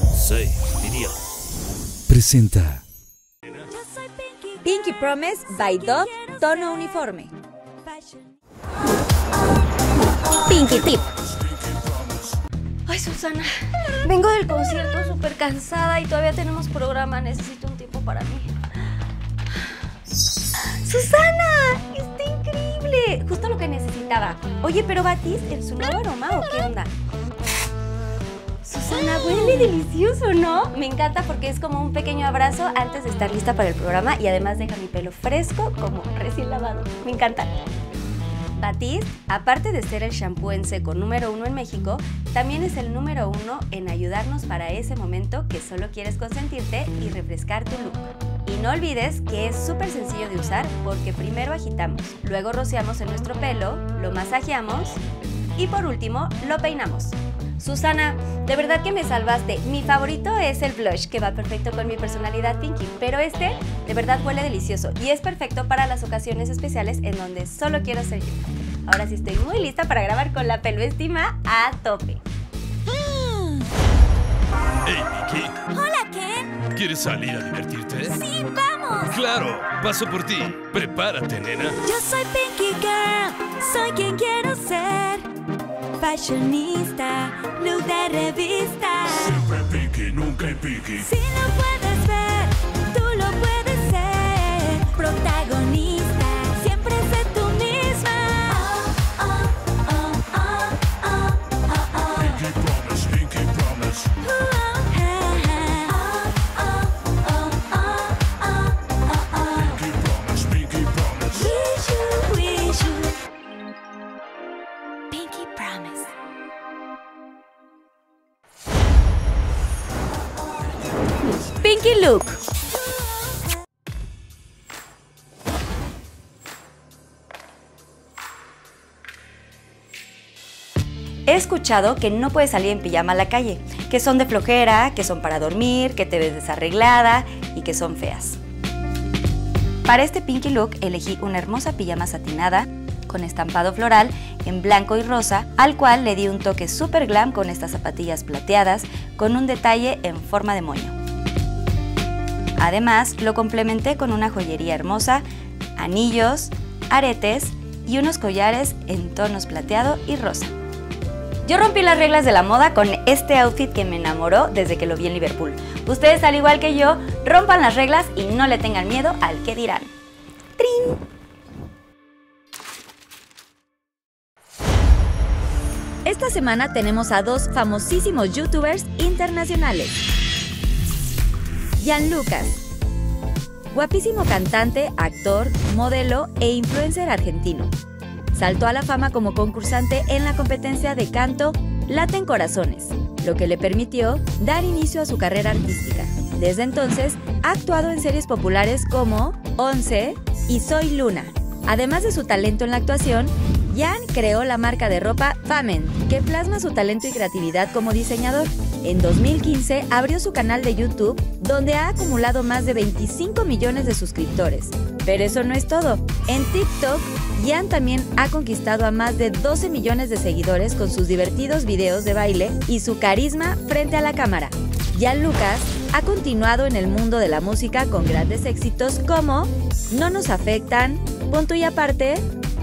Sensei, diría. Presenta. Pinky Promise by Dove, Tono Uniforme. Pinky Tip. Ay, Susana. Vengo del concierto súper cansada y todavía tenemos programa. Necesito un tiempo para mí. ¡Susana! ¡Está increíble! Justo lo que necesitaba. Oye, pero Batis, ¿en su nuevo aroma o qué onda? Susana, huele delicioso, ¿no? Me encanta porque es como un pequeño abrazo antes de estar lista para el programa y además deja mi pelo fresco como recién lavado. Me encanta. Batiz, aparte de ser el shampoo en seco número uno en México, también es el número uno en ayudarnos para ese momento que solo quieres consentirte y refrescar tu look. Y no olvides que es súper sencillo de usar porque primero agitamos, luego rociamos en nuestro pelo, lo masajeamos y por último lo peinamos. Susana, de verdad que me salvaste. Mi favorito es el blush, que va perfecto con mi personalidad pinky, pero este de verdad huele delicioso y es perfecto para las ocasiones especiales en donde solo quiero ser yo. Ahora sí estoy muy lista para grabar con la peloestima a tope. Hey, Hola, Ken. ¿Quieres salir a divertirte? Sí, vamos. Claro, paso por ti. Prepárate, nena. Yo soy Pinky Girl, soy quien quiero ser fashionista, look de revista. Siempre piqui, nunca en Si lo puedes ver, tú lo puedes ser. Protagonista. He escuchado que no puedes salir en pijama a la calle, que son de flojera, que son para dormir, que te ves desarreglada y que son feas. Para este pinky look elegí una hermosa pijama satinada con estampado floral en blanco y rosa, al cual le di un toque super glam con estas zapatillas plateadas con un detalle en forma de moño. Además, lo complementé con una joyería hermosa, anillos, aretes y unos collares en tonos plateado y rosa. Yo rompí las reglas de la moda con este outfit que me enamoró desde que lo vi en Liverpool. Ustedes, al igual que yo, rompan las reglas y no le tengan miedo al que dirán. ¡Trin! Esta semana tenemos a dos famosísimos youtubers internacionales. Gian Lucas. Guapísimo cantante, actor, modelo e influencer argentino. Saltó a la fama como concursante en la competencia de canto Laten Corazones, lo que le permitió dar inicio a su carrera artística. Desde entonces, ha actuado en series populares como Once y Soy Luna. Además de su talento en la actuación, Jan creó la marca de ropa Famen, que plasma su talento y creatividad como diseñador. En 2015 abrió su canal de YouTube, donde ha acumulado más de 25 millones de suscriptores. Pero eso no es todo. En TikTok, Jan también ha conquistado a más de 12 millones de seguidores con sus divertidos videos de baile y su carisma frente a la cámara. Jan Lucas ha continuado en el mundo de la música con grandes éxitos como No nos afectan, punto y aparte,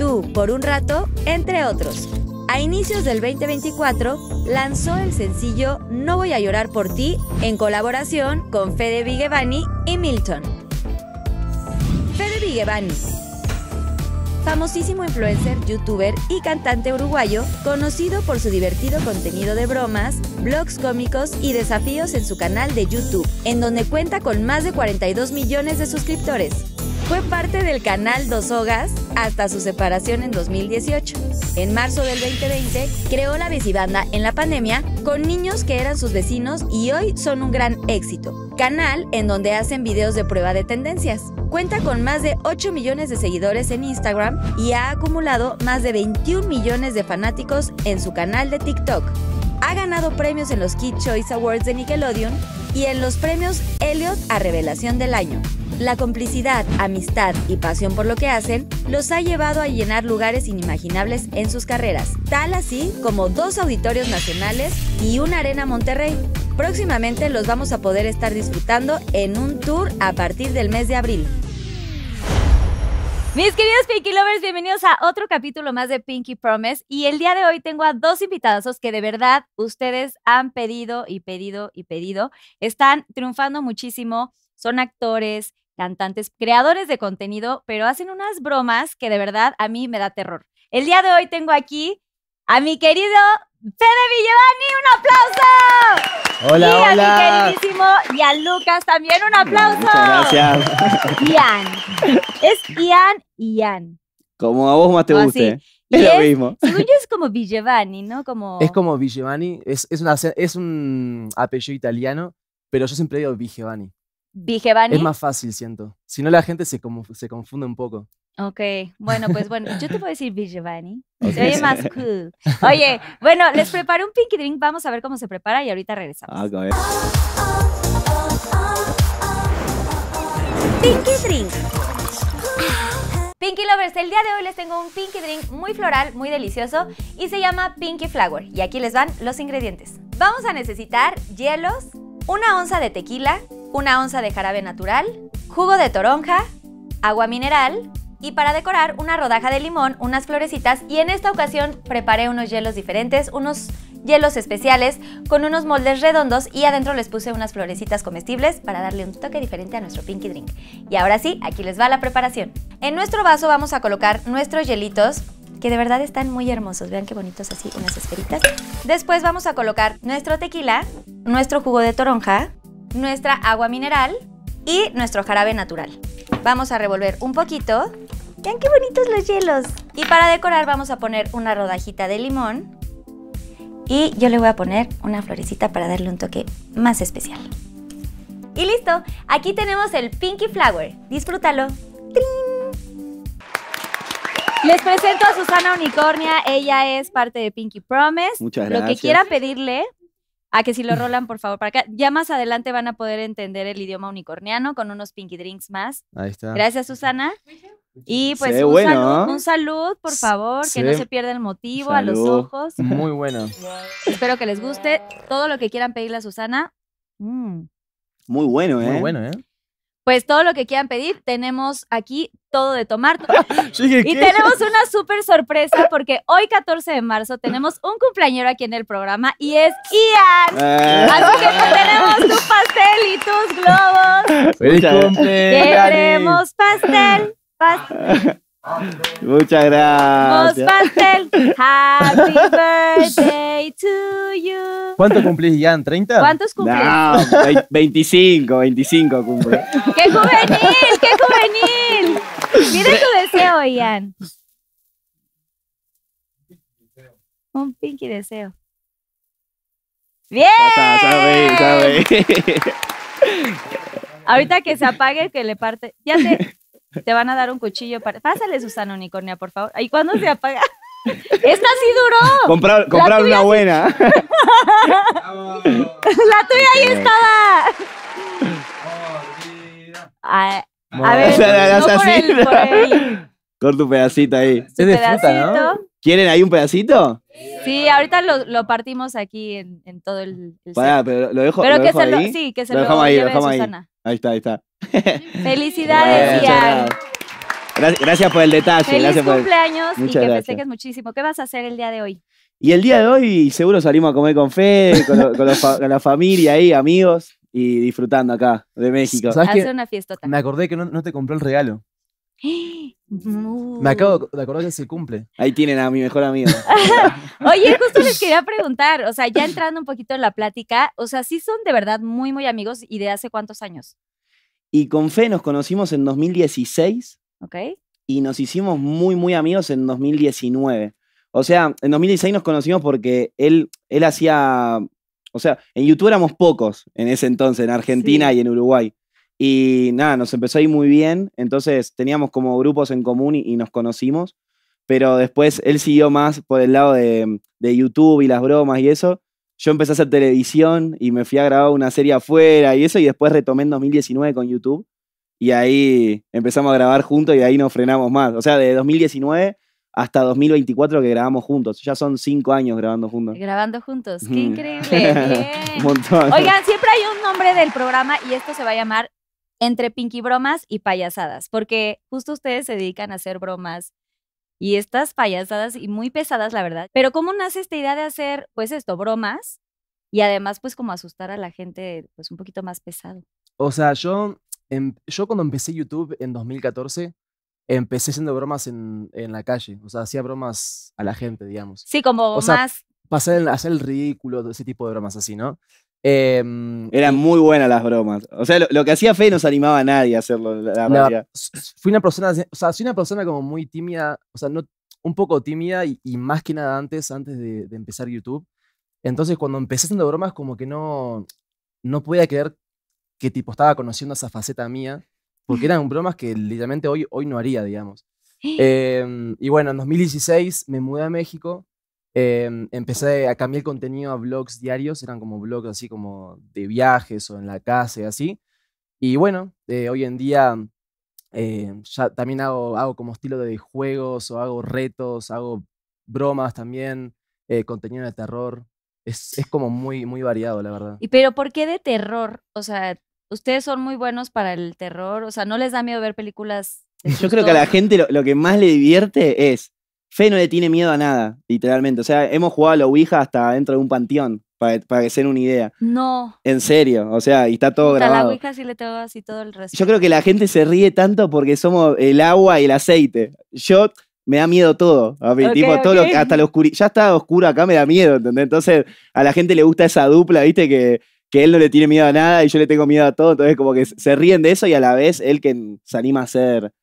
Tú, por un rato, entre otros. A inicios del 2024, lanzó el sencillo No voy a llorar por ti en colaboración con Fede Vigevani y Milton. Fede Vigevani, famosísimo influencer, youtuber y cantante uruguayo, conocido por su divertido contenido de bromas, blogs cómicos y desafíos en su canal de YouTube, en donde cuenta con más de 42 millones de suscriptores. Fue parte del canal Dos Hogas hasta su separación en 2018. En marzo del 2020 creó la bicibanda en la pandemia con niños que eran sus vecinos y hoy son un gran éxito. Canal en donde hacen videos de prueba de tendencias. Cuenta con más de 8 millones de seguidores en Instagram y ha acumulado más de 21 millones de fanáticos en su canal de TikTok. Ha ganado premios en los Kid Choice Awards de Nickelodeon y en los premios Elliot a Revelación del Año. La complicidad, amistad y pasión por lo que hacen los ha llevado a llenar lugares inimaginables en sus carreras, tal así como dos auditorios nacionales y una arena Monterrey. Próximamente los vamos a poder estar disfrutando en un tour a partir del mes de abril. Mis queridos Pinky Lovers, bienvenidos a otro capítulo más de Pinky Promise. Y el día de hoy tengo a dos invitados que de verdad ustedes han pedido y pedido y pedido. Están triunfando muchísimo, son actores, cantantes, creadores de contenido, pero hacen unas bromas que de verdad a mí me da terror. El día de hoy tengo aquí a mi querido Fede Villevani, un aplauso. Hola, y a mi queridísimo a Lucas también, un aplauso. gracias. Ian. Es Ian, Ian. Como a vos más te guste. es, lo mismo. Según yo es como Villevani, ¿no? Como... Es como Villevani, es, una, es un apellido italiano, pero yo siempre digo Vigevani. Vigevani. Es más fácil, siento. Si no, la gente se, se confunde un poco. Ok, bueno, pues bueno, yo te voy decir Vigevani. oye más cool. Oye, bueno, les preparo un pinky drink. Vamos a ver cómo se prepara y ahorita regresamos. Ah, pinky drink. Pinky Lovers, el día de hoy les tengo un Pinky Drink muy floral, muy delicioso y se llama Pinky Flower. Y aquí les van los ingredientes. Vamos a necesitar hielos, una onza de tequila, una onza de jarabe natural, jugo de toronja, agua mineral y para decorar una rodaja de limón, unas florecitas y en esta ocasión preparé unos hielos diferentes, unos hielos especiales con unos moldes redondos y adentro les puse unas florecitas comestibles para darle un toque diferente a nuestro Pinky Drink. Y ahora sí, aquí les va la preparación. En nuestro vaso vamos a colocar nuestros hielitos que de verdad están muy hermosos. Vean qué bonitos así, unas esferitas. Después vamos a colocar nuestro tequila, nuestro jugo de toronja, nuestra agua mineral y nuestro jarabe natural. Vamos a revolver un poquito. Vean qué bonitos los hielos. Y para decorar vamos a poner una rodajita de limón y yo le voy a poner una florecita para darle un toque más especial. Y listo, aquí tenemos el Pinky Flower. Disfrútalo. ¡Trin! Les presento a Susana Unicornia. Ella es parte de Pinky Promise. Muchas gracias. Lo que quiera pedirle, a que si lo rolan, por favor, para acá. Ya más adelante van a poder entender el idioma unicorniano con unos Pinky Drinks más. Ahí está. Gracias, Susana. Y pues un, saludo, un, por favor, que no se pierda el motivo a los ojos. Muy bueno. Espero que les guste todo lo que quieran pedirle a Susana. Mm. Muy bueno, ¿eh? Muy bueno, ¿eh? pues todo lo que quieran pedir, tenemos aquí todo de tomar. y tenemos una súper sorpresa porque hoy 14 de marzo tenemos un cumpleañero aquí en el programa y es Ian. Ah. Así que tenemos tu pastel y tus globos. Feliz cumple. Queremos pastel. Muchas gracias. happy birthday to you. ¿Cuánto cumplís, Ian? ¿30? ¿Cuántos cumplís? No, 25, 25 cumple. ¡Qué juvenil, qué juvenil! Mira tu deseo, Ian Un pinky deseo. ¡Bien! Ahorita que se apague, que le parte. Ya sé te van a dar un cuchillo para. Pásale, Susana Unicornia, por favor. ¿Y cuándo se apaga? Esta sí duró. Comprar, comprar una buena. la tuya ahí estaba. Ah, ah, a, ver, no por el, por pedacito ahí. es ¿no? ¿Quieren ahí un pedacito? Sí, ahorita lo, lo partimos aquí en, en todo el, el pero lo dejo, pero que se Lo, sí, que se lo, lo dejamos ahí, lo dejamos ahí. Ahí está, ahí está. Felicidades, Ian. Gracias, por el detalle. Feliz cumpleaños y que festejes muchísimo. ¿Qué vas a hacer el día de hoy? Y el día de hoy seguro salimos a comer con Fe, con, la familia ahí, amigos, y disfrutando acá de México. Hacer una fiestota. Me acordé que no, no te compré el regalo. Me acabo de acordar que se cumple. Ahí tienen a mi mejor amigo Oye, justo les quería preguntar, o sea, ya entrando un poquito en la plática, o sea, sí son de verdad muy, muy amigos y de hace cuántos años. Y con Fe nos conocimos en 2016. Ok. Y nos hicimos muy, muy amigos en 2019. O sea, en 2016 nos conocimos porque él, él hacía. O sea, en YouTube éramos pocos en ese entonces, en Argentina y en Uruguay. Y nada, nos empezó a ir muy bien, entonces teníamos como grupos en común y, nos conocimos, pero después él siguió más por el lado de, YouTube y las bromas y eso. Yo empecé a hacer televisión y me fui a grabar una serie afuera y eso, y después retomé en 2019 con YouTube y ahí empezamos a grabar juntos y ahí nos frenamos más. O sea, de 2019 hasta 2024 que grabamos juntos. Ya son cinco años grabando juntos. Grabando juntos, qué increíble. un montón. Oigan, siempre hay un nombre del programa y esto se va a llamar entre pinky bromas y payasadas, porque justo ustedes se dedican a hacer bromas y estas payasadas y muy pesadas, la verdad. Pero ¿cómo nace esta idea de hacer, pues esto, bromas y además, pues como asustar a la gente, pues un poquito más pesado? O sea, yo, em, yo cuando empecé YouTube en 2014, empecé haciendo bromas en, la calle, o sea, hacía bromas a la gente, digamos. Sí, como más... hacer el ridículo, ese tipo de bromas así, ¿no? Eh, Eran muy buenas las bromas. O sea, lo, que hacía Fe no animaba a nadie a hacerlo. La fui una persona, o sea, una persona como muy tímida, o sea, un poco tímida y, más que nada antes, antes de, empezar YouTube. Entonces, cuando empecé haciendo bromas, como que no, no podía creer que tipo estaba conociendo esa faceta mía, porque eran bromas que literalmente hoy, hoy no haría, digamos. Em, y bueno, en 2016 me mudé a México Em, empecé a cambiar el contenido a blogs diarios, eran como blogs así como de viajes o en la casa y así. Y bueno, eh, hoy en día eh, ya también hago, hago como estilo de juegos o hago retos, hago bromas también, eh, contenido de terror. Es, es, como muy, muy variado, la verdad. ¿Y pero por qué de terror? O sea, ustedes son muy buenos para el terror, o sea, ¿no les da miedo ver películas? Yo creo que a la gente lo, lo que más le divierte es Fe no le tiene miedo a nada, literalmente. O sea, hemos jugado a la Ouija hasta dentro de un panteón, para, que se una idea. No. En serio, o sea, y está todo grabado. la Ouija sí le tengo así todo el resto. Yo creo que la gente se ríe tanto porque somos el agua y el aceite. Yo me da miedo todo. tipo, todo hasta lo oscuridad. Ya está oscuro acá, me da miedo, ¿entendés? Entonces, a la gente le gusta esa dupla, ¿viste? Que, que él no le tiene miedo a nada y yo le tengo miedo a todo. Entonces, como que se ríen de eso y a la vez él que se anima a hacer.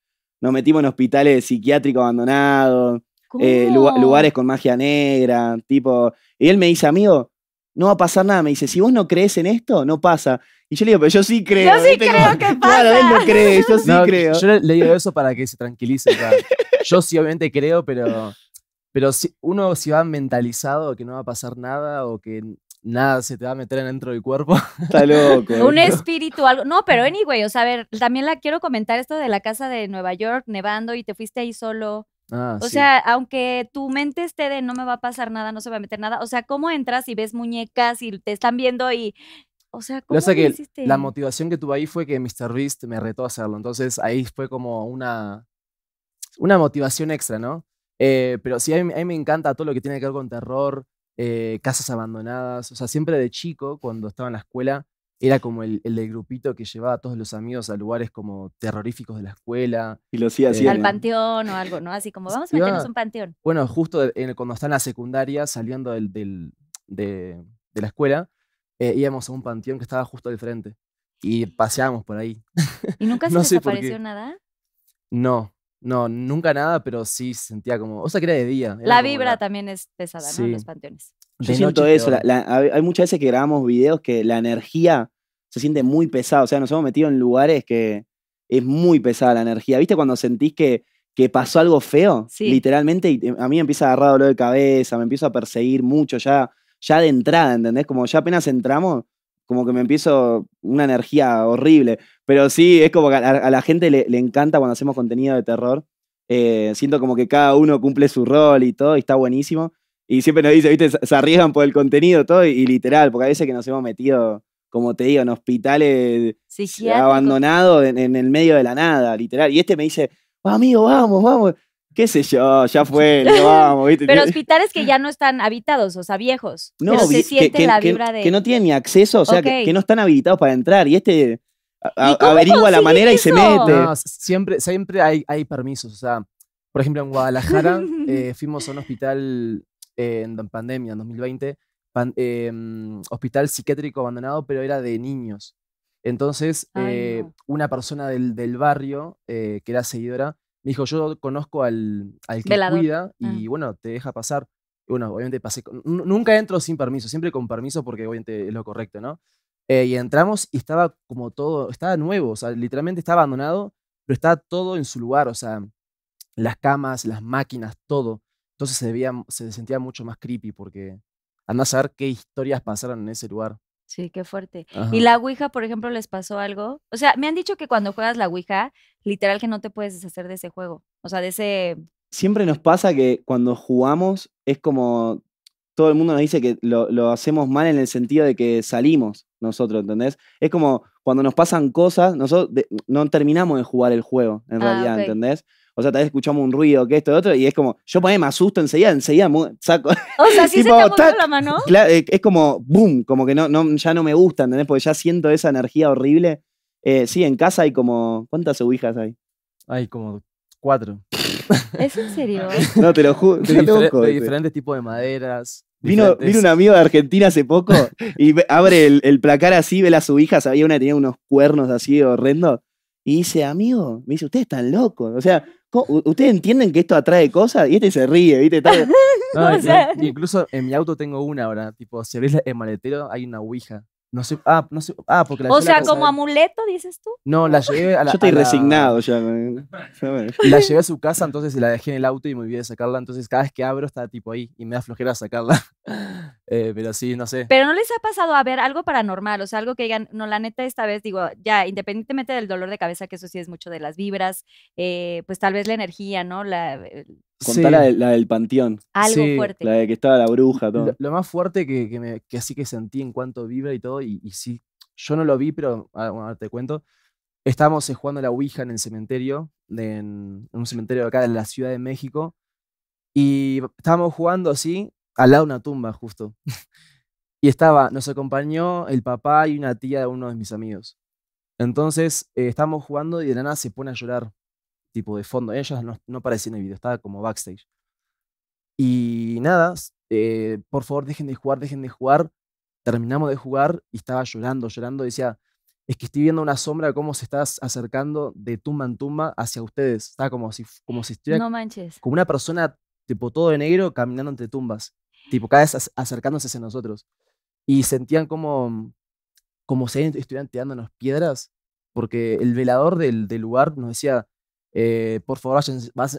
Nos metimos en hospitales psiquiátricos abandonados eh, lugares con magia negra, tipo. Y él me dice, amigo, no va a pasar nada. Me dice, si vos no crees en esto, no pasa. Y yo le digo, pero yo sí creo. Yo sí creo que pasa. Claro, él no cree, yo sí creo. Yo le, digo eso para que se tranquilice. yo sí, obviamente creo, pero, pero si, uno si va mentalizado que no va a pasar nada o que nada se te va a meter dentro del cuerpo. Está loco. Un espíritu, algo. No, pero anyway, o sea, a ver, también la quiero comentar esto de la casa de Nueva York, nevando y te fuiste ahí solo. Ah, o sea, aunque tu mente esté de no me va a pasar nada, no se va a meter nada, o sea, ¿cómo entras y ves muñecas y te están viendo y... O sea, ¿cómo la motivación que tuve ahí fue que Mr. Beast me retó a hacerlo, entonces ahí fue como una, una motivación extra, ¿no? Eh, pero sí, a mí, me encanta todo lo que tiene que ver con terror, eh, casas abandonadas, o sea, siempre de chico, cuando estaba en la escuela, era como el, el, del grupito que llevaba a todos los amigos a lugares como terroríficos de la escuela. Y lo hacía así. Eh, al panteón o algo, ¿no? Así como, vamos a meternos un panteón. Bueno, justo cuando está en la secundaria, saliendo de, la escuela, eh, íbamos a un panteón que estaba justo al frente. Y paseábamos por ahí. ¿Y nunca se desapareció nada? No, no, nunca nada, pero sí sentía como. O sea, que era de día. la vibra también es pesada, ¿no? Los panteones. Yo siento eso. hay muchas veces que grabamos videos que la energía se siente muy pesada. O sea, nos hemos metido en lugares que es muy pesada la energía. ¿Viste cuando sentís que, que pasó algo feo? Literalmente, eh, a mí me empieza a agarrar dolor de cabeza, me empiezo a perseguir mucho ya, ya de entrada, ¿entendés? Como ya apenas entramos, como que me empiezo una energía horrible. Pero sí, es como que a, la gente le, encanta cuando hacemos contenido de terror. Eh, siento como que cada uno cumple su rol y todo, y está buenísimo. Y siempre nos dice, viste, se arriesgan por el contenido todo y, literal, porque a veces que nos hemos metido, como te digo, en hospitales abandonados en, el medio de la nada, literal. Y este me dice, amigo, vamos, vamos. Qué sé yo, ya fue, no vamos, ¿viste? Pero hospitales que ya no están habitados, o sea, viejos. No, que, que no tienen ni acceso, o sea, que, no están habilitados para entrar. Y este, averigua la manera y se mete. siempre, siempre hay, hay permisos. O sea, por ejemplo, en Guadalajara eh, fuimos a un hospital en pandemia, en 2020, em, hospital psiquiátrico abandonado, pero era de niños. Entonces, eh, una persona del, del barrio, eh, que era seguidora, me dijo, yo conozco al, al que cuida ah. y bueno, te deja pasar. bueno, obviamente pasé, nunca entro sin permiso, siempre con permiso porque obviamente es lo correcto, ¿no? Eh, y entramos y estaba como todo, estaba nuevo, o sea, literalmente estaba abandonado, pero estaba todo en su lugar, o sea, las camas, las máquinas, todo. Entonces se, sentía mucho más creepy porque andaba a saber qué historias pasaron en ese lugar. Sí, qué fuerte. ¿Y la Ouija, por ejemplo, les pasó algo? O sea, me han dicho que cuando juegas la Ouija, literal que no te puedes deshacer de ese juego. O sea, de ese... Siempre nos pasa que cuando jugamos es como todo el mundo nos dice que lo, hacemos mal en el sentido de que salimos nosotros, ¿entendés? Es como cuando nos pasan cosas, nosotros no terminamos de jugar el juego, en ah, realidad, ¿entendés? o sea, tal vez escuchamos un ruido, que esto, otro, y es como, yo me asusto enseguida, enseguida saco. O sea, sí se la mano. Eh, es como, boom, como que no, no, ya no me gusta, ¿entendés? Porque ya siento esa energía horrible. Eh, sí, en casa hay como, ¿cuántas ubijas hay? Hay como cuatro. ¿Es en serio? No, te lo juro. diferentes tipos de maderas. Vino, un amigo de Argentina hace poco y abre el, placar así, ve las ubijas, había una que tenía unos cuernos así horrendo y dice, amigo, me dice, ustedes están locos. O sea, ¿ustedes entienden que esto atrae cosas? Y este se ríe, ¿viste? No, Incluso en mi auto tengo una ahora. Tipo, si abrís el maletero, hay una ouija. No sé, ah, no sé, ah, porque la O sea, como amuleto, dices tú. No, la llevé a la Yo estoy resignado ya. La llevé a su casa, entonces y la dejé en el auto y me olvidé de sacarla. Entonces, cada vez que abro, está tipo ahí y me da flojera sacarla. Eh, pero sí, no sé. Pero no les ha pasado a ver algo paranormal, o sea, algo que digan, no, la neta, esta vez digo, ya, independientemente del dolor de cabeza, que eso sí es mucho de las vibras, eh, pues tal vez la energía, ¿no? La, Contá la, del panteón. Algo fuerte. La de que estaba la bruja, Lo, más fuerte que, así que sentí en cuanto vibra y todo, y, sí, yo no lo vi, pero ah, te cuento. Estábamos eh, jugando la Ouija en el cementerio, en, un cementerio acá de la Ciudad de México, y estábamos jugando así, al lado de una tumba, justo. y estaba, nos acompañó el papá y una tía de uno de mis amigos. Entonces, eh, estábamos jugando y de la nada se pone a llorar tipo de fondo. Ellas no, parecían en el video, estaba como backstage. Y nada, eh, por favor, dejen de jugar, dejen de jugar. Terminamos de jugar y estaba llorando, llorando. Decía, es que estoy viendo una sombra cómo se está acercando de tumba en tumba hacia ustedes. Estaba como si, como si estuviera. manches. Como una persona, tipo todo de negro, caminando entre tumbas. Tipo, cada vez acercándose hacia nosotros. Y sentían como, como si estuvieran tirándonos piedras, porque el velador del lugar nos decía: eh, por favor,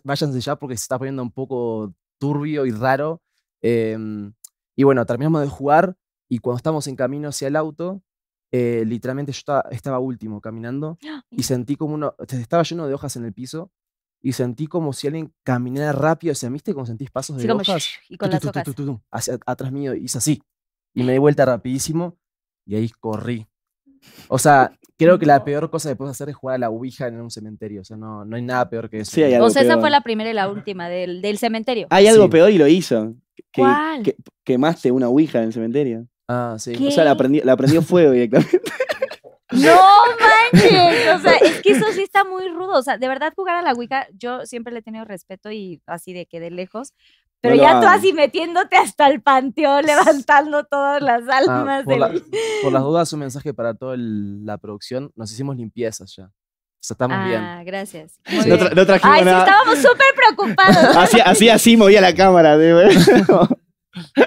váyanse, ya porque se está poniendo un poco turbio y raro. Em, y bueno, terminamos de jugar y cuando estamos en camino hacia el auto, eh, literalmente yo estaba, último caminando ¡Ah! y sentí como uno, estaba lleno de hojas en el piso y sentí como si alguien caminara rápido hacia mí, ¿viste? Como sentís pasos de hojas. Y con hacia, atrás mío, hice así. Y me di ¡Ah! vuelta rapidísimo y ahí corrí. O sea, creo que la peor cosa que puedes hacer es jugar a la Ouija en un cementerio. O sea, no, no hay nada peor que eso. Sí, o sea, esa fue la primera y la última del, cementerio. Hay algo peor y lo hizo. Que, ¿Cuál? quemaste una Ouija en el cementerio. Ah, sí. O sea, la prendió, la fuego directamente. No manches, o sea, es que eso sí está muy rudo, o sea, de verdad jugar a la Ouija, yo siempre le he tenido respeto y así de que de lejos, pero ya tú así metiéndote hasta el panteón, levantando todas las ah, almas. por, las dudas, un mensaje para toda la producción. Nos hicimos limpiezas ya. O sea, estamos bien. Ah, gracias. no, trajimos nada. Sí, estábamos súper preocupados. así, así, movía la cámara. ¿eh?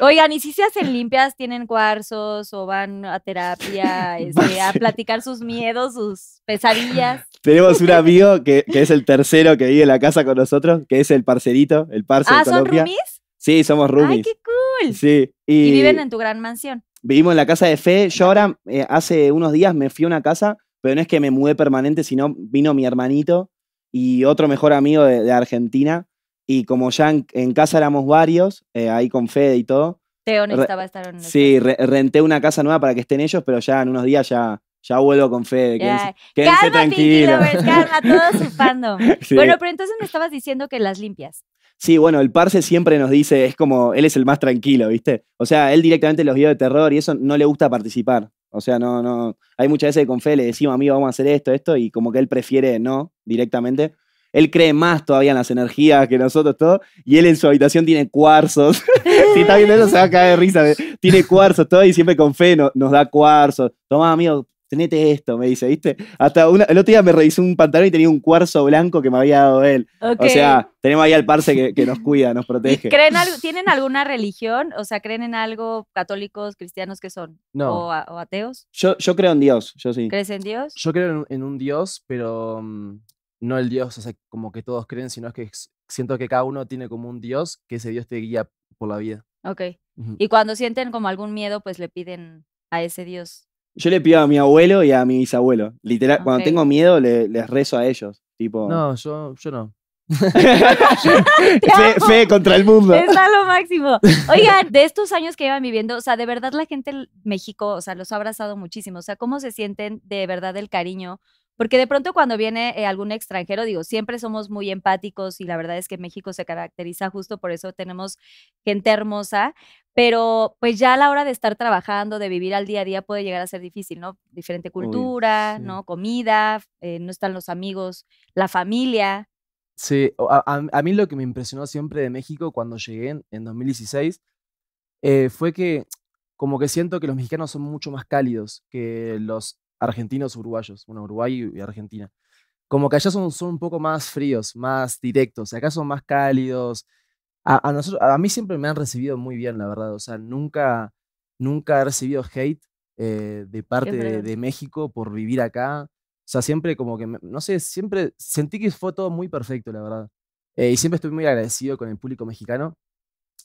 Oigan, y si se hacen limpias, tienen cuarzos o van a terapia, este, a platicar sus miedos, sus pesadillas. Tenemos un amigo que, es el tercero que vive en la casa con nosotros, que es el parcerito, el parce ah, Colombia. ¿son roomies? Sí, somos roomies. ¡Ay, qué cool! Sí. Y, viven en tu gran mansión. Vivimos en la casa de Fe. Yo ahora, eh, hace unos días me fui a una casa, pero no es que me mudé permanente, sino vino mi hermanito y otro mejor amigo de Argentina y como ya en, casa éramos varios, eh, ahí con Fede y todo. Teo necesitaba estar en Sí, renté una casa nueva para que estén ellos, pero ya en unos días ya ya vuelvo con Fede, quédense, calma, tranquilo. calma, todo su fandom. Bueno, pero entonces me estabas diciendo que las limpias. Sí, bueno, el parce siempre nos dice, es como, él es el más tranquilo, ¿viste? O sea, él directamente los vio de terror y eso no le gusta participar. O sea, no, no. Hay muchas veces que con Fede le decimos, amigo, vamos a hacer esto, esto, y como que él prefiere no directamente él cree más todavía en las energías que nosotros, todo. Y él en su habitación tiene cuarzos. si está viendo eso, se va a caer de risa. Tiene cuarzos, todo, y siempre con fe nos da cuarzos. Tomá, amigo, tenete esto, me dice, ¿viste? Hasta el otro día me revisó un pantalón y tenía un cuarzo blanco que me había dado él. O sea, tenemos ahí al parce que, nos cuida, nos protege. ¿Tienen alguna religión? O sea, ¿creen en algo católicos, cristianos que son? No. ¿O, ateos? Yo, creo en Dios, yo sí. ¿Crees en Dios? Yo creo en, un Dios, pero mm, no el Dios, o sea, como que todos creen, sino es que siento que cada uno tiene como un Dios que ese Dios te guía por la vida. Ok. Y cuando sienten como algún miedo, pues le piden a ese Dios. Yo le pido a mi abuelo y a mi bisabuelo. Literal, cuando tengo miedo les rezo a ellos. Tipo... No, yo, no. fe, contra el mundo. Está lo máximo. Oigan, de estos años que iban viviendo, o sea, de verdad la gente en México, o sea, los ha abrazado muchísimo. O sea, ¿cómo se sienten de verdad el cariño? Porque de pronto cuando viene eh, algún extranjero, digo, siempre somos muy empáticos y la verdad es que México se caracteriza justo por eso, tenemos gente hermosa, pero pues ya a la hora de estar trabajando, de vivir al día a día puede llegar a ser difícil, ¿no? Diferente cultura, ¿no? Comida, eh, no están los amigos, la familia. Sí, a, mí lo que me impresionó siempre de México cuando llegué en, 2016 eh, fue que como que siento que los mexicanos son mucho más cálidos que los argentinos uruguayos, bueno, Uruguay y Argentina. Como que allá son, son un poco más fríos, más directos, acá son más cálidos. A, nosotros, a mí siempre me han recibido muy bien, la verdad. O sea, nunca, nunca he recibido hate eh, de parte de, México por vivir acá. O sea, siempre como que, no sé, siempre sentí que fue todo muy perfecto, la verdad. Eh, y siempre estoy muy agradecido con el público mexicano.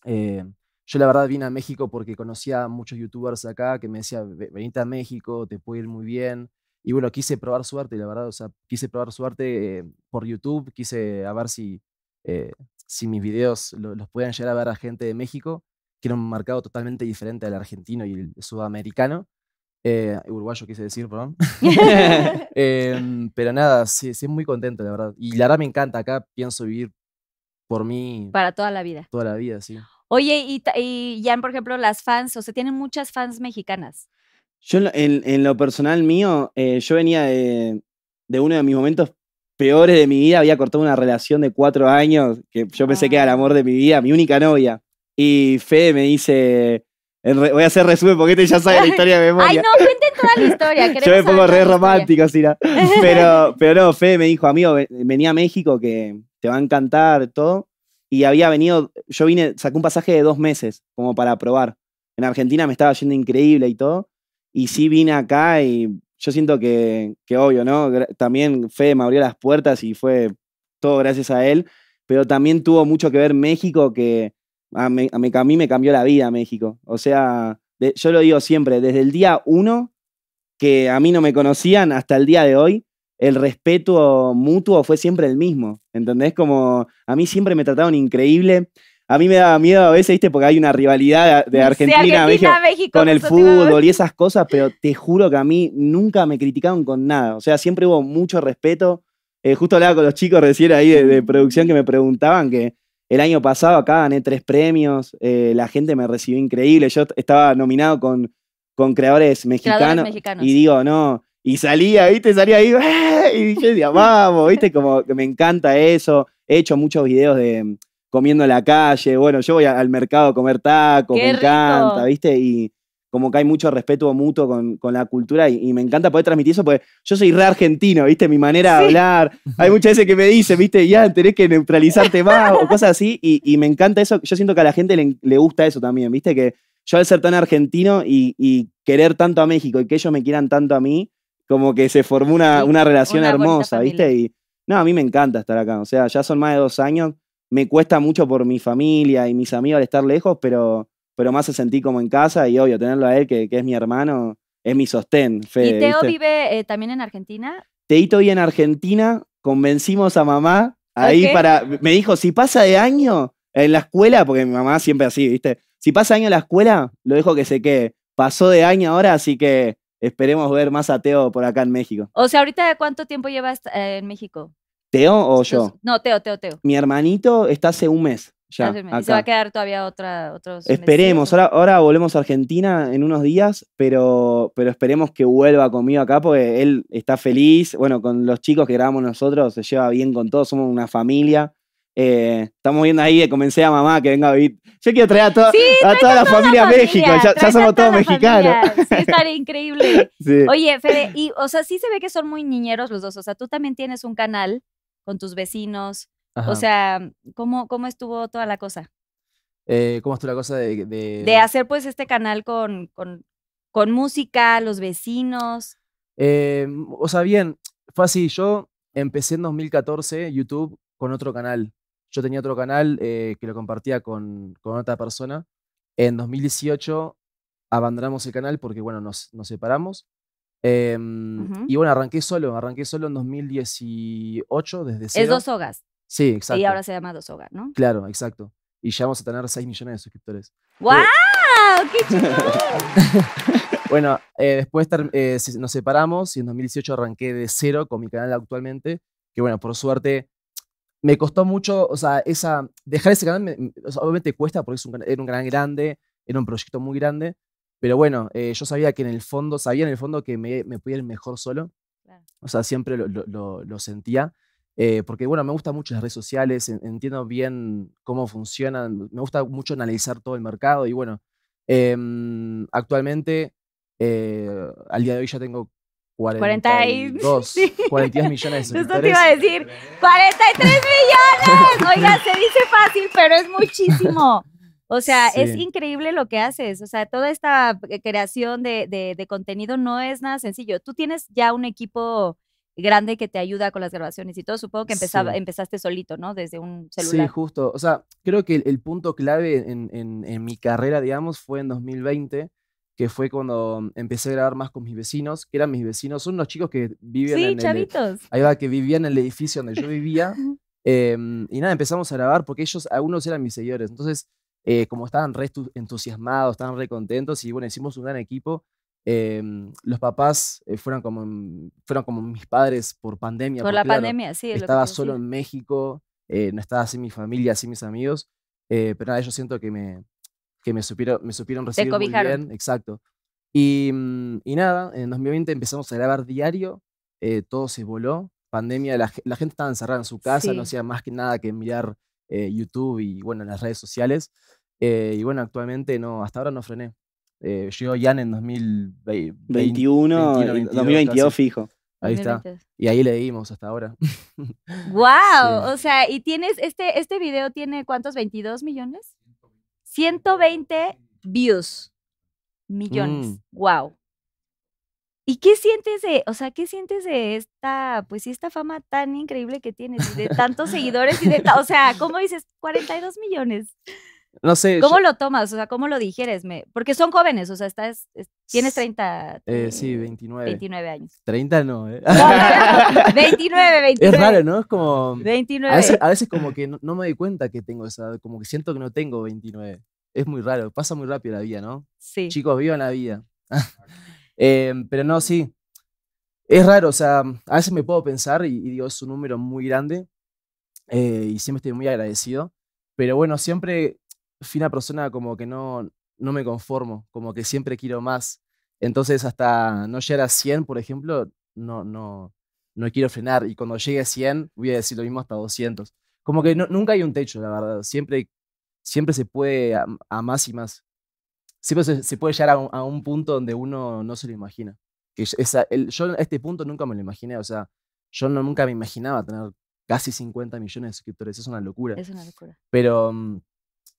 Eh, yo la verdad vine a México porque conocía a muchos youtubers acá que me decían, venite a México, te puede ir muy bien. Y bueno, quise probar suerte, la verdad, o sea, quise probar suerte eh, por YouTube, quise a ver si, eh, si mis videos los podían llegar a ver a gente de México, que era un mercado totalmente diferente al argentino y el sudamericano. Eh, uruguayo quise decir, perdón. Em, pero nada, sí, sí, muy contento, la verdad. Y la verdad me encanta, acá pienso vivir por mí. Para toda la vida. Toda la vida, sí. Oye, y, y Jan, por ejemplo, las fans, o sea, tienen muchas fans mexicanas. Yo en, lo personal mío, eh, yo venía de, uno de mis momentos peores de mi vida, había cortado una relación de cuatro años, que yo pensé que era el ah. amor de mi vida, mi única novia. Y Fe me dice, voy a hacer resumen porque este ya sabe la historia de memoria. Ay, no, cuenten toda la historia. Yo me pongo re romántico, Pero, pero no, Fede me dijo, amigo, venía a México que te va a encantar todo y había venido, yo vine, sacó un pasaje de dos meses como para probar. En Argentina me estaba yendo increíble y todo. Y sí vine acá y yo siento que, que obvio, ¿no? También fe me abrió las puertas y fue todo gracias a él. Pero también tuvo mucho que ver México, que a, mí me cambió la vida México. O sea, yo lo digo siempre, desde el día uno, que a mí no me conocían hasta el día de hoy, el respeto mutuo fue siempre el mismo, ¿entendés? Como a mí siempre me trataron increíble. A mí me daba miedo a veces, ¿viste? Porque hay una rivalidad de Argentina, México, con el fútbol y esas cosas, pero te juro que a mí nunca me criticaron con nada. O sea, siempre hubo mucho respeto. Eh, justo hablaba con los chicos recién ahí de, producción que me preguntaban que el año pasado acá gané tres premios, eh, la gente me recibió increíble. Yo estaba nominado con, con creadores mexicanos. y digo, no, y salía, ¿viste? Salía ahí ¡eh! y yo decía, vamos, ¿viste? Como que me encanta eso. He hecho muchos videos de mm, comiendo en la calle. Bueno, yo voy al mercado a comer tacos, me encanta, ¿viste? Y como que hay mucho respeto mutuo con, con la cultura y, me encanta poder transmitir eso porque yo soy re argentino, ¿viste? Mi manera de hablar. Hay muchas veces que me dicen, ¿viste? Ya, tenés que neutralizarte más o cosas así y, me encanta eso. Yo siento que a la gente le, le, gusta eso también, ¿viste? Que yo al ser tan argentino y querer tanto a México y que ellos me quieran tanto a mí, como que se formó una, relación hermosa, ¿viste? Y no, a mí me encanta estar acá, o sea, ya son más de dos años, me cuesta mucho por mi familia y mis amigos estar lejos, pero, pero más se sentí como en casa y obvio, tenerlo a él, que, es mi hermano, es mi sostén. ¿Y Teo vive eh, también en Argentina? Teito vive en Argentina, convencimos a mamá, ahí para, me dijo, si pasa de año en la escuela, porque mi mamá siempre así, ¿viste? Si pasa año en la escuela, lo dejo que se quede. Pasó de año ahora, así que Esperemos ver más a Teo por acá en México. O sea, ahorita ¿cuánto tiempo llevas eh, en México? ¿Teo o yo? No, Teo, Teo, Teo. Mi hermanito está hace un mes. Ya, acá. se va a quedar todavía otra, otros. Esperemos, ahora, ahora volvemos a Argentina en unos días, pero, pero esperemos que vuelva conmigo acá porque él está feliz. Bueno, con los chicos que grabamos nosotros se lleva bien con todos, somos una familia. Eh, estamos viendo ahí, eh, comencé a mamá que venga a vivir. Yo quiero traer a, toda, la familia a México, ya, somos todos mexicanos. estaría increíble. Oye, Fede, y o sea, sí se ve que son muy niñeros los dos. O sea, tú también tienes un canal con tus vecinos. O sea, ¿cómo, ¿cómo estuvo toda la cosa? Eh, ¿Cómo estuvo la cosa de, de... hacer pues este canal con, con, música, los vecinos? Em, o sea, bien, fue así. Yo empecé en 2014 YouTube con otro canal yo tenía otro canal eh, que lo compartía con, otra persona. En 2018 abandonamos el canal porque, bueno, nos, separamos. Em, y bueno, arranqué solo, arranqué solo en 2018 desde cero. Es Dos Hogas. Sí, exacto. Y ahora se llama Dos Hogas, ¿no? Claro, exacto. Y ya vamos a tener 6 millones de suscriptores. ¡Wow! Eh, ¡Qué chido! bueno, eh, después nos separamos y en 2018 arranqué de cero con mi canal actualmente, que bueno, por suerte me costó mucho, o sea, esa, dejar ese canal, obviamente cuesta porque es un, era un canal grande, era un proyecto muy grande, pero bueno, eh, yo sabía que en el fondo, sabía en el fondo que me, me podía ir mejor solo, o sea, siempre lo, sentía, eh, porque bueno, me gustan mucho las redes sociales, entiendo bien cómo funcionan, me gusta mucho analizar todo el mercado y bueno, em, actualmente, eh, al día de hoy ya tengo 42, sí. 42 millones de suscriptores. Yo te iba a decir, 43 millones. Oiga, se dice fácil, pero es muchísimo. O sea, es increíble lo que haces. O sea, toda esta eh, creación de, de, contenido no es nada sencillo. Tú tienes ya un equipo grande que te ayuda con las grabaciones y todo. Supongo que empezaste solito, ¿no? Desde un celular. Sí, justo. O sea, creo que el, punto clave en, en, en mi carrera, digamos, fue en 2020 que fue cuando empecé a grabar más con mis vecinos, que eran mis vecinos, son unos chicos que vivían en El, e-, ahí que en el edificio donde yo vivía. Em, y nada, empezamos a grabar porque ellos, algunos eran mis seguidores. Entonces, eh, como estaban re entusiasmados, estaban re contentos y bueno, hicimos un gran equipo. Em, los papás eh, fueron, como, mm, fueron como mis padres por pandemia. Por la pandemia, sí. estaba solo en México, eh, no estaba así mi familia, así mis amigos. pero nada, yo siento que me, que me supieron, me recibir muy bien. Exacto. Y, mm, nada, en 2020 empezamos a grabar diario, eh, todo se voló, pandemia, la, gente estaba encerrada en su casa, no hacía más que nada que mirar eh, YouTube y bueno, las redes sociales. Eh, y bueno, actualmente no, hasta ahora no frené. llegó ya en 2021, 2022 fijo. Ahí está. Y ahí le dimos hasta ahora. ¡Wow! O sea, y tienes, este, este video tiene cuántos, 22 millones? 120 views. Millones. Wow. Mm. ¿Y qué sientes de, o sea, qué sientes de esta, pues esta fama tan increíble que tienes, y de tantos seguidores y de, o sea, ¿cómo dices? 42 millones. No sé. ¿Cómo lo tomas? O sea, ¿cómo lo digieres? Porque son jóvenes, o sea, estás, tienes 30. Eh, sí, 29. 29 años. 30 no, ¿eh? 29, 29. Es raro, ¿no? Es como... 29. Mm, a veces, como que no, me doy cuenta que tengo esa, como que siento que no tengo 29. Es muy raro, pasa muy rápido la vida, ¿no? Sí. Chicos, vivan la vida. Eh, pero no, sí. Es raro, o sea, a veces me puedo pensar y, digo, es un número muy grande eh, y siempre estoy muy agradecido. Pero bueno, siempre fina persona como que no, no me conformo, como que siempre quiero más. Entonces, hasta no llegar a 100, por ejemplo, no, no, no quiero frenar. Y cuando llegue a 100, voy a decir lo mismo hasta 200. Como que nunca hay un techo, la verdad. Siempre, siempre se puede a, más y más. Siempre se, puede llegar a un, punto donde uno no se lo imagina. Que esa, el, yo este punto nunca me lo imaginé. O sea, yo no, nunca me imaginaba tener casi 50 millones de suscriptores. Es una locura. Es una locura. Pero mm,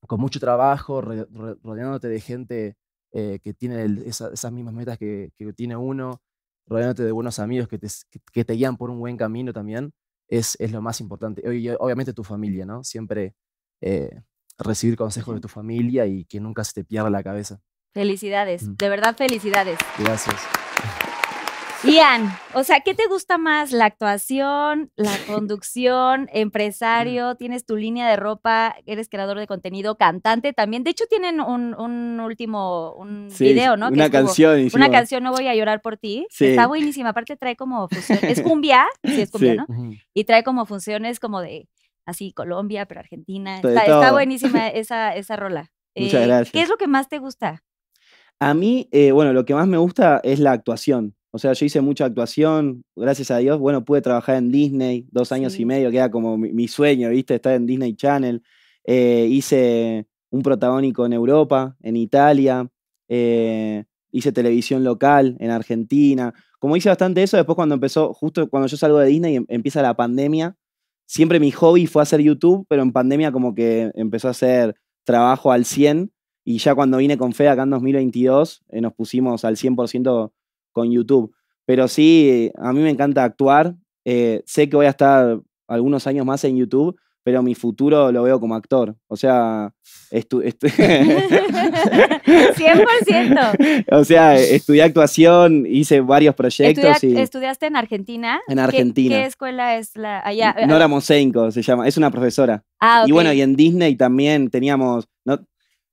con mucho trabajo, rodeándote de gente eh, que tiene esas mismas metas que, tiene uno, rodeándote de buenos amigos que te, que, guían por un buen camino también, es, lo más importante. Y obviamente tu familia, ¿no? Siempre eh, recibir consejos de tu familia y que nunca se te pierda la cabeza. Felicidades, mm. de verdad felicidades. Gracias. Ian, o sea, ¿qué te gusta más? ¿La actuación, la conducción, empresario? ¿Tienes tu línea de ropa? ¿Eres creador de contenido, cantante también? De hecho, tienen un, último un video, ¿no? Una canción. una canción, No Voy a Llorar por Ti. Está buenísima. Aparte, trae como funciones, Es cumbia, sí, es cumbia, ¿no? Y trae como funciones como de así Colombia, pero Argentina. Está, buenísima esa, esa rola. Muchas eh, gracias. ¿Qué es lo que más te gusta? A mí, eh, bueno, lo que más me gusta es la actuación. O sea, yo hice mucha actuación, gracias a Dios, bueno, pude trabajar en Disney dos años y medio, que era como mi, sueño, ¿viste? Estar en Disney Channel. Eh, hice un protagónico en Europa, en Italia, eh, hice televisión local en Argentina. Como hice bastante eso, después cuando empezó, justo cuando yo salgo de Disney em, empieza la pandemia, siempre mi hobby fue hacer YouTube, pero en pandemia como que empezó a hacer trabajo al 100 y ya cuando vine con Fe acá en 2022 eh, nos pusimos al 100% con YouTube. Pero sí, a mí me encanta actuar. Eh, sé que voy a estar algunos años más en YouTube, pero mi futuro lo veo como actor. O sea, o sea, estudié actuación, hice varios proyectos. ¿Estudiaste en Argentina? En Argentina. ¿Qué, escuela es la Nora Mosenko se llama, es una profesora. Ah, Y bueno, y en Disney también teníamos,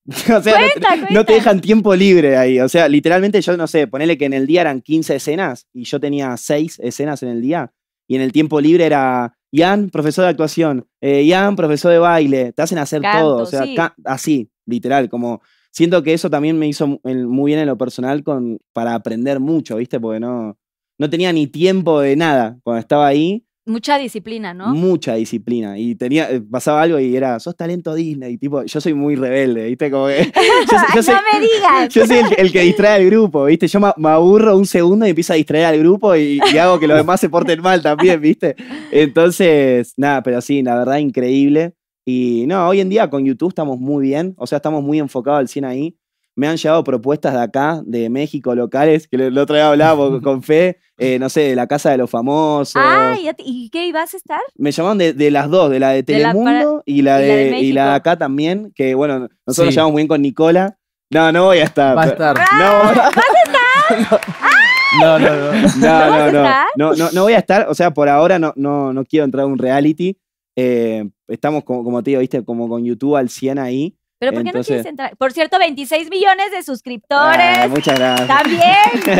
no, te, dejan tiempo libre ahí. O sea, literalmente yo no sé, ponele que en el día eran 15 escenas y yo tenía 6 escenas en el día. Y en el tiempo libre era Ian, profesor de actuación, eh, Ian, profesor de baile. Te hacen hacer todo. O sea, así, literal. Como siento que eso también me hizo muy bien en lo personal con, para aprender mucho, ¿viste? Porque no, no tenía ni tiempo de nada cuando estaba ahí. Mucha disciplina, ¿no? Mucha disciplina. Y tenía, eh, pasaba algo y era, sos talento Disney. Y tipo, yo soy muy rebelde, ¿viste? Como yo, ¡No me digas! Yo soy el, que distrae al grupo, ¿viste? Yo me, aburro un segundo y empiezo a distraer al grupo y, y, hago que los demás se porten mal también, ¿viste? Entonces, nada, pero sí, la verdad, increíble. Y no, hoy en día con YouTube estamos muy bien. O sea, estamos muy enfocados al 100 ahí me han llegado propuestas de acá, de México, locales, que el otro día hablábamos con Fe, eh, no sé, de la Casa de los Famosos. Ah, ¿y qué ibas a estar? Me llamaron de, las dos, de la de Telemundo y, la de, la acá también, que bueno, nosotros llevamos muy bien con Nicola. No, no voy a estar. Va a estar. No, ¿Vas a estar? no, no, no. No, no, no. No, no, voy a estar. O sea, por ahora no, no, no quiero entrar a un reality. Eh, estamos, como, como, te digo, viste, como con YouTube al 100 ahí. Pero ¿por qué no quieres entrar? Por cierto, 26 millones de suscriptores. Ah, muchas gracias. También. ¡Wow! ¡Qué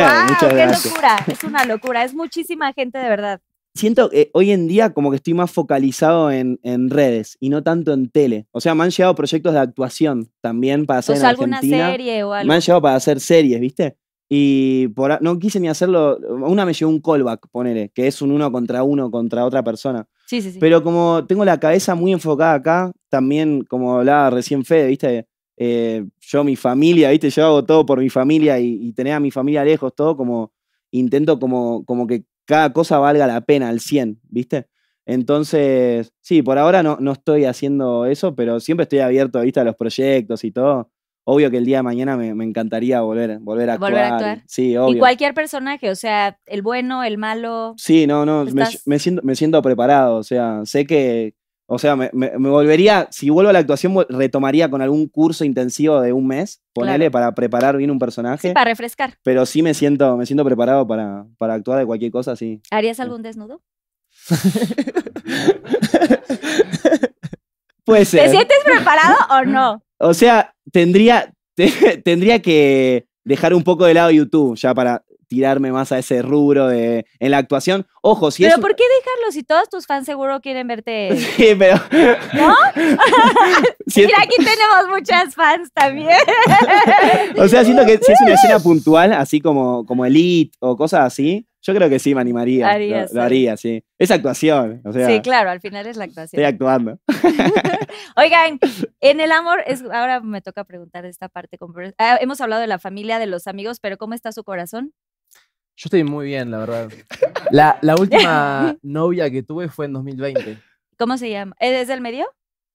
gracias. locura! Es una locura. Es muchísima gente de verdad. Siento que eh, hoy en día como que estoy más focalizado en, en redes y no tanto en tele. O sea, me han llegado proyectos de actuación también para hacer en alguna Argentina. serie o algo. Me han llegado para hacer series, ¿viste? Y por, no quise ni hacerlo. Una me llegó un callback, ponele, que es un uno contra uno contra otra persona. Pero como tengo la cabeza muy enfocada acá, también como hablaba recién Fede, ¿viste? Eh, yo, mi familia, ¿viste? Yo hago todo por mi familia y, tener a mi familia lejos, todo como intento como, como que cada cosa valga la pena al 100, ¿viste? Entonces, sí, por ahora no, estoy haciendo eso, pero siempre estoy abierto, A los proyectos y todo obvio que el día de mañana me, encantaría volver, volver a actuar. Volver a actuar. Sí, obvio. Y cualquier personaje, o sea, el bueno, el malo. Sí, no, no, me, siento, me siento preparado, o sea, sé que, o sea, me, volvería, si vuelvo a la actuación, retomaría con algún curso intensivo de un mes, ponerle para preparar bien un personaje. Sí, para refrescar. Pero sí me siento, me siento preparado para, para actuar de cualquier cosa, sí. ¿Harías algún desnudo? ¿Te sientes preparado o no? O sea, tendría, tendría que dejar un poco de lado YouTube ya para tirarme más a ese rubro de, en la actuación. Ojo, si ¿Pero por qué dejarlo si todos tus fans seguro quieren verte? Sí, pero... ¿No? Mira, aquí tenemos muchas fans también. o sea, siento que si es una escena puntual, así como, como Elite o cosas así, yo creo que sí, me animaría. lo, haría, sí. Es actuación. sí, claro, al final es la actuación. Estoy actuando. Oigan, en el amor, es, ahora me toca preguntar esta parte. Ah, hemos hablado de la familia, de los amigos, pero ¿cómo está su corazón? Yo estoy muy bien, la verdad. La, última novia que tuve fue en 2020. ¿Cómo se llama? ¿Es del medio?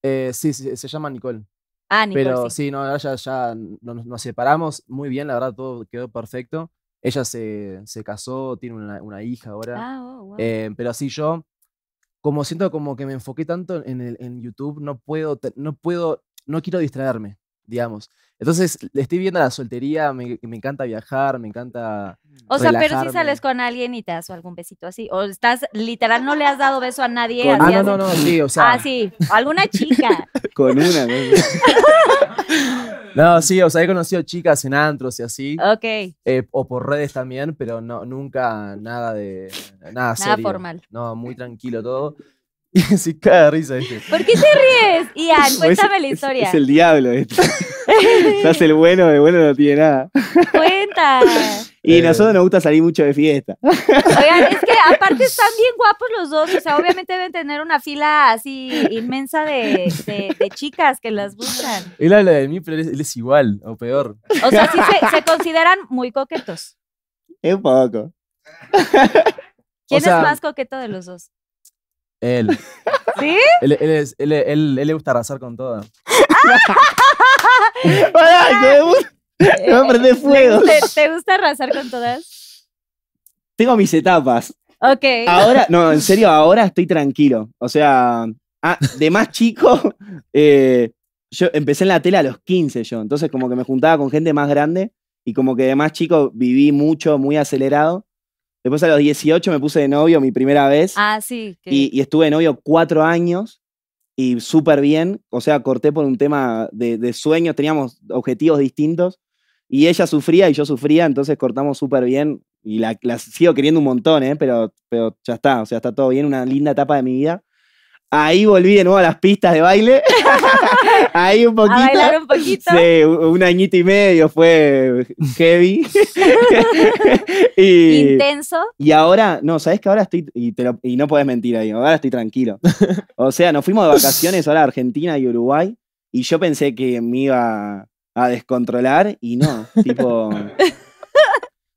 Eh, sí, se llama Nicole. Ah, Nicole. Pero sí, sí no, ya, ya nos separamos muy bien, la verdad, todo quedó perfecto. Ella se, se casó, tiene una, una hija ahora. Ah, oh, eh, pero así yo, como siento como que me enfoqué tanto en, el, en YouTube, no puedo, no puedo, no quiero distraerme, digamos. Entonces, le estoy viendo la soltería, me, me, encanta viajar, me encanta. O sea, pero si sales con alguien y te das algún besito así, o estás literal, no le has dado beso a nadie. ah, no, no, no, sí, o ah, sea. Ah, sí, alguna chica. con una, ¿no? No, sí, o sea, he conocido chicas en antros y así. Ok. Eh, o por redes también, pero no, nunca nada de. Nada, formal. No, muy tranquilo todo. Y así cada risa. ¿Por qué te ríes, Ian? Cuéntame la historia. Es, el diablo este. Estás el bueno, el bueno no tiene nada. Cuenta. Y a nosotros nos gusta salir mucho de fiesta. Oigan, es que aparte están bien guapos los dos. O sea, obviamente deben tener una fila así inmensa de, chicas que las buscan. Él habla de mí, pero él es, igual o peor. O sea, sí se, consideran muy coquetos. Es poco. ¿Quién es más coqueto de los dos? Él. ¿Sí? Él, él, él- le gusta arrasar con todas me eh, eh, fuego. ¿Te, gusta arrasar con todas? Tengo mis etapas. Ok. Ahora, no, en serio, ahora estoy tranquilo. O sea, ah, de más chico, eh, yo empecé en la tele a los 15 yo, entonces como que me juntaba con gente más grande y como que de más chico viví mucho, muy acelerado Después a los 18 me puse de novio mi primera vez. Ah, sí. Y, estuve de novio cuatro años y súper bien. O sea, corté por un tema de, sueños, teníamos objetivos distintos. Y ella sufría y yo sufría, entonces cortamos súper bien. Y la, la, sigo queriendo un montón, ¿eh? pero, pero ya está, o sea, está todo bien, una linda etapa de mi vida. Ahí volví de nuevo a las pistas de baile. Ahí un poquito. un Sí, un añito y medio fue heavy. Intenso. Y ahora, no, sabes que ahora estoy, y, no puedes mentir ahí, ahora estoy tranquilo. O sea, nos fuimos de vacaciones ahora a Argentina y Uruguay y yo pensé que me iba a descontrolar y no, tipo...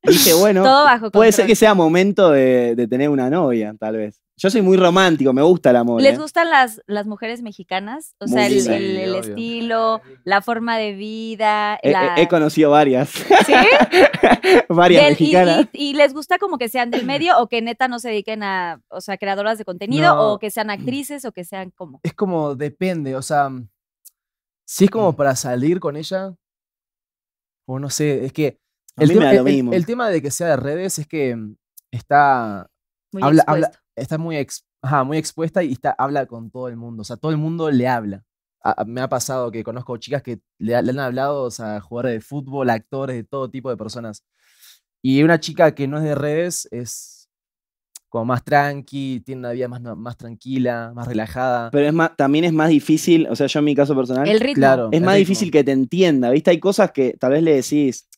Dije, bueno, puede ser que sea momento de tener una novia, tal vez. Yo soy muy romántico, me gusta el amor. ¿Les ¿eh? gustan las, las mujeres mexicanas? O sea, el, estilo, la forma de vida. He, conocido varias. ¿Sí? varias mexicanas. Y, les gusta como que sean del medio o que neta no se dediquen a, o sea, creadoras de contenido o que sean actrices o que sean como? Es como, depende, o sea, si es como mm. para salir con ella, o no sé, es que... mismo. el tema de que sea de redes es que mm, está está muy, expuesta y habla con todo el mundo. O sea, todo el mundo le habla. me ha pasado que conozco chicas que le, han hablado, o sea, jugadores de fútbol, actores, de todo tipo de personas. Y una chica que no es de redes es como más tranqui, tiene una vida más, más tranquila, más relajada. Pero es también es más difícil, o sea, yo en mi caso personal. El ritmo. Claro, es más difícil que te entienda, ¿viste? Hay cosas que tal vez le decís,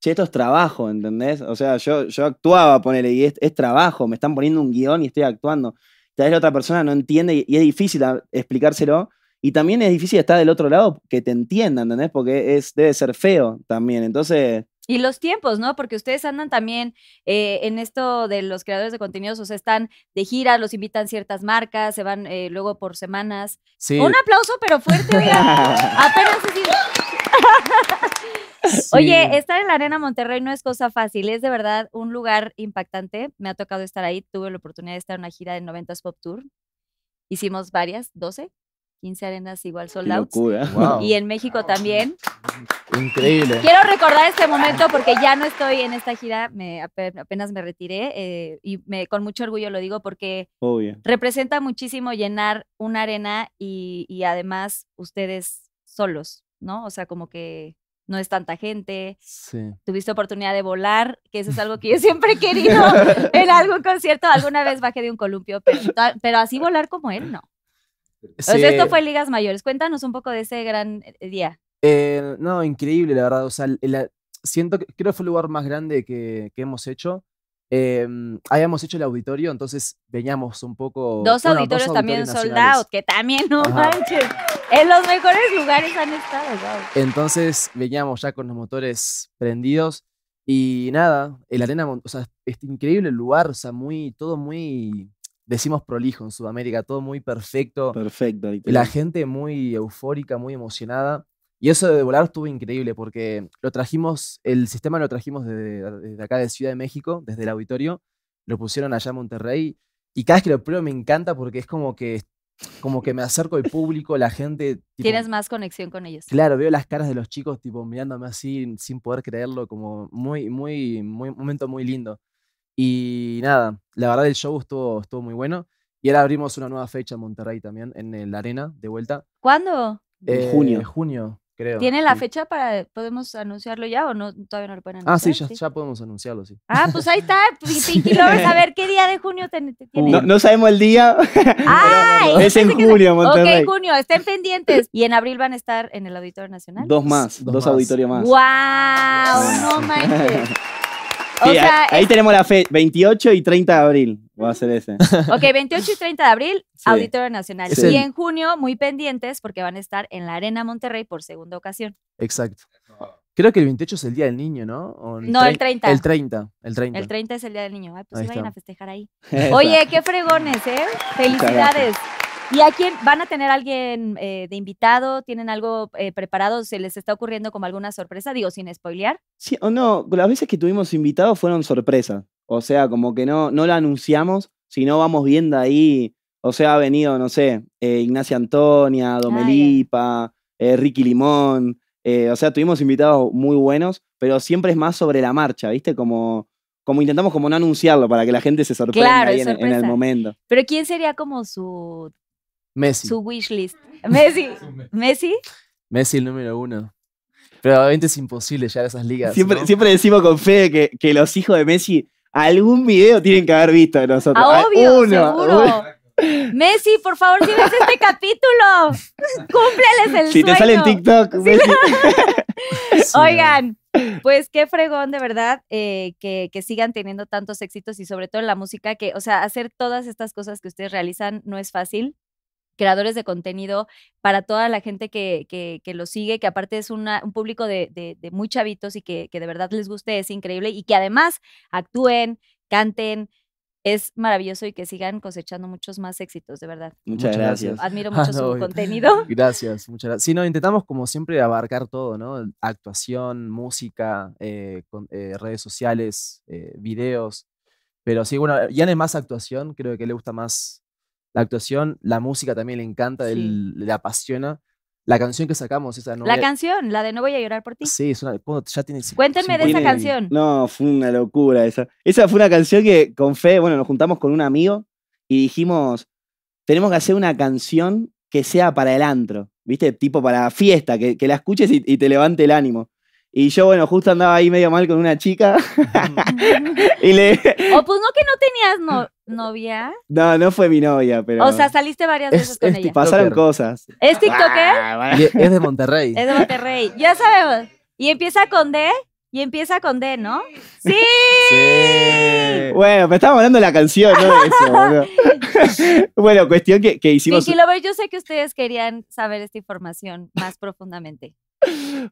che, esto es trabajo, ¿entendés? O sea, yo, yo actuaba, ponele, y es, trabajo, me están poniendo un guión y estoy actuando. Tal vez la otra persona no entiende y, es difícil explicárselo. Y también es difícil estar del otro lado que te entiendan, ¿entendés? Porque es, debe ser feo también. Entonces, y los tiempos, ¿no? Porque ustedes andan también eh, en esto de los creadores de contenidos, o sea, están de gira, los invitan ciertas marcas, se van eh, luego por semanas. Sí. Un aplauso, pero fuerte, Apenas Oye, estar en la Arena Monterrey no es cosa fácil, es de verdad un lugar impactante. Me ha tocado estar ahí, tuve la oportunidad de estar en una gira de 90s Pop Tour. Hicimos varias, 12, 15 arenas igual sold out. Y en México también. Increíble. Quiero recordar este momento porque ya no estoy en esta gira, me, apenas me retiré eh, y me, con mucho orgullo lo digo porque representa muchísimo llenar una arena y además ustedes solos, ¿no? O sea, como que no es tanta gente. Sí. Tuviste oportunidad de volar, que eso es algo que yo siempre he querido en algún concierto. Alguna vez bajé de un columpio, pero, pero así volar como él, no. O sea, esto fue Ligas Mayores. Cuéntanos un poco de ese gran eh, día. Eh, no, increíble, la verdad. O sea, siento que creo que fue el lugar más grande que, que hemos hecho. Em, habíamos hecho el auditorio, entonces veníamos un poco. Dos auditorios también soldados que también no manches. En los mejores lugares han estado. Entonces veníamos ya con los motores prendidos y nada, el Arena, o sea, este increíble lugar, o sea, muy, todo muy, decimos prolijo en Sudamérica, todo muy perfecto. Perfecto. La gente muy eufórica, muy emocionada. Y eso de volar estuvo increíble porque lo trajimos, el sistema lo trajimos desde, acá de Ciudad de México, desde el auditorio, lo pusieron allá en Monterrey y cada vez que lo pruebo me encanta porque es como que, como que me acerco al público, la gente... Tienes más conexión con ellos. Claro, veo las caras de los chicos tipo mirándome así sin poder creerlo, como muy, muy, muy, un momento muy lindo. Y nada, la verdad el show estuvo, estuvo muy bueno. Y ahora abrimos una nueva fecha en Monterrey también, en la arena, de vuelta. ¿Cuándo? En junio. Eh, junio. ¿Tiene la fecha para, podemos anunciarlo ya o no, todavía no lo pueden anunciar? Ah, sí, ya, ya podemos anunciarlo, sí. Ah, pues ahí está, Pinky Lovers, a ver qué día de junio te, tiene. No, no, sabemos el día. Ah, es en junio, Monterrey. Ok, junio, estén pendientes. Y en abril van a estar en el Auditorio Nacional. Dos más, dos, auditorios más. ¡Wow! No manches. o sea, ahí, tenemos la fe, 28 y 30 de abril. Voy a hacer ese. Ok, 28 y 30 de abril, Auditorio Nacional. Y en junio, muy pendientes, porque van a estar en la Arena Monterrey por segunda ocasión. Exacto. Creo que el 28 es el Día del Niño, ¿no? no, el 30. El 30. El 30. es el Día del Niño. pues se vayan a festejar ahí. Oye, qué fregones, ¿eh? Felicidades. ¿Y a quién van a tener alguien eh, de invitado? ¿Tienen algo eh, preparado? ¿Se les está ocurriendo como alguna sorpresa? Digo, sin spoilear. Sí, o no, las veces que tuvimos invitados fueron sorpresas. O sea, como que no, no la anunciamos, sino vamos viendo ahí. O sea, ha venido, no sé, eh, Ignacia Antonia, ah, Domelipa, eh, Ricky Limón. Eh, o sea, tuvimos invitados muy buenos, pero siempre es más sobre la marcha, ¿viste? Como, como intentamos como no anunciarlo para que la gente se sorprenda ahí en, el momento. Pero ¿quién sería como su... Messi. Su wish list. Messi. ¿Messi? Messi el número uno. Pero obviamente es imposible llegar a esas ligas. Siempre, siempre decimos con fe que, que, los hijos de Messi Algún video tienen que haber visto de nosotros. Ah, obvio, Messi, por favor, si este capítulo, cúmpleles el Si te sale en TikTok, Messi. Oigan, pues qué fregón de verdad eh, que, que, sigan teniendo tantos éxitos y sobre todo la música, que, o sea, hacer todas estas cosas que ustedes realizan no es fácil creadores de contenido, para toda la gente que, lo sigue, que aparte es un público de, de, muy chavitos y que, de verdad les guste, es increíble y que además actúen, canten, es maravilloso y que sigan cosechando muchos más éxitos, de verdad. Muchas, gracias. Admiro mucho ah, su contenido. Gracias, muchas gracias. Sí, no, intentamos como siempre abarcar todo, ¿no? Actuación, música, eh, eh, redes sociales, eh, videos. Pero sí, bueno, no es más actuación, creo que le gusta más la actuación, la música también le encanta, le apasiona. La canción que sacamos, esa La canción, la de No voy a llorar por ti. Sí, es una... ya tiene... Cuéntenme de esa canción. No, fue una locura esa. Esa fue una canción que con Fe, bueno, nos juntamos con un amigo y dijimos, tenemos que hacer una canción que sea para el antro, ¿viste? Tipo para fiesta, que, la escuches y, te levante el ánimo. Y yo, bueno, justo andaba ahí medio mal con una chica. y O pues no que no tenías novia. No, no fue mi novia, pero... O sea, saliste varias veces con ella. Pasaron cosas. ¿Es TikToker? Ah, es de Monterrey. Es de Monterrey, ya sabemos. Y empieza con D. Y empieza con D, ¿no? ¡Sí! Bueno, me estaba hablando la canción, ¿no? bueno, cuestión que, que hicimos. lo yo sé que ustedes querían saber esta información más profundamente.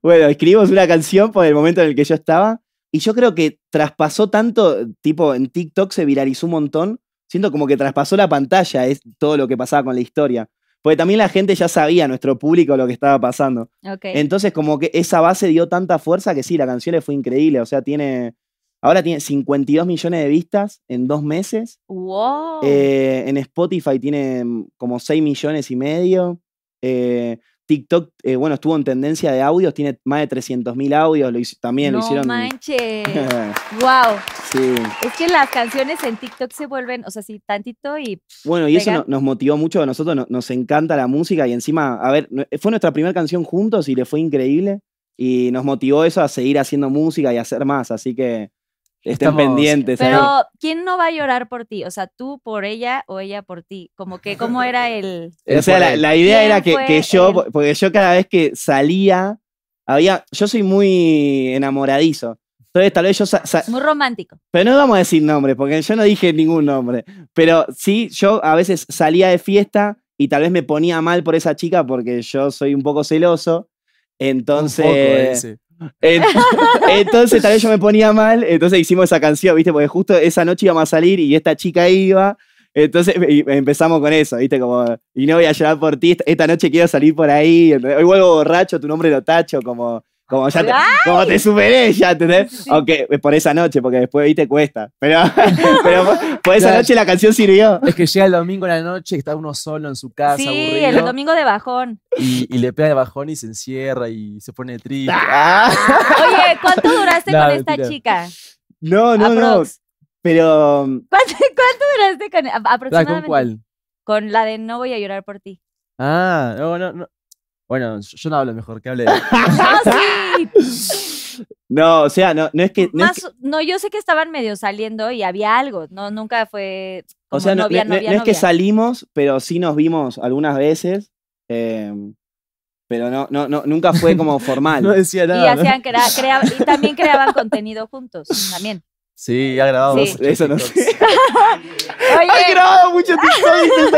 Bueno, escribimos una canción por el momento en el que yo estaba. Y yo creo que traspasó tanto, tipo, en TikTok se viralizó un montón. Siento como que traspasó la pantalla, es todo lo que pasaba con la historia. Porque también la gente ya sabía, nuestro público, lo que estaba pasando. Entonces, como que esa base dio tanta fuerza que sí, la canción fue increíble. O sea, tiene. Ahora tiene 52 millones de vistas en dos meses. ¡Wow! Eh, en Spotify tiene como 6 millones y medio. Eh, TikTok, eh, bueno, estuvo en tendencia de audios, tiene más de 300.000 audios, lo también lo hicieron. No manches. wow. Sí. Es que las canciones en TikTok se vuelven, o sea, sí, tantito y. Bueno, y eso nos motivó mucho a nosotros, nos encanta la música y encima, a ver, fue nuestra primera canción juntos y le fue increíble y nos motivó eso a seguir haciendo música y hacer más, así que Estén pendientes. Pero, ¿quién no va a llorar por ti? O sea, tú por ella o ella por ti. Como que, ¿cómo era el...? o sea, la, la idea era que, que yo, porque yo cada vez que salía, había, yo soy muy enamoradizo. Entonces, tal vez yo... Muy romántico. Pero no vamos a decir nombres, porque yo no dije ningún nombre. Pero sí, yo a veces salía de fiesta y tal vez me ponía mal por esa chica porque yo soy un poco celoso. Entonces, Entonces tal vez yo me ponía mal, entonces hicimos esa canción, ¿viste? Porque justo esa noche íbamos a salir y esta chica iba. Entonces empezamos con eso, ¿viste? Como, y no voy a llorar por ti, esta noche quiero salir por ahí, hoy vuelvo borracho, tu nombre lo tacho, como como te, superé ya, ¿entendés? Aunque por esa noche, porque después ahí te cuesta. Pero, pero por, esa noche la canción sirvió. Es que llega el domingo en la noche, Y está uno solo en su casa. Sí, el domingo de bajón. Y, le pega de bajón y se encierra y se pone triste. Ah. Oye, ¿cuánto duraste con esta chica? No, no, no. Pero. Mm, ¿Cuánto, duraste con aproximadamente? ¿Con cuál? Con la de No voy a llorar por ti. Ah, no, no, no. Bueno, yo no hablo mejor que hable. Ah, no, o sea, no, no es que. No, yo sé que estaban medio saliendo y había algo. No, nunca fue. Como o sea, no, es que salimos, pero sí nos vimos algunas veces. Em, pero no, no, no, nunca fue como formal. no decía nada. Y, hacían y también creaban contenido juntos, también. Sí, ha grabado Eso no sé. Ha grabado mucho TikTok.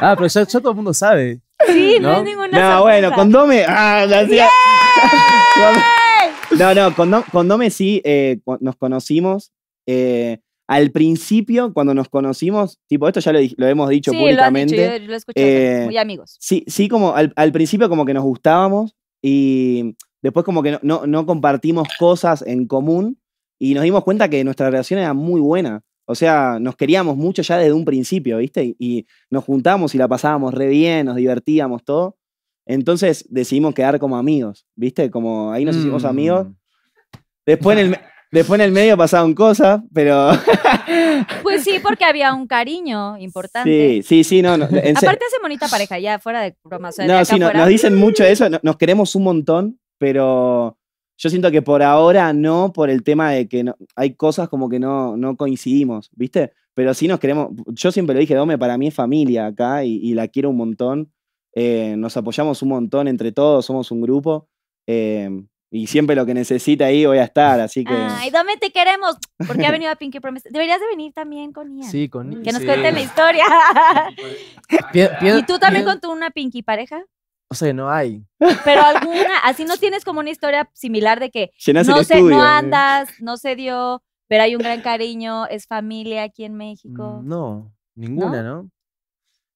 ah, pero ya todo el mundo sabe. Sí, no, No, bueno, condome. Ah, No, no, con, Dome sí eh, nos conocimos. Eh, al principio, cuando nos conocimos, tipo, esto ya lo, hemos dicho públicamente. Eh, muy amigos. Sí, sí, como al, principio como que nos gustábamos y después como que no, no compartimos cosas en común y nos dimos cuenta que nuestra relación era muy buena. O sea, nos queríamos mucho ya desde un principio, ¿viste? Y nos juntamos y la pasábamos re bien, nos divertíamos, todo. Entonces decidimos quedar como amigos, ¿viste? Como ahí nos hicimos amigos. Mm. Después en, el, después en el medio pasaron cosas, pero... Pues sí, porque había un cariño importante. Sí, sí, sí, no. Aparte hace bonita pareja, ya fuera de no, sí, nos dicen mucho eso, nos queremos un montón, pero yo siento que por ahora no, por el tema de que no, hay cosas como que no, no coincidimos, ¿viste? Pero sí nos queremos. Yo siempre lo dije, Dome, para mí es familia acá y, la quiero un montón. Eh, nos apoyamos un montón entre todos, somos un grupo. Eh, y siempre lo que necesita ahí voy a estar, así que. Ay, Dome, te queremos. Porque ha venido a Pinky Promise. Deberías de venir también con Ian. Sí, con Ian. Que nos cuente la historia. ¿Y tú también con tu una Pinky pareja? O sea, no hay. Pero alguna, así no tienes como una historia similar de que no, ¿eh? andas, no se dio, pero hay un gran cariño, es familia aquí en México. Mm, no, ninguna, ¿no?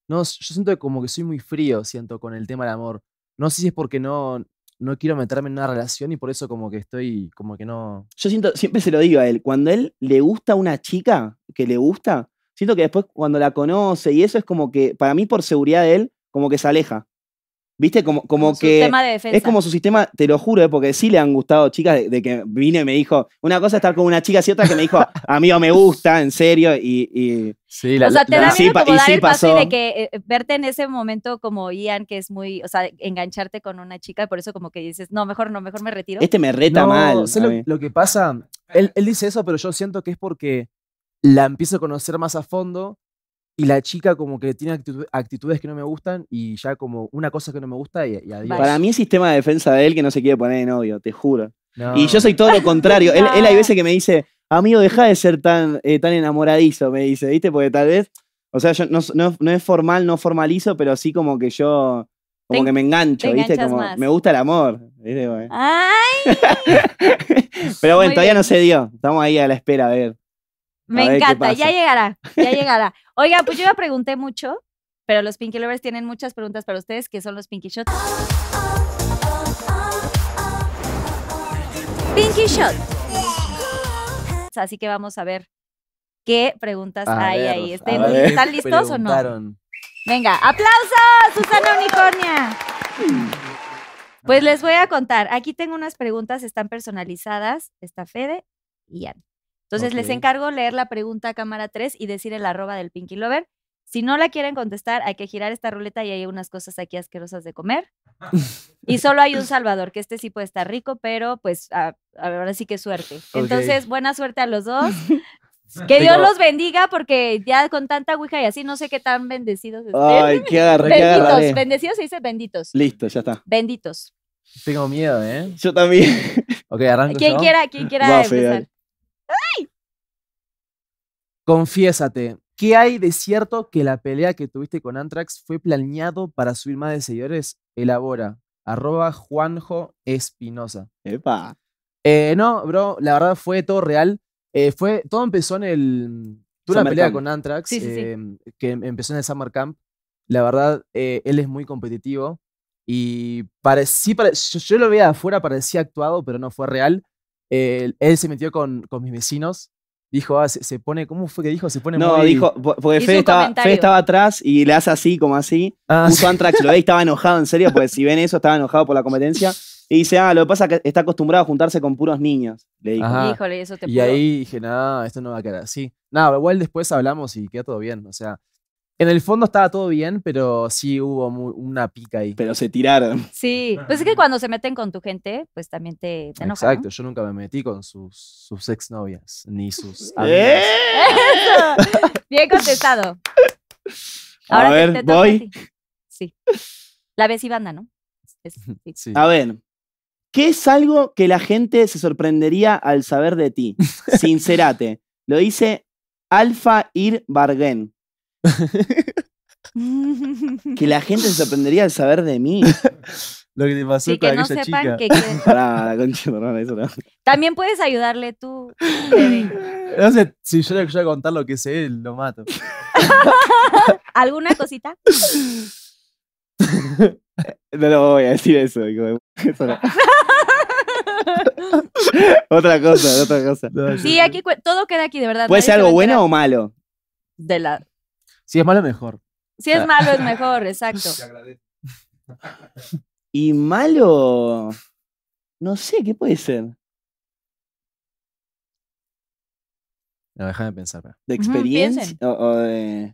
No, yo siento como que soy muy frío, siento, con el tema del amor. No sé si es porque no, no quiero meterme en una relación y por eso como que estoy, como que no... Yo siento, siempre se lo digo a él, cuando él le gusta una chica que le gusta, siento que después cuando la conoce y eso es como que, para mí por seguridad de él, como que se aleja. ¿Viste? Como, como, que. Es como su sistema, te lo juro, eh, porque sí le han gustado chicas de, que vine y me dijo. Una cosa es estar con una chica, y otra que me dijo, amigo, me gusta, en serio. Y. y sí, la, o sea, te da miedo como el de que eh, eh, verte en ese momento como Ian, que es muy. O sea, engancharte con una chica, por eso como que dices, no, mejor no, mejor me retiro. Este me reta mal. lo, que pasa, él, él dice eso, pero yo siento que es porque la empiezo a conocer más a fondo y la chica como que tiene actitudes que no me gustan y ya como una cosa que no me gusta y, adiós. Para mí es sistema de defensa de él que no se quiere poner de novio, te juro. Y yo soy todo lo contrario. él, hay veces que me dice, amigo, deja de ser tan, eh, tan enamoradizo, me dice, ¿viste? Porque tal vez, o sea, yo no, es formal, no formalizo, pero sí como que yo, como que me engancho, ¿viste? Como me gusta el amor. pero bueno, todavía no se dio. Estamos ahí a la espera, a ver. Me encanta, ya llegará, ya llegará. Oiga, pues yo ya pregunté mucho, pero los Pinky Lovers tienen muchas preguntas para ustedes, que son los Pinky Shots. Pinky Shot. Así que vamos a ver qué preguntas hay ahí. Este, ¿Están listos o no? Venga, aplausos, Susana Unicornia. Pues les voy a contar. Aquí tengo unas preguntas, están personalizadas. Está Fede y Ana. Entonces les encargo leer la pregunta a cámara 3 y decir el arroba del Pinky Lover. Si no la quieren contestar, hay que girar esta ruleta y hay unas cosas aquí asquerosas de comer. y solo hay un Salvador, que este sí puede estar rico, pero pues a, ah, ver, ahora sí que suerte. Entonces, buena suerte a los dos. Que Dios los bendiga porque ya con tanta ouija y así no sé qué tan bendecidos estén. Ay, qué agarré, Benditos, qué bendecidos se dice benditos. Listo, ya está. Benditos. Tengo miedo, ¿eh? Yo también. ok, arranco Quien quiera, quien quiera empezar. Confiésate, ¿qué hay de cierto que la pelea que tuviste con Anthrax fue planeado para subir más de seguidores? Elabora. Arroba Juanjo Espinosa. Epa. Eh, no, bro, la verdad fue todo real. Eh, fue, todo empezó en el. Tuve una pelea con Anthrax, em, que em, empezó en el Summer Camp. La verdad, eh, él es muy competitivo. Y yo, lo veía de afuera, parecía actuado, pero no fue real. él se metió con, con mis vecinos Dijo, ah, se, pone, ¿cómo fue que dijo? Se pone no, dijo, porque Fede estaba, atrás y le hace así, como así. Ah. puso lo ve estaba enojado, en serio, porque si ven eso, estaba enojado por la competencia. Y dice, ah, lo que pasa es que está acostumbrado a juntarse con puros niños. Le dijo. Híjole, eso te Y ahí dije, nada, esto no va a quedar así. Nada, igual después hablamos y queda todo bien. O sea, en el fondo estaba todo bien, pero sí hubo una pica ahí. Pero se tiraron. Sí, pues es que cuando se meten con tu gente, pues también te, Exacto, yo nunca me metí con sus, sus exnovias, ni sus ¿Eh? Bien contestado. a ver, voy. sí. La banda, ¿no? sí. A ver, ¿qué es algo que la gente se sorprendería al saber de ti? Sincerate. Lo dice Alfa Ir Barguén que la gente se sorprendería al saber de mí. Lo que te pasó con aquella chica. que... También puedes ayudarle tú. No sé, si yo le voy a contar lo que sé, lo mato. ¿Alguna cosita? No lo voy a decir eso. otra cosa, otra cosa. sí, aquí todo queda aquí, de verdad. ¿Puede ser algo bueno o malo? De la si es malo, mejor. Si es ah. malo, es mejor, exacto. Y malo. No sé, ¿qué puede ser? No, déjame pensar. ¿De experiencia? de-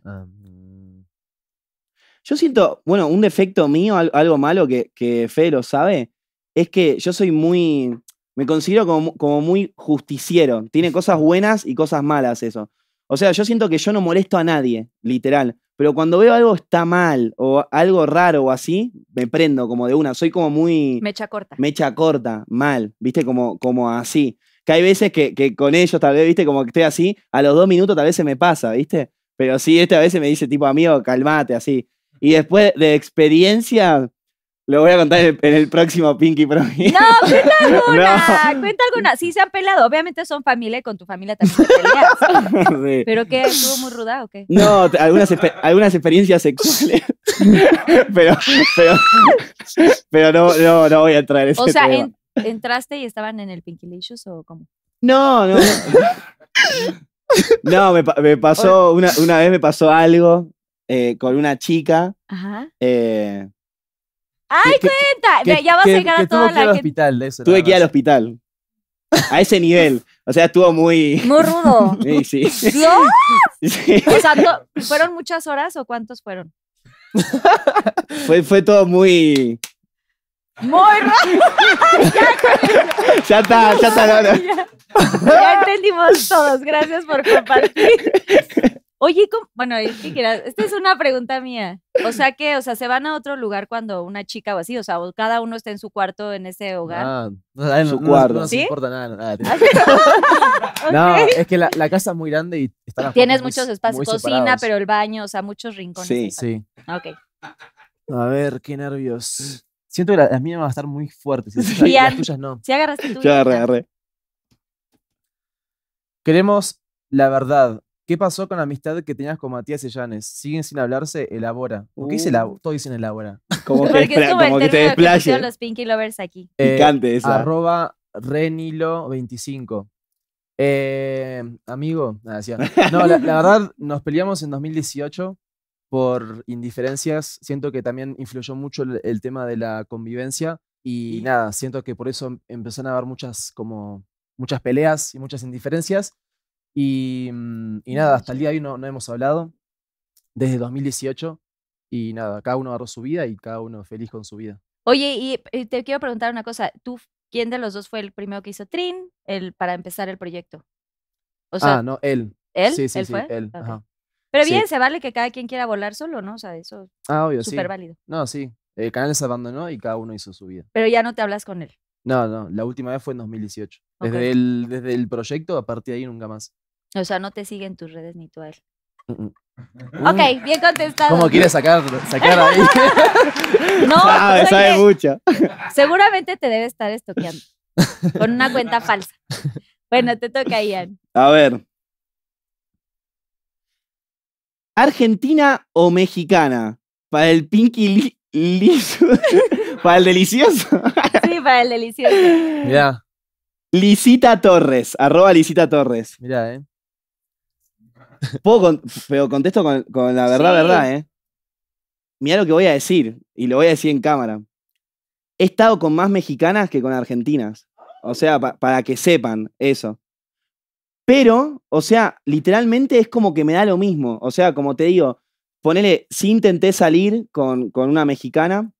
Yo siento, bueno, un defecto mío, algo malo que, que Fede lo sabe, es que yo soy muy. Me considero como muy justiciero. Tiene cosas buenas y cosas malas eso. O sea, yo siento que yo no molesto a nadie, literal. Pero cuando veo algo está mal o algo raro o así, me prendo como de una. Soy como muy. Mecha corta. Mecha corta, mal, ¿viste? Como, como así. Que hay veces que, que con ellos, tal vez, ¿viste? Como que estoy así, a los dos minutos tal vez se me pasa, ¿viste? Pero sí, este a veces me dice, tipo, amigo, calmate, así. Y después de experiencia, lo voy a contar en el próximo Pinky Pro No, cuenta alguna, cuenta alguna. Sí, se han pelado. Obviamente son familia y con tu familia también peleas. ¿Pero qué? ¿Estuvo muy ruda o qué? No, algunas, algunas experiencias sexuales. pero, pero, pero no, no, no voy a entrar en eso. O sea, ¿entraste y estaban en el Pinky Licious o cómo? No, no. No, me, me pasó, una, una, vez me pasó algo eh, con una chica. Ajá. Eh, ¡Ay, cuenta! ya vas a llegar a toda la. Que... Al hospital, tuve que ir al hospital. A ese nivel. O sea, estuvo muy. Muy rudo. Sí, sí. ¿Dios? Sí. O sea, ¿fueron muchas horas o cuántos fueron? fue, fue todo muy. Muy rudo. ya, ya está, ya está. ya entendimos todos. Gracias por compartir. Oye, bueno, es quieras, esta es una pregunta mía. O sea que, o sea, se van a otro lugar cuando una chica o así, o sea, cada uno está en su cuarto en ese hogar. Ah, no, en su no, cuarto. No, se importa nada. no, ah, es que la, casa es muy grande y está Tienes muchos espacios, cocina, pero el baño, o sea, muchos rincones. Sí, sí. Ok. A ver, qué nervios. Siento que las la mías van a estar muy fuertes. Si y las tuyas no. Si agarras. tú. Ya agarré. Queremos la verdad, ¿Qué pasó con la amistad que tenías con Matías y ¿Siguen sin hablarse? Elabora. ¿Por qué dice uh. elabora? Todos dicen elabora. Como que, te los Pinky Lovers aquí. Eh, Picante Arroba Renilo25. Eh, amigo, nada, No, la, verdad, nos peleamos en 2018 por indiferencias. Siento que también influyó mucho el, tema de la convivencia. Y, y nada, siento que por eso empezaron a haber muchas, como, muchas peleas y muchas indiferencias. Mm, y, nada, hasta el día de hoy no, no, hemos hablado, desde 2018, y nada, cada uno agarró su vida y cada uno feliz con su vida. Oye, y eh, te quiero preguntar una cosa, ¿tú quién de los dos fue el primero que hizo Trin el, para empezar el proyecto? ah, no, él. ¿Él? Sí, sí, él. Pero bien, se vale que cada quien quiera volar solo, ¿no? O sea, eso ah, obvio, súper sí. válido. No, sí. El canal se abandonó y cada uno hizo su vida. Pero ya no te hablas con él. No, no. La última vez fue en 2018. Desde, el, desde el proyecto, a partir de ahí nunca más. O sea, no te siguen tus redes ni tú a él. Mm, mm. ok, bien contestado. ¿Cómo quieres sacar, sacar ahí? no, sabe, sabe mucho. Seguramente te debe estar estoqueando con una cuenta falsa. Bueno, te toca, Ian. A ver. ¿Argentina o mexicana? Para el Pinky Liso. ¿Para el delicioso? sí, para el delicioso. Ya. Lisita Torres, arroba Licita Torres. Mira, eh. Puedo pero contesto con, la verdad, verdad, ¿eh? Mirá lo que voy a decir, y lo voy a decir en cámara. He estado con más mexicanas que con argentinas. O sea, para que sepan eso. Pero, o sea, literalmente es como que me da lo mismo. O sea, como te digo, ponele, si sí intenté salir con, con, una mexicana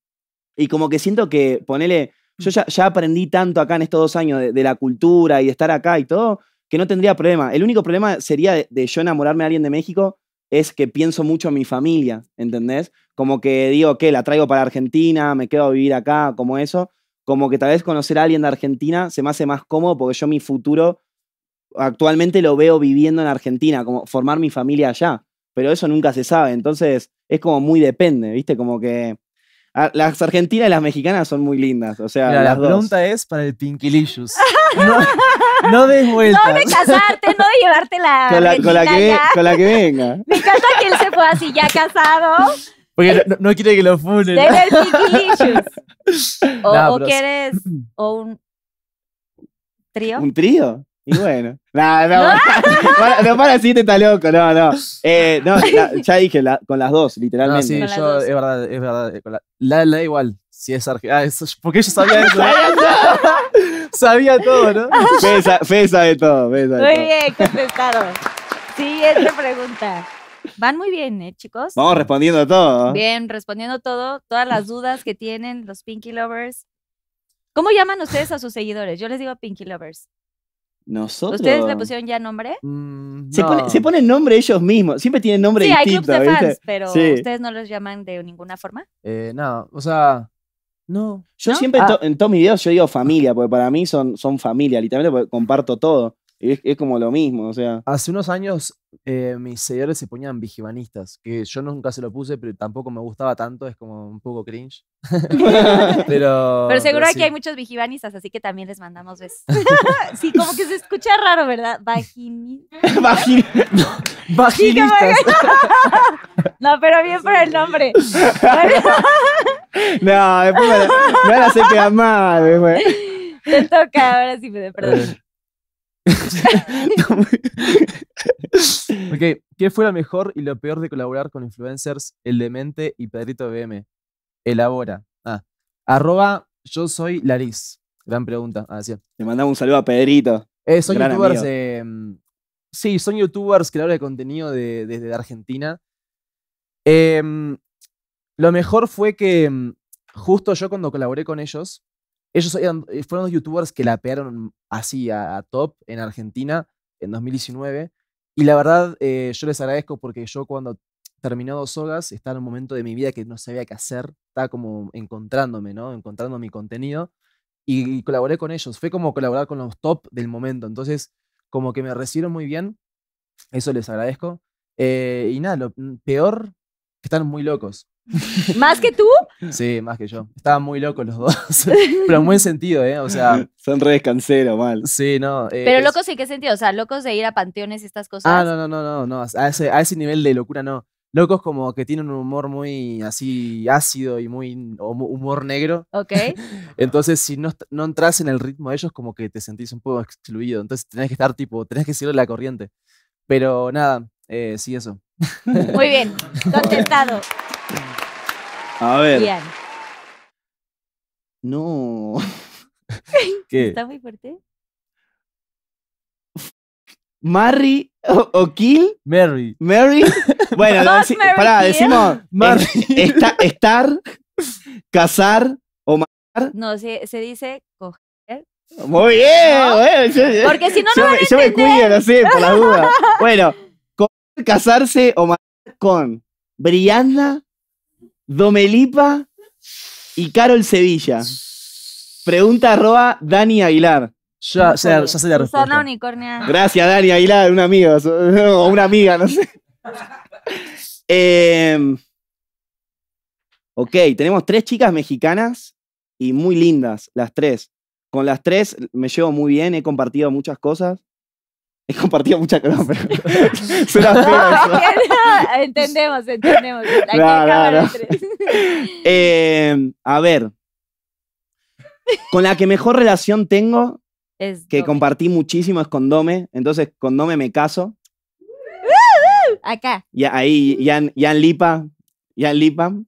y como que siento que, ponele, yo ya, aprendí tanto acá en estos dos años de, de la cultura y de estar acá y todo, que no tendría problema. El único problema sería de, yo enamorarme de alguien de México es que pienso mucho en mi familia, ¿entendés? Como que digo, que la traigo para Argentina, me quedo a vivir acá, como eso. Como que tal vez conocer a alguien de Argentina se me hace más cómodo porque yo mi futuro actualmente lo veo viviendo en Argentina, como formar mi familia allá. Pero eso nunca se sabe. Entonces es como muy depende, ¿viste? Como que Ah, las argentinas y las mexicanas son muy lindas. O sea, la pregunta es para el Pinkilicious. No, no des vueltas. No de casarte, no de llevarte la. Con la, con la, que, venga. Me encanta que él se fue así, ya casado. Porque no, quiere que lo funen. Debe el Pinkilicious. O, o quieres. O un. ¿Trío? ¿Un trío? Y bueno, nada, no, para, no para está loco, no, no. Eh, no ya dije, con las dos, literalmente. sí, yo, es verdad, es verdad. la, la, igual, si es argentina. Ah, porque yo sabía eso. sabía todo, ¿no? Fesa, fesa todo, fesa de Muy bien, contestado. Siguiente pregunta. Van muy bien, ¿eh, chicos? Vamos respondiendo todo. Bien, respondiendo todo, todas las dudas que tienen los Pinky Lovers. ¿Cómo llaman ustedes a sus seguidores? Yo les digo Pinky Lovers. ¿Ustedes le pusieron ya nombre? Mm, se, ponen nombre ellos mismos. Siempre tienen nombre distinto. hay clubs de fans, pero ¿ustedes no los llaman de ninguna forma? Eh, no, o sea. No. Yo siempre ah. en todos mis videos yo digo familia, porque para mí son, son familia, literalmente porque comparto todo. Es, es como lo mismo, o sea. Hace unos años eh, mis seguidores se ponían vigivanistas, que yo nunca se lo puse, pero tampoco me gustaba tanto, es como un poco cringe. pero, pero seguro que aquí hay muchos vigivanistas, así que también les mandamos besos. sí, como que se escucha raro, ¿verdad? No, pero bien por el nombre. no, después me, la sé a Te toca, ahora sí me de eh, perdón. ¿qué fue lo mejor y lo peor de colaborar con influencers El Demente y Pedrito BM? Elabora. Ah, arroba yo soy Lariz. Gran pregunta. Ah, Le mandamos un saludo a Pedrito. Eh, son youtubers. Mm, sí, son youtubers creadores de contenido desde Argentina. Em, lo mejor fue que mm, justo yo cuando colaboré con ellos, ellos eh, fueron los youtubers que la pegaron así a, top en Argentina en 2019. Y la verdad, eh, yo les agradezco porque yo cuando terminó Dos Hogas estaba en un momento de mi vida que no sabía qué hacer. Estaba como encontrándome, ¿no? Encontrando mi contenido. Y, colaboré con ellos. Fue como colaborar con los top del momento. Entonces, como que me recibieron muy bien. Eso les agradezco. Eh, y nada, lo mm, peor, que están muy locos. ¿Más que tú? Sí, más que yo. Estaban muy locos los dos. Pero en buen sentido, ¿eh? O sea. Son redes cancero, mal. Sí, no. Eh, Pero locos es... en qué sentido? O sea, locos de ir a panteones y estas cosas. Ah, no, no, no, no. no. A, ese, a ese nivel de locura no. Locos como que tienen un humor muy así ácido y muy humor negro. Ok. Entonces, si no, no entras en el ritmo de ellos, como que te sentís un poco excluido. Entonces, tenés que estar tipo, tenés que seguir la corriente. Pero nada, eh, sí, eso. Muy bien, contentado. A ver. No. ¿Qué? ¿Está muy fuerte? Marry o, Kill. Mary. Mary. Bueno, deci pará, decimos estar, casar o matar. No, se, se dice coger. Muy bien, Porque si no, no. Yo, yo me cuido, sé, por la duda. Bueno, coger, casarse o matar con Brianna Domelipa y Carol Sevilla. Pregunta arroba Dani Aguilar. Ya, ya, ya sé la Gracias, Dani Aguilar, un amigo o una amiga, no sé. Em, ok, tenemos tres chicas mexicanas y muy lindas, las tres. Con las tres me llevo muy bien, he compartido muchas cosas. He compartido mucha cosa, pero. feo eso. entendemos, entendemos. Aquí no, em, a ver. Con la que mejor relación tengo, que compartí muchísimo, es con Dome. Entonces, con Dome me caso. Uh-huh. Acá. Ya ahí, Jan, Lipa. Jan Lipa. y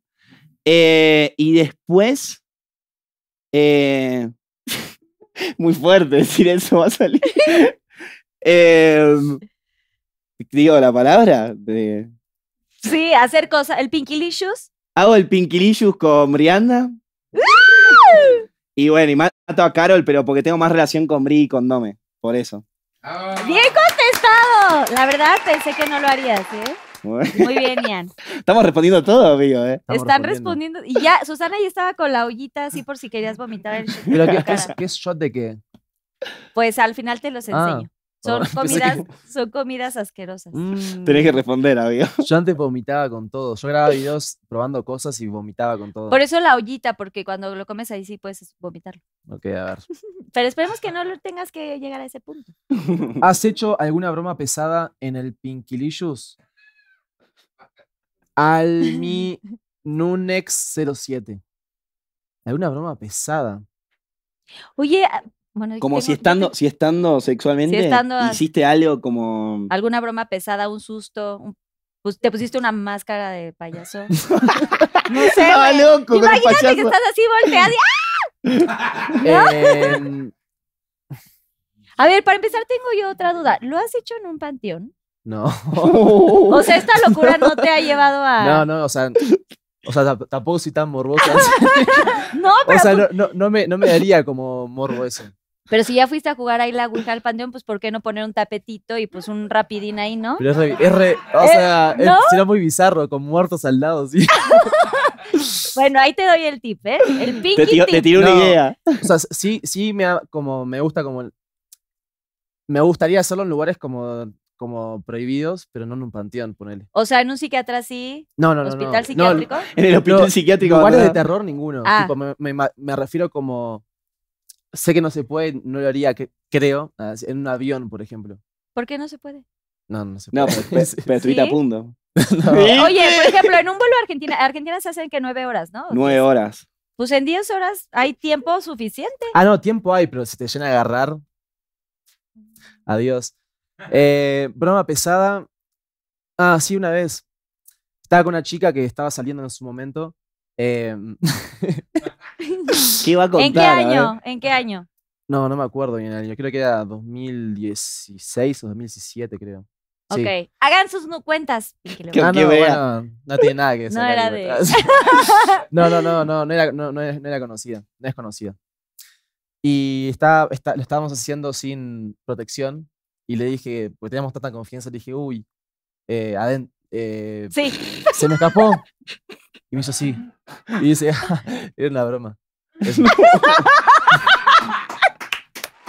eh, después. Eh, muy fuerte decir eso, va a salir. Em, digo la palabra. De... Sí, hacer cosas. El Pinkilicious. Hago el Pinkilicious con Brianna. y bueno, y mato a Carol, pero porque tengo más relación con Bri y con Dome. Por eso. Ah. Bien contestado. La verdad pensé que no lo harías, ¿eh? Muy bien, Ian. Estamos respondiendo todo, amigo. ¿eh? Están respondiendo. Y ya, Susana ya estaba con la ollita así por si querías vomitar el shot. ¿Pero qué, es, shot de qué? Pues al final te los ah. enseño. Son, ah, comidas, son comidas asquerosas. Mm. Tenés que responder, amigo. Yo antes vomitaba con todo. Yo grababa videos probando cosas y vomitaba con todo. Por eso la ollita, porque cuando lo comes ahí sí puedes vomitarlo. Ok, a ver. Pero esperemos que no lo tengas que llegar a ese punto. ¿Has hecho alguna broma pesada en el Pinkilicious? Almi Nunex 07. ¿Alguna broma pesada? Oye, como si estando, si estando sexualmente, hiciste algo como... Alguna broma pesada, un susto, pues, te pusiste una máscara de payaso. no sé, loco Imagínate que estás así volteada y ¡ah! Em, a ver, para empezar tengo yo otra duda. ¿Lo has hecho en un panteón? No. o sea, esta locura no. te ha llevado a... No, no, o sea, o sea, tampoco si tan morboso. no, pero. O sea, pues no, no, no, me, no me daría como morbo eso. Pero si ya fuiste a jugar ahí la aguja al panteón, pues ¿por qué no poner un tapetito y pues un rapidín ahí, no? Pero es re, o eh, sea, es, muy bizarro, con muertos al lado, sí. bueno, ahí te doy el tip, ¿eh? El pinky te tiro, tip. Te tiro una idea. O sea, sí, sí me, como me gusta como... Me gustaría hacerlo en lugares como como prohibidos, pero no en un panteón, ponele. O sea, en un psiquiatra sí. No, no, no. ¿Hospital no, Hospital psiquiátrico? en el hospital psiquiátrico. Lugares de terror ninguno. Ah. me, refiero como sé que no se puede, no lo haría, creo, ah, en un avión, por ejemplo. ¿Por qué no se puede? No, no se puede. No, pero, punto. Oye, por ejemplo, en un vuelo a Argentina, Argentina se hacen que nueve horas, ¿no? Nueve horas. Pues en diez horas hay tiempo suficiente. Ah, no, tiempo hay, pero se te llena a agarrar. Mm. Adiós. Eh, broma pesada. Ah, sí, una vez. Estaba con una chica que estaba saliendo en su momento. Eh, ¿Qué iba a contar? ¿En qué año? ¿En qué año? No, no me acuerdo bien el año. Creo que era 2016 o 2017, creo. Ok, hagan sus cuentas. Que ah, no, no tiene nada que ver no, era de... no, no, no, no, era, no, no era conocida, no es conocida. Y está, está, lo estábamos haciendo sin protección y le dije, pues teníamos tanta confianza, le dije, uy, eh, eh sí. se me escapó. Y me hizo así. Y dice, es una broma. Es una...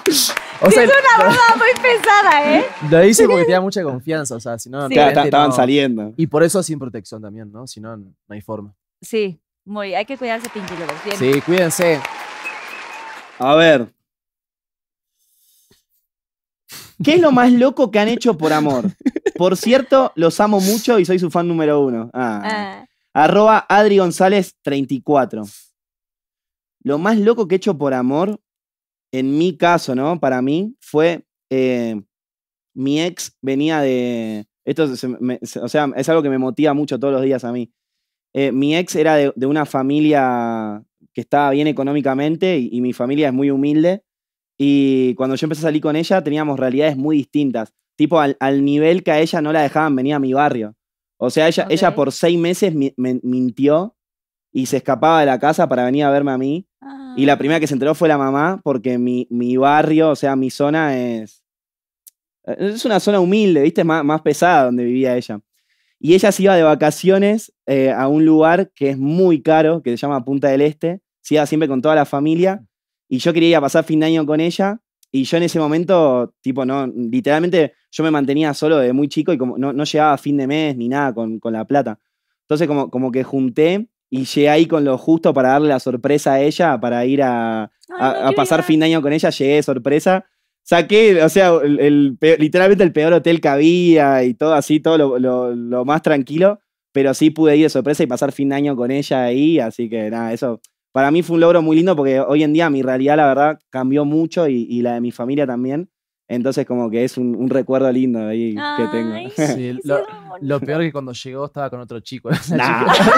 es una broma muy pesada, ¿eh? Lo dice porque tenía mucha confianza, o sea, si no... no estaban saliendo. Y por eso sin protección también, ¿no? Si no, no hay forma. Sí, muy. Hay que cuidarse, Pinky Sí, cuídense. A ver. ¿Qué es lo más loco que han hecho por amor? Por cierto, los amo mucho y soy su fan número uno. Ah. ah. Arroba Adri González 34. Lo más loco que he hecho por amor, en mi caso, ¿no? Para mí, fue eh, mi ex venía de... Esto o sea, es algo que me motiva mucho todos los días a mí. Eh, mi ex era de, una familia que estaba bien económicamente y, mi familia es muy humilde. Y cuando yo empecé a salir con ella, teníamos realidades muy distintas. Tipo, al, al, nivel que a ella no la dejaban venir a mi barrio. O sea, ella, ella por seis meses me, mintió y se escapaba de la casa para venir a verme a mí. Y la ah. primera que se enteró fue la mamá, porque mi, barrio, o sea, mi zona es. Eh, es una zona humilde, ¿viste? Más, más pesada donde vivía ella. Y ella se iba de vacaciones eh, a un lugar que es muy caro, que se llama Punta del Este. Se iba siempre con toda la familia. Y yo quería ir a pasar fin de año con ella. Y yo en ese momento, tipo, no, literalmente yo me mantenía solo de muy chico y como no, no llegaba fin de mes ni nada con, la plata. Entonces como, como que junté y llegué ahí con lo justo para darle la sorpresa a ella, para ir a, pasar fin de año con ella, llegué de sorpresa. Saqué, o sea, el, literalmente el peor hotel que había y todo así, todo lo, más tranquilo, pero sí pude ir de sorpresa y pasar fin de año con ella ahí, así que nada, eso para mí fue un logro muy lindo porque hoy en día mi realidad, la verdad, cambió mucho y la de mi familia también. Entonces como que es un, recuerdo lindo ahí que tengo. lo, peor es que cuando llegó estaba con otro chico.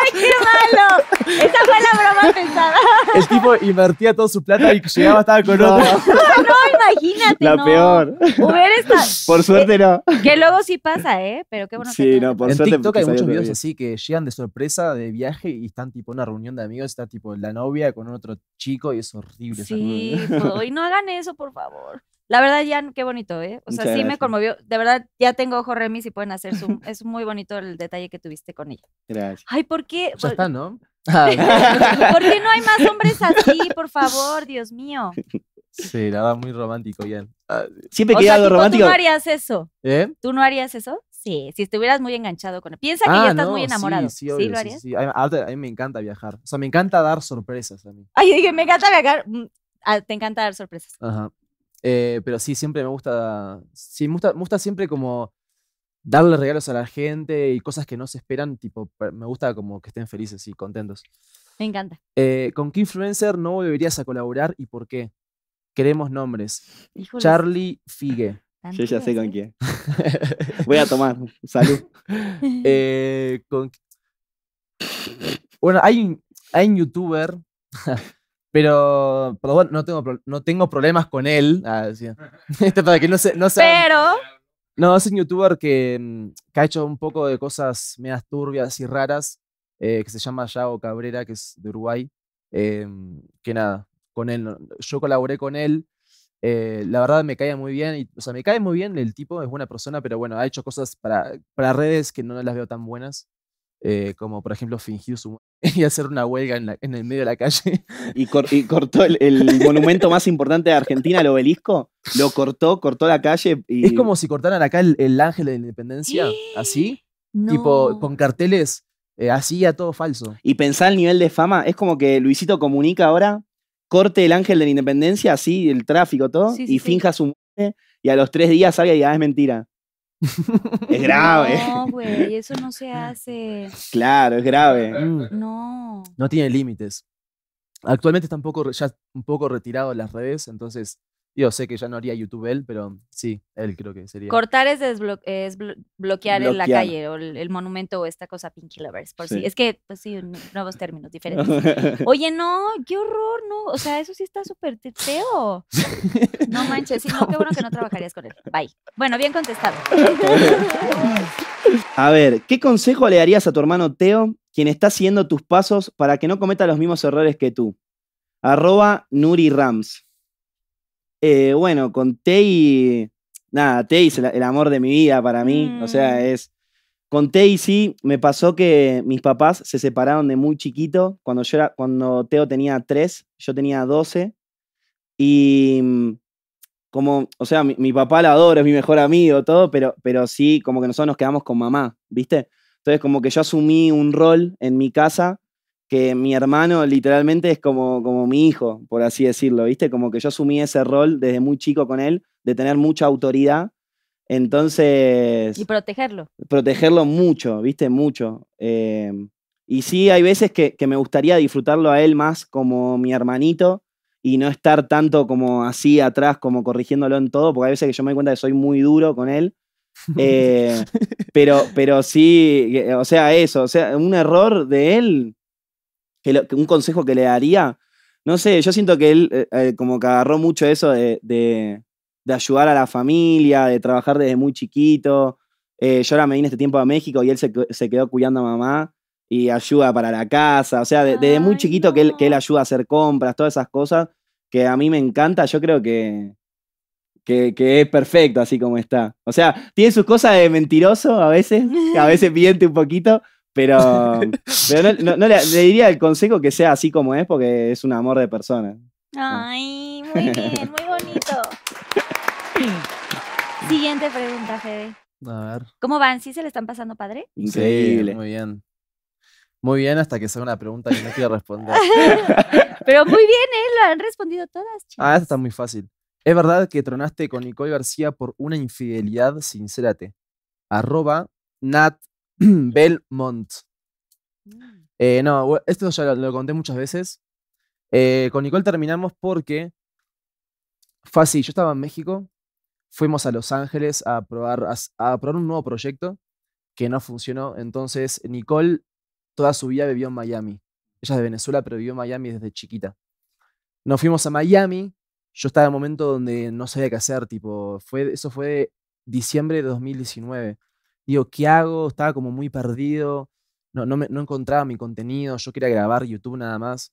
¡Ay, qué malo! Esa fue la broma pensada. El tipo invertía todo su plata y llegaba estaba con otro. No, no, imagínate. La peor. Por suerte eh, no. Que luego sí pasa, ¿eh? Pero qué bueno. Sí, que no, por suerte. En TikTok hay muchos videos así que llegan de sorpresa de viaje y están tipo en una reunión de amigos, está tipo la novia con otro chico y es horrible. Sí, y no hagan eso, por favor. La verdad, Jan, qué bonito, ¿eh? O sea, sí me conmovió. De verdad, ya tengo ojo remis y pueden hacer zoom. es muy bonito el detalle que tuviste con ella. Gracias. Ay, ¿por qué? Pues está, ¿no? ¿Por qué no hay más hombres así, por favor? Dios mío. Sí, nada, muy romántico, Jan. Ah, siempre que romántico. ¿Tú no harías eso? ¿Eh? ¿Tú no harías eso? Sí, si estuvieras muy enganchado con él. Piensa que ya ah, estás muy enamorado. Sí, sí, ¿Sí A, mí, me encanta viajar. O sea, me encanta dar sorpresas a mí. Ay, dije, me encanta viajar. Mm, ah, te encanta dar sorpresas. Ajá. Eh, pero sí, siempre me gusta. Sí, me gusta, siempre como darle regalos a la gente y cosas que no se esperan. Tipo, me gusta como que estén felices y contentos. Me encanta. Eh, ¿Con qué influencer no deberías a colaborar y por qué? Queremos nombres. Charlie Figue. Yo ya sé con ¿eh? quién. Voy a tomar. Salud. Bueno, hay hay un youtuber Pero, pero no tengo, no tengo problemas con él. Ah, este, para que no se, no sea, Pero. No, es un youtuber mm, que, ha hecho un poco de cosas medias turbias y raras, eh, que se llama Yao Cabrera, que es de Uruguay. Eh, que nada, con él, yo colaboré con él. Eh, la verdad me cae muy bien, y, o sea, me cae muy bien el tipo, es buena persona, pero bueno, ha hecho cosas para redes que no las veo tan buenas. Eh, como por ejemplo fingir su y hacer una huelga en, el medio de la calle. Y, cortó el, monumento más importante de Argentina, el obelisco, lo cortó, cortó la calle. Y... Es como si cortaran acá el, ángel de la independencia, así, tipo con carteles, eh, así a todo falso. Y pensar el nivel de fama, es como que Luisito comunica ahora, corte el ángel de la independencia, así, el tráfico, todo, y finja su muerte, y a los tres días salga y diga, ah, es mentira. Es grave. No, güey, eso no se hace. Claro, es grave. No. No tiene límites. Actualmente está un poco, ya un poco retirado de las redes, entonces yo sé que ya no haría YouTube él, pero sí, él creo que sería. Cortar es, bloquear, en la calle o el, monumento o esta cosa Pinky Lovers. Por Si. Es que, pues sí, nuevos términos diferentes. Oye, no, qué horror, no. O sea, eso sí está súper Teo. No manches, sí, no, qué bueno que no trabajarías con él. Bye. Bueno, bien contestado. A ver, ¿qué consejo le darías a tu hermano Teo, quien está siguiendo tus pasos, para que no cometa los mismos errores que tú? Arroba Nuri Rams. Eh, bueno, con Tei, nada, Tei es el, amor de mi vida para mí, o sea, mm. es... Con Tei sí, me pasó que mis papás se separaron de muy chiquito, cuando, yo era, cuando Teo tenía tres yo tenía 12, y mm, como, o sea, mi, papá la adoro, es mi mejor amigo, todo, pero, pero sí, como que nosotros nos quedamos con mamá, ¿viste? Entonces, como que yo asumí un rol en mi casa que mi hermano literalmente es como, como mi hijo, por así decirlo, ¿viste? Como que yo asumí ese rol desde muy chico con él, de tener mucha autoridad. Entonces... Y protegerlo. Protegerlo mucho, ¿viste? Mucho. Eh, y sí, hay veces que, me gustaría disfrutarlo a él más como mi hermanito y no estar tanto como así atrás, como corrigiéndolo en todo, porque hay veces que yo me doy cuenta que soy muy duro con él. Eh, pero, pero sí, eh, o sea, eso, o sea, un error de él un consejo que le daría, no sé, yo siento que él eh, eh, como que agarró mucho eso de, ayudar a la familia, de trabajar desde muy chiquito. Eh, yo ahora me vine este tiempo a México y él se, quedó cuidando a mamá y ayuda para la casa, o sea, desde muy chiquito que, él, ayuda a hacer compras, todas esas cosas que a mí me encanta, yo creo que, es perfecto así como está. O sea, tiene sus cosas de mentiroso a veces, a veces miente un poquito, Pero, no, le, diría el consejo que sea así como es, porque es un amor de persona. Ay, muy bien, muy bonito. Siguiente pregunta, Fede. A ver. ¿Cómo van? ¿Sí se le están pasando padre? Increíble. muy bien. Muy bien, hasta que sea una pregunta que no quiero responder. Pero muy bien, ¿eh? Lo han respondido todas, Ah, esta está muy fácil. Es verdad que tronaste con Nicole García por una infidelidad, sincérate. Arroba Nat Belmont. Mm. Eh, no, esto ya lo, conté muchas veces. Eh, con Nicole terminamos porque fue así. Yo estaba en México, fuimos a Los Ángeles a probar, probar un nuevo proyecto que no funcionó. Entonces, Nicole toda su vida vivió en Miami. Ella es de Venezuela, pero vivió en Miami desde chiquita. Nos fuimos a Miami. Yo estaba en un momento donde no sabía qué hacer, tipo, fue, eso fue diciembre de 2019 digo, ¿qué hago? Estaba como muy perdido, no, no, encontraba mi contenido, yo quería grabar YouTube nada más.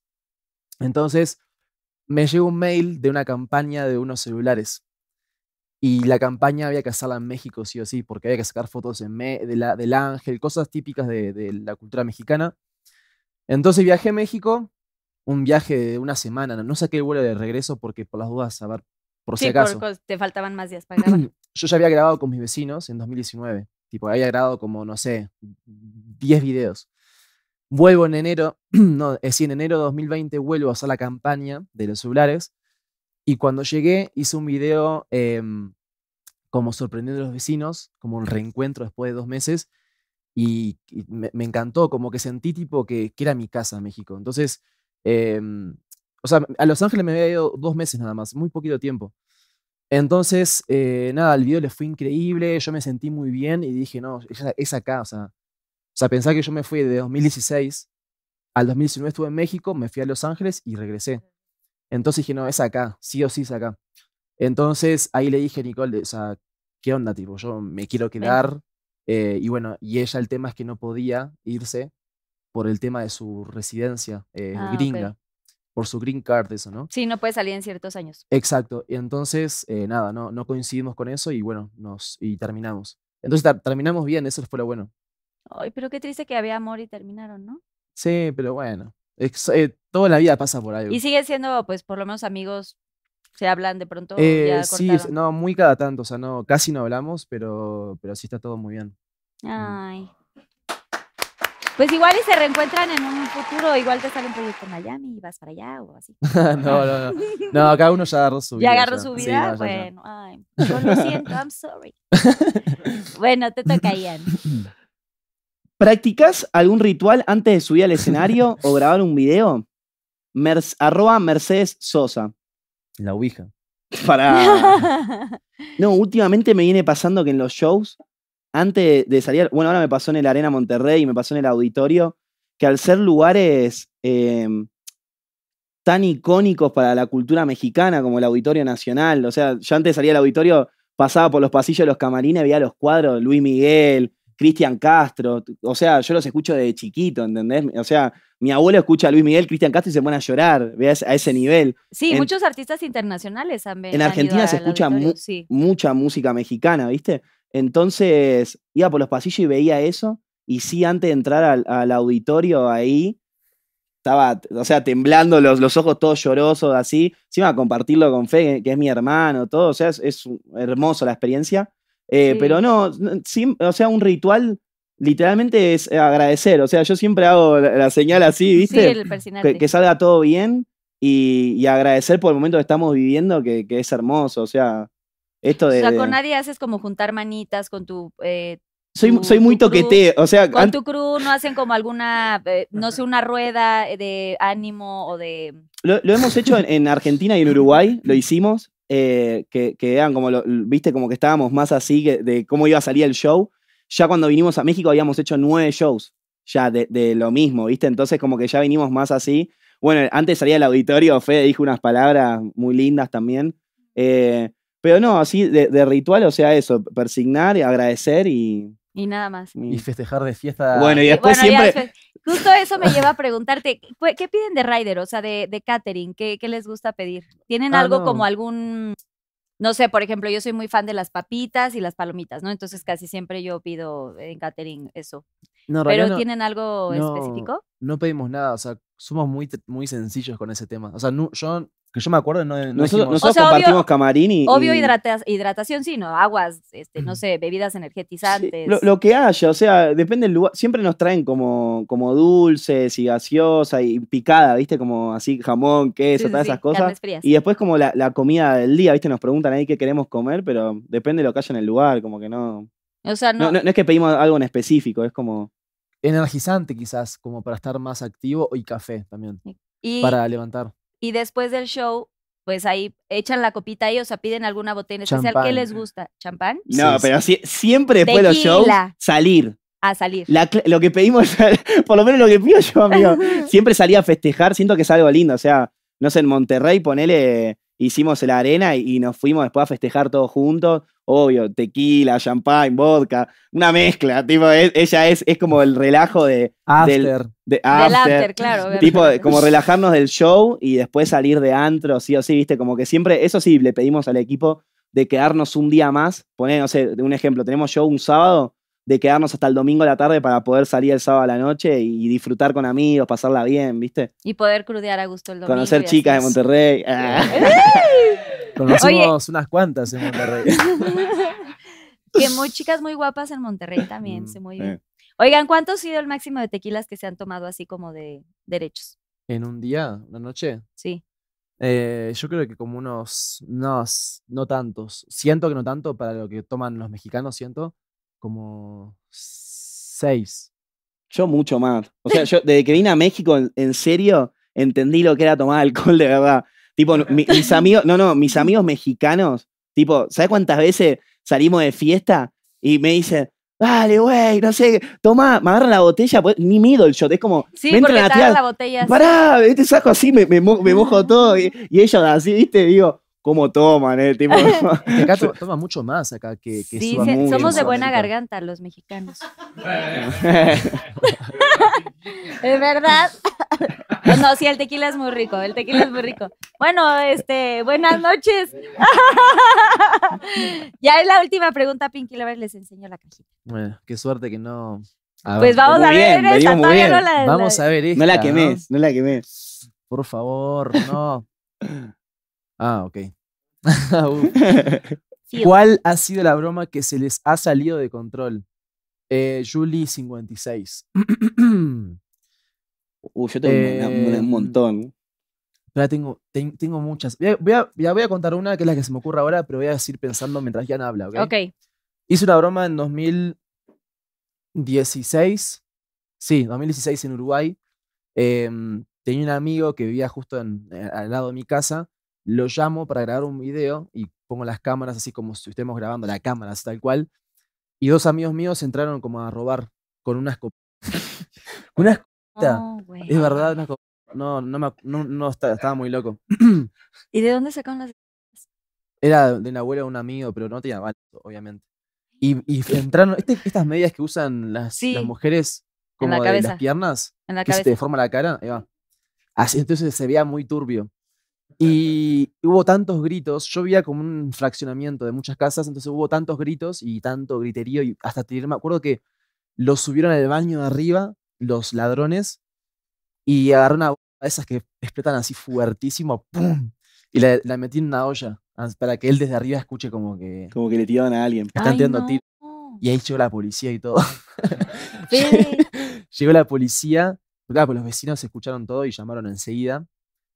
Entonces, me llegó un mail de una campaña de unos celulares. Y la campaña había que hacerla en México, sí o sí, porque había que sacar fotos en de la, del ángel, cosas típicas de, la cultura mexicana. Entonces viajé a México, un viaje de una semana, no, saqué el vuelo de regreso porque por las dudas, a ver, por si acaso. te faltaban más días para grabar. Yo ya había grabado con mis vecinos en 2019. Tipo, había grabado como, no sé, 10 videos. Vuelvo en enero, no, es decir, en enero de 2020 vuelvo a hacer la campaña de los celulares. Y cuando llegué, hice un video em, como sorprendiendo a los vecinos, como un reencuentro después de dos meses. Y, me, encantó, como que sentí tipo que, era mi casa México. Entonces, em, o sea, a Los Ángeles me había ido dos meses nada más, muy poquito tiempo. Entonces, eh, nada, el video les fue increíble, yo me sentí muy bien y dije, no, es, acá, o sea, o sea, pensá que yo me fui de 2016 al 2019 estuve en México, me fui a Los Ángeles y regresé. Entonces dije, no, es acá, sí o sí es acá. Entonces ahí le dije a Nicole, o sea, ¿qué onda, tipo? Yo me quiero quedar. Eh, y bueno, y ella el tema es que no podía irse por el tema de su residencia eh, ah, gringa por su green card, eso, ¿no? Sí, no puede salir en ciertos años. Exacto. Y entonces, eh, nada, no, no coincidimos con eso y bueno, nos, y terminamos. Entonces terminamos bien, eso fue lo bueno. Ay, pero qué triste que había amor y terminaron, ¿no? Sí, pero bueno. Eh, toda la vida pasa por algo. Y sigue siendo, pues, por lo menos amigos ¿Se hablan de pronto? Eh, sí, no, muy cada tanto, o sea, no, casi no hablamos, pero, pero sí está todo muy bien. Mm. Ay, pues igual y se reencuentran en un futuro, igual te salen un en Miami y vas para allá o así. no, no, no. No, cada uno ya agarró su vida. ¿Ya agarró su vida? bueno, yo lo siento, I'm sorry. bueno, te toca, Ian. ¿Practicás algún ritual antes de subir al escenario o grabar un video? arroba Mercedes Sosa. La Ouija. Para. No, últimamente me viene pasando que en los shows antes de salir, bueno, ahora me pasó en el Arena Monterrey, y me pasó en el auditorio, que al ser lugares em, tan icónicos para la cultura mexicana como el Auditorio Nacional, o sea, yo antes salía al auditorio, pasaba por los pasillos de los camarines, veía los cuadros, Luis Miguel, Cristian Castro, o sea, yo los escucho desde chiquito, ¿entendés? O sea, mi abuelo escucha a Luis Miguel, Cristian Castro y se pone a llorar, ¿ves? a ese nivel. Sí, muchos artistas internacionales también. En Argentina se escucha mucha música mexicana, ¿viste? Entonces iba por los pasillos y veía eso. Y sí, antes de entrar al, auditorio ahí, estaba, o sea, temblando, los, los ojos todos llorosos, así. sí a compartirlo con Fe, que es mi hermano, todo. O sea, es, hermoso la experiencia. Eh, pero no, o sea, un ritual literalmente es agradecer. O sea, yo siempre hago la, señal así, ¿viste? que, salga todo bien y, agradecer por el momento que estamos viviendo, que, que es hermoso. O sea, esto de, o sea, con nadie haces como juntar manitas con tu... Eh, soy, soy muy toqueteo, o sea... Con tu crew no hacen como alguna, eh, no sé, una rueda de ánimo o de... Lo, hemos hecho en, Argentina y en Uruguay, lo hicimos, eh, que, que, eran como, lo, viste, como que estábamos más así que, de cómo iba a salir el show. Ya cuando vinimos a México habíamos hecho nueve shows ya de, lo mismo, viste, entonces como que ya vinimos más así. Bueno, antes salía el auditorio, Fede dijo unas palabras muy lindas también. Eh, pero no, así de, ritual, o sea, eso, persignar, y agradecer y, y nada más. Y festejar de fiesta. Bueno, y después siempre... justo eso me lleva a preguntarte, ¿qué piden de rider? O sea, de, de catering, ¿qué, les gusta pedir? ¿Tienen ah, algo como algún... No sé, por ejemplo, yo soy muy fan de las papitas y las palomitas, ¿no? Entonces casi siempre yo pido en catering eso. No, ¿Pero tienen algo específico? No pedimos nada, o sea, somos muy, muy sencillos con ese tema. O sea, yo que yo me acuerdo, no, no nosotros, compartimos obvio, camarín Obvio, hidratación, sí, no, aguas, este, no sé, bebidas energizantes. lo, que haya, o sea, depende del lugar. Siempre nos traen como, como dulces y gaseosa y picada, ¿viste? Como así, jamón, queso, todas esas cosas. Y después, como la, comida del día, ¿viste? Nos preguntan ahí qué queremos comer, pero depende de lo que haya en el lugar, como que no. O sea, no, es que pedimos algo en específico, es como. Energizante, quizás, como para estar más activo, y café también. Para levantar. Y después del show, pues ahí echan la copita ahí, o sea, piden alguna botella especial. ¿Qué les eh. gusta? ¿Champán? No, pero siempre después del los salir. A salir. lo que pedimos, por lo menos lo que pido yo, amigo, siempre salí a festejar. Siento que es algo lindo. O sea, no sé, en Monterrey, ponele hicimos la arena y, nos fuimos después a festejar todos juntos. Obvio, tequila, champagne, vodka, una mezcla. Tipo, e, ella es, es como el relajo de. After. de after, claro. Tipo, como relajarnos del show y después salir de antro, sí o sí, viste, como que siempre, eso sí, le pedimos al equipo de quedarnos un día más. Poner, no sé, un ejemplo, tenemos show un sábado de quedarnos hasta el domingo a la tarde para poder salir el sábado a la noche y disfrutar con amigos, pasarla bien, ¿viste? Y poder crudear a gusto el domingo. Conocer chicas de Monterrey. Ah. Conocimos unas cuantas en Monterrey. que muy chicas muy guapas en Monterrey también, mm, se muy bien. Oigan, ¿cuánto ha sido el máximo de tequilas que se han tomado así como de derechos? ¿En un día? ¿Una noche? Sí. Eh, yo creo que como unos, no no tantos. Siento que no tanto para lo que toman los mexicanos, siento como seis. Yo mucho más. O sea, yo desde que vine a México, en, serio, entendí lo que era tomar alcohol de verdad. Tipo, mis amigos, no, no, mis amigos mexicanos, tipo, ¿sabes cuántas veces salimos de fiesta y me dicen, Dale, güey, no sé, toma, me agarran la botella, pues, ni mido el shot, es como. Sí, me entran la, botella. Pará, este saco así, me, me, mojo todo. Y, y ellos así, viste, digo, cómo toman, ¿eh? Tipo, acá toma mucho más acá que, que sí, somos de buena garganta los mexicanos. es verdad. No, sí, el tequila es muy rico, el tequila es muy rico. Bueno, este, buenas noches. ya es la última pregunta, Pinky ver, les enseño la cajita. Bueno, qué suerte que no... pues vamos, a ver esta, no la, vamos a ver esta. No la quemes, ¿no? no la quemes. Por favor, no. Ah, ok. ¿Cuál ha sido la broma que se les ha salido de control? Eh, Julie 56. yo tengo un em, montón. Pero tengo, tengo muchas. Voy a, voy, a, contar una que es la que se me ocurre ahora, pero voy a seguir pensando mientras Jan habla. ¿ok? Hice una broma en 2016. Sí, 2016 en Uruguay. Em, tenía un amigo que vivía justo eh, al lado de mi casa lo llamo para grabar un video y pongo las cámaras así como si estemos grabando la cámara, tal cual. Y dos amigos míos entraron como a robar con una escopeta. una escopeta. Oh, es verdad, una escopeta. No, no, no, estaba, muy loco. ¿Y de dónde sacaron las Era de una abuela o un amigo, pero no tenía balas, obviamente. Y, entraron, estas medias que usan las, las mujeres como las piernas, que se deforma la cara, Así, entonces se veía muy turbio. Y hubo tantos gritos, yo vivía como un fraccionamiento de muchas casas, entonces hubo tantos gritos y tanto griterío y hasta tirarme. me acuerdo que los subieron al baño de arriba, los ladrones, y agarraron una de esas que explotan así fuertísimo, ¡pum! Y la, metí en una olla para que él desde arriba escuche como que... Como que le tiraban a alguien. Están tirando Y ahí llegó la policía y todo. llegó la policía, pues los vecinos escucharon todo y llamaron enseguida.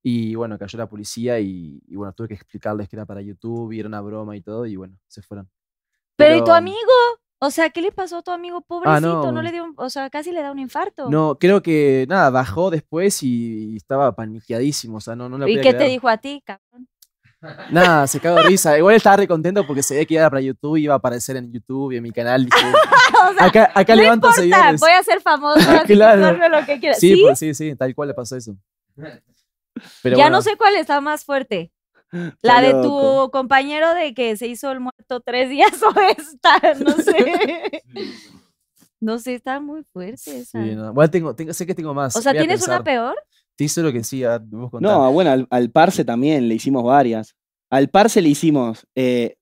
Y bueno, cayó la policía y, bueno, tuve que explicarles que era para YouTube y era una broma y todo, y bueno, se fueron. Pero, ¿y tu mm amigo? O sea, ¿qué le pasó a tu amigo ah, pobrecito? no. le dio, o sea, casi le da un infarto. No, creo que nada, bajó después y, estaba paniqueadísimo, o sea, no, no le ¿Y qué te dijo a ti, cabrón? Nada, se cagó de risa. Igual estaba re contento porque se ve que iba para YouTube, y iba a aparecer en YouTube y en mi canal. o sea, acá, acá no levanto importa, Voy a ser famoso, claro. lo que quieras Sí, ¿Sí? Pues, sí, sí, tal cual le pasó eso ya no sé cuál está más fuerte. La de tu compañero de que se hizo el muerto tres días o esta, no sé. No sé, está muy fuerte esa. tengo, sé que tengo más. O sea, ¿tienes una peor? Te lo que sí, No, bueno, al, al, Parse también le hicimos varias. Al Parse le hicimos eh,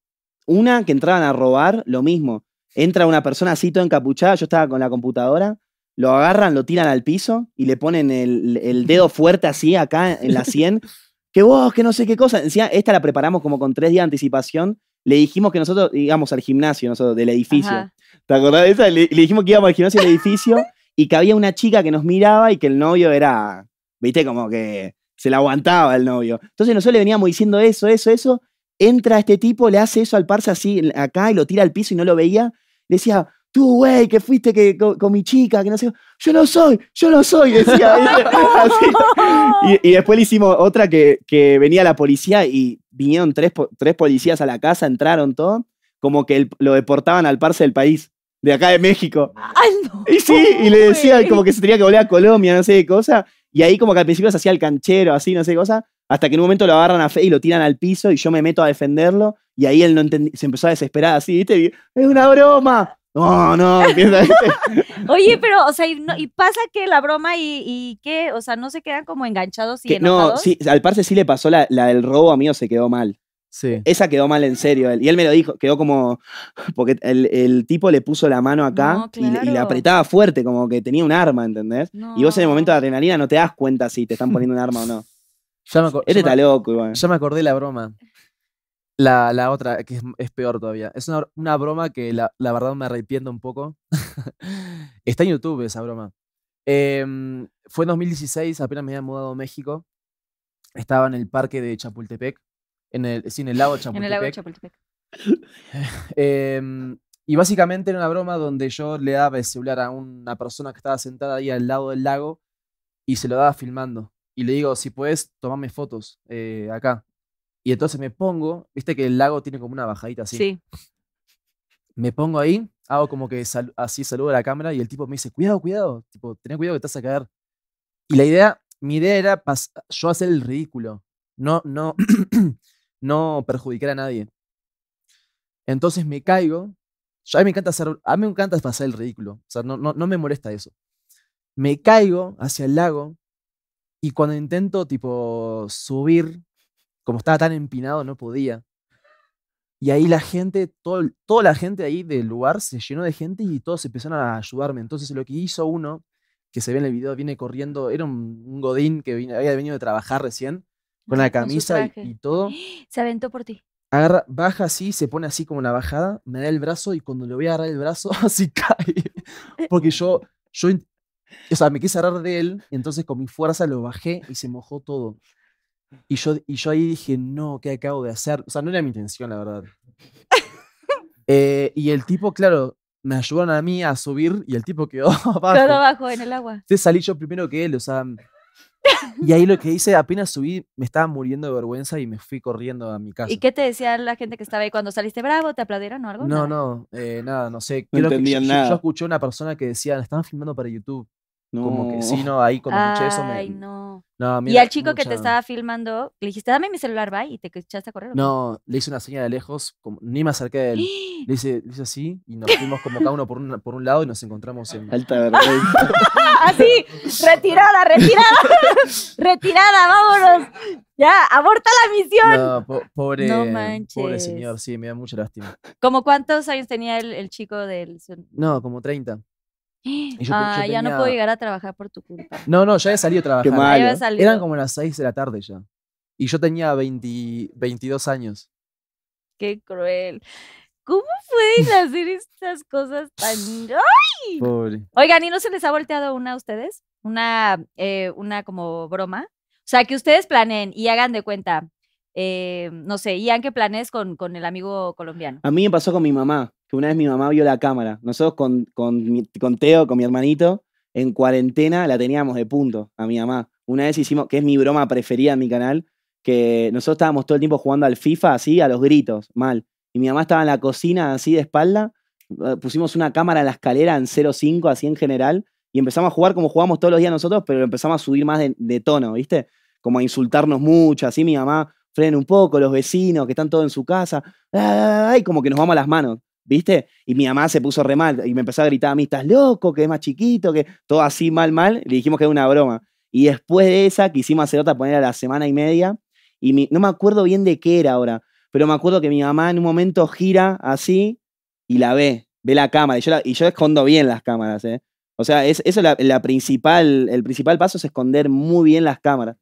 una que entraban a robar, lo mismo. Entra una persona así encapuchada, yo estaba con la computadora, lo agarran, lo tiran al piso y le ponen el, dedo fuerte así acá en la sien. que vos, que no sé qué cosa. decía esta la preparamos como con tres días de anticipación. Le dijimos que nosotros íbamos al gimnasio, nosotros, del edificio. ¿Te acordás de esa? Le, dijimos que íbamos al gimnasio del edificio y que había una chica que nos miraba y que el novio era, viste, como que se la aguantaba el novio. Entonces nosotros le veníamos diciendo eso, eso, eso. Entra este tipo, le hace eso al parse así acá y lo tira al piso y no lo veía. Le decía, tú, güey, que fuiste que, con, mi chica, que no sé, yo no soy, yo no soy, decía. Y, después le hicimos otra que, venía la policía y vinieron tres, policías a la casa, entraron todo, como que lo deportaban al parce del país, de acá de México. Y sí, y le decían como que se tenía que volver a Colombia, no sé qué cosa, y ahí como que al principio se hacía el canchero, así, no sé qué cosa, hasta que en un momento lo agarran a fe y lo tiran al piso y yo me meto a defenderlo. Y ahí él no se empezó a desesperar así, ¿viste? es una broma, no, no, empieza este. Oye, pero, o sea, y, pasa que la broma y, qué? o sea, no se quedan como enganchados y que, No, sí, al parce sí le pasó la, del robo a mí o se quedó mal. Sí. Esa quedó mal en serio. Y él me lo dijo, quedó como. Porque el, tipo le puso la mano acá y, le la apretaba fuerte, como que tenía un arma, ¿entendés? Y vos en el momento de adrenalina no te das cuenta si te están poniendo un arma o no. Este ya me, está loco, Ya me acordé la broma. La, la otra, que es, peor todavía. Es una, broma que la, verdad me arrepiento un poco. Está en YouTube esa broma. Em, fue en 2016, apenas me había mudado a México. Estaba en el parque de Chapultepec. En el, sí, en el lago Chapultepec. En el lago Chapultepec. Em, y básicamente era una broma donde yo le daba el celular a una persona que estaba sentada ahí al lado del lago y se lo daba filmando. Y le digo, si puedes, tomame fotos eh, acá. Y entonces me pongo, viste que el lago tiene como una bajadita así. Sí. Me pongo ahí, hago como que así saludo a la cámara y el tipo me dice, cuidado, cuidado, tipo, ten cuidado que te vas a caer. Y la idea, mi idea era yo hacer el ridículo, no, no, no perjudicar a nadie. Entonces me caigo, yo, a mí me encanta hacer, a mí me encanta pasar el ridículo, o sea, no, no, no me molesta eso. Me caigo hacia el lago y cuando intento tipo subir como estaba tan empinado, no podía. Y ahí la gente, todo, toda la gente ahí del lugar se llenó de gente y todos empezaron a ayudarme. Entonces lo que hizo uno, que se ve en el video, viene corriendo, era un, godín que había venido de trabajar recién, con la camisa y, todo. Se aventó por ti. baja así, se pone así como la bajada, me da el brazo y cuando le voy a agarrar el brazo, así cae. Porque yo, yo, o sea, me quise agarrar de él, entonces con mi fuerza lo bajé y se mojó todo. Y yo, y yo ahí dije, no, ¿qué acabo de hacer? O sea, no era mi intención, la verdad. Eh, y el tipo, claro, me ayudaron a mí a subir y el tipo quedó abajo. Todo abajo en el agua. Entonces salí yo primero que él, o sea. Mm, y ahí lo que hice, apenas subí, me estaba muriendo de vergüenza y me fui corriendo a mi casa. ¿Y qué te decía la gente que estaba ahí cuando saliste bravo? ¿Te aplaudieron o algo? No, no, eh, nada, no sé. no entendían yo, nada. Yo, yo, escuché una persona que decía, la estaban filmando para YouTube. Como que sí, no, ahí cuando escuché eso no. y al chico que te estaba filmando, le dijiste, dame mi celular, bye, y te echaste a correr. No, le hice una señal de lejos, ni más acerqué a él. Le hice, le así, y nos fuimos como cada uno por un, por un lado y nos encontramos en. Alta verdad. así, retirada, retirada, retirada, vámonos. Ya, aborta la misión. No, pobre, no pobre señor, sí, me da mucha lástima. ¿Como cuántos años tenía el, el chico del.? No, como 30. Ah, ya no puedo llegar a trabajar por tu culpa. No, no, ya he salido a trabajar. Eran como las 6 de la tarde ya. Y yo tenía 22 años. Qué cruel. ¿Cómo pueden hacer estas cosas tan... ¡Ay! Oigan, ¿y no se les ha volteado una a ustedes? Una, eh, una como broma. O sea, que ustedes planeen y hagan de cuenta, eh, no sé, Ian, ¿qué planes con, con el amigo colombiano? A mí me pasó con mi mamá, que una vez mi mamá vio la cámara. Nosotros con, con, con Teo, con mi hermanito, en cuarentena la teníamos de punto a mi mamá. Una vez hicimos, que es mi broma preferida en mi canal, que nosotros estábamos todo el tiempo jugando al FIFA así, a los gritos, mal. Y mi mamá estaba en la cocina así de espalda, eh, pusimos una cámara en la escalera en 0.5 así en general, y empezamos a jugar como jugamos todos los días nosotros, pero empezamos a subir más de, de tono, ¿viste? Como a insultarnos mucho, así mi mamá frenen un poco, los vecinos que están todos en su casa, ay, ah, ah, ah, como que nos vamos a las manos, ¿viste? Y mi mamá se puso re mal y me empezó a gritar a mí, estás loco, que es más chiquito, que todo así mal, mal, le dijimos que era una broma. Y después de esa quisimos hacer otra, poner a la semana y media, y no me acuerdo bien de qué era ahora, pero me acuerdo que mi mamá en un momento gira así y la ve, ve la cámara, y yo, y yo escondo bien las cámaras, ¿eh? O sea, eso la, principal, el principal paso es esconder muy bien las cámaras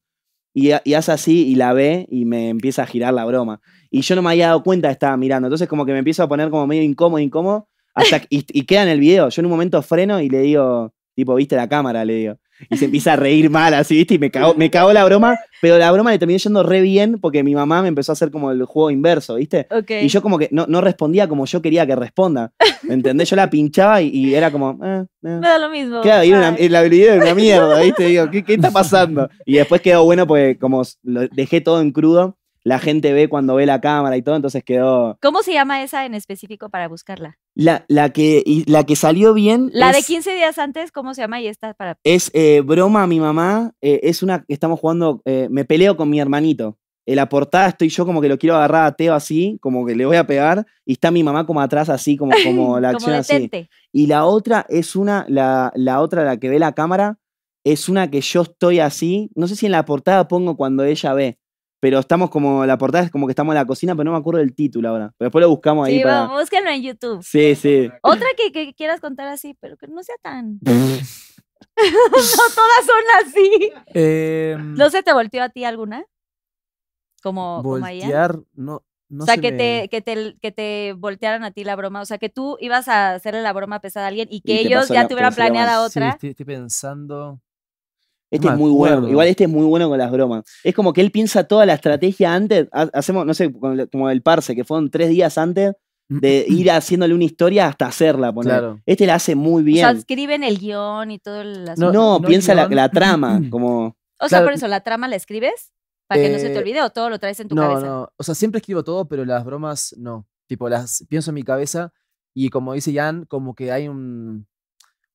y, hace así y la ve y me empieza a girar la broma. Y yo no me había dado cuenta, estaba mirando. Entonces como que me empiezo a poner como medio incómodo, incómodo, hasta y, queda en el video. Yo en un momento freno y le digo, tipo, ¿viste la cámara? Le digo y se empieza a reír mal, así, ¿viste? Y me cagó, me cagó la broma, pero la broma le terminó yendo re bien porque mi mamá me empezó a hacer como el juego inverso, ¿viste? Y yo como que no, no respondía como yo quería que responda, ¿me entendés? Yo la pinchaba y, era como... Eh, eh. Me da lo mismo. Claro, y la habilidad de una mierda, ¿viste? Digo, ¿qué, ¿qué, está pasando? Y después quedó bueno porque como lo dejé todo en crudo, la gente ve cuando ve la cámara y todo, entonces quedó... ¿Cómo se llama esa en específico para buscarla? La, que, la que salió bien. La de 15 días antes, ¿cómo se llama? Y está para. Es eh, broma mi mamá. Eh, es una. que Estamos jugando. Eh, me peleo con mi hermanito. En la portada estoy yo como que lo quiero agarrar a Teo así, como que le voy a pegar. Y está mi mamá como atrás así, como, como la acción así. Y la otra es una. La, la otra, la que ve la cámara, es una que yo estoy así. No sé si en la portada pongo cuando ella ve pero estamos como, la portada es como que estamos en la cocina, pero no me acuerdo del título ahora. Pero después lo buscamos ahí. Sí, búsquenlo en YouTube. Sí, sí. Otra que, quieras contar así, pero que no sea tan. no todas son así. Em, ¿No se te volteó a ti alguna? Como, Voltear, no. No o sea, que, te, que, te, que te voltearan a ti la broma. O sea, que tú ibas a hacerle la broma pesada a alguien y que ellos ya tuvieran planeada otra. Sí, estoy, estoy pensando. Este es muy bueno. Igual este es muy bueno con las bromas. Es como que él piensa toda la estrategia antes. Hacemos, no sé, como el parse, que fueron tres días antes de ir haciéndole una historia hasta hacerla. Poner. Este la hace muy bien. O sea, escriben el guión y todo No, no, piensa la, trama, como. O sea, por eso, ¿la trama la escribes? Para que no se te eh, olvide o todo lo traes en tu cabeza. No, no. O sea, siempre escribo todo, pero las bromas no. Tipo, las pienso en mi cabeza y como dice Jan, como que hay un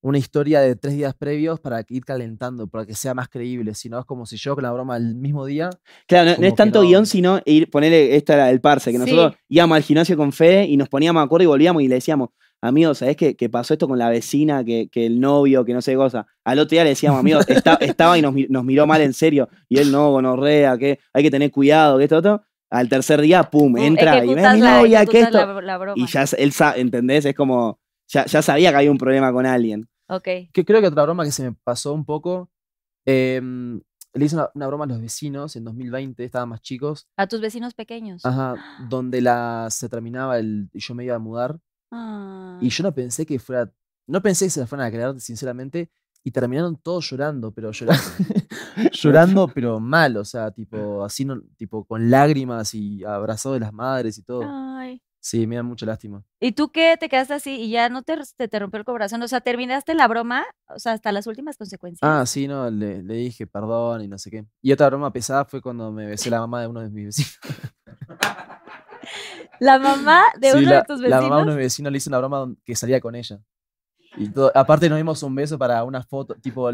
una historia de tres días previos para ir calentando, para que sea más creíble. Si no, es como si yo con la broma el mismo día. Claro, no, es tanto guión, sino ir, ponerle esta el parse, que nosotros íbamos al gimnasio con fe y nos poníamos a acuerdo y volvíamos y le decíamos, amigo, sabes qué, qué, pasó esto con la vecina, que, el novio, que no sé qué cosa? Al otro día le decíamos, amigo, estaba y nos, miró mal en serio, y él no, gonorrea, que hay que tener cuidado, que esto, otro. Al tercer día, pum, entra y ves mi que esto. Y ya él, ¿entendés? Es como. Ya, ya, sabía que había un problema con alguien. Ok. Que creo que otra broma que se me pasó un poco. Em, le hice una, broma a los vecinos en 2020, estaban más chicos. A tus vecinos pequeños. Ajá, donde la, se terminaba el. Yo me iba a mudar. Y ah. yo no pensé que fuera. No pensé que se la fueran a crear sinceramente. Y terminaron todos llorando, pero llorando. llorando, pero mal. O sea, tipo, así, tipo, con lágrimas y abrazado de las madres y todo. Ay. Sí, me da mucha lástima. ¿Y tú qué? ¿Te quedaste así y ya no te, te, rompió el corazón? O sea, ¿terminaste la broma? O sea, hasta las últimas ah, consecuencias. Ah, sí, no, le, dije perdón y no sé qué. Y otra broma pesada fue cuando me besé la mamá de uno de mis vecinos. ¿La mamá de uno de tus vecinos? La mamá de uno de mis vecinos le hizo una broma que salía con ella. Y todo, aparte nos dimos un beso para una foto, tipo,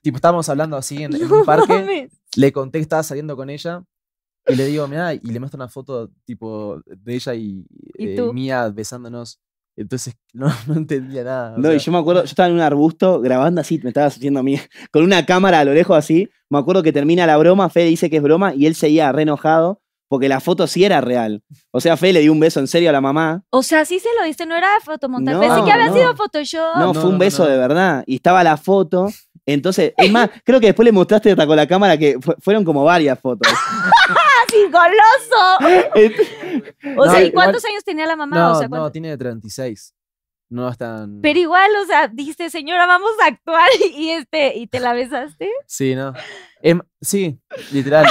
tipo estábamos hablando así en, un parque, le conté que estaba saliendo con ella y le digo, mira, y le muestro una foto tipo de ella y, eh, mía besándonos. Entonces no, entendía nada. No, y yo me acuerdo, yo estaba en un arbusto grabando así, me estaba haciendo a mí, con una cámara a lo lejos así. Me acuerdo que termina la broma, Fede dice que es broma y él seguía re enojado porque la foto sí era real. O sea, Fede le dio un beso en serio a la mamá. O sea, sí se lo dice no era fotomontaje. No, Pensé que había no. sido Photoshop. No, fue un beso de verdad. Y estaba la foto. Entonces, es más, creo que después le mostraste hasta con la cámara que fueron como varias fotos goloso! o sea, ¿y cuántos años tenía la mamá? No, no, tiene 36. No es Pero igual, o sea, dijiste, señora, vamos a actuar y este, y te la besaste. Sí, no. Em, sí, literal.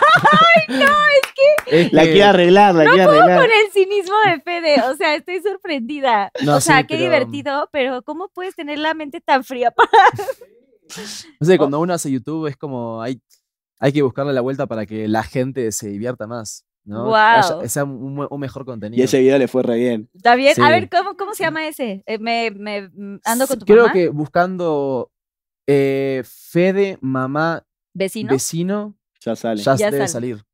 Ay, no, es que. La quiero arreglar, la no arreglar. No puedo con el cinismo de Fede, o sea, estoy sorprendida. o sea, qué divertido, pero ¿cómo puedes tener la mente tan fría para.? No sé, cuando uno hace YouTube es como hay que buscarle la vuelta para que la gente se divierta más. ¿no? Wow. sea un, mejor contenido. Y ese video le fue re bien. Está bien. A ver, ¿cómo, ¿cómo se llama ese? Eh, me, mm, ando con tu Creo que buscando eh, Fede, mamá, vecino. vecino ya sale. Ya, debe salir.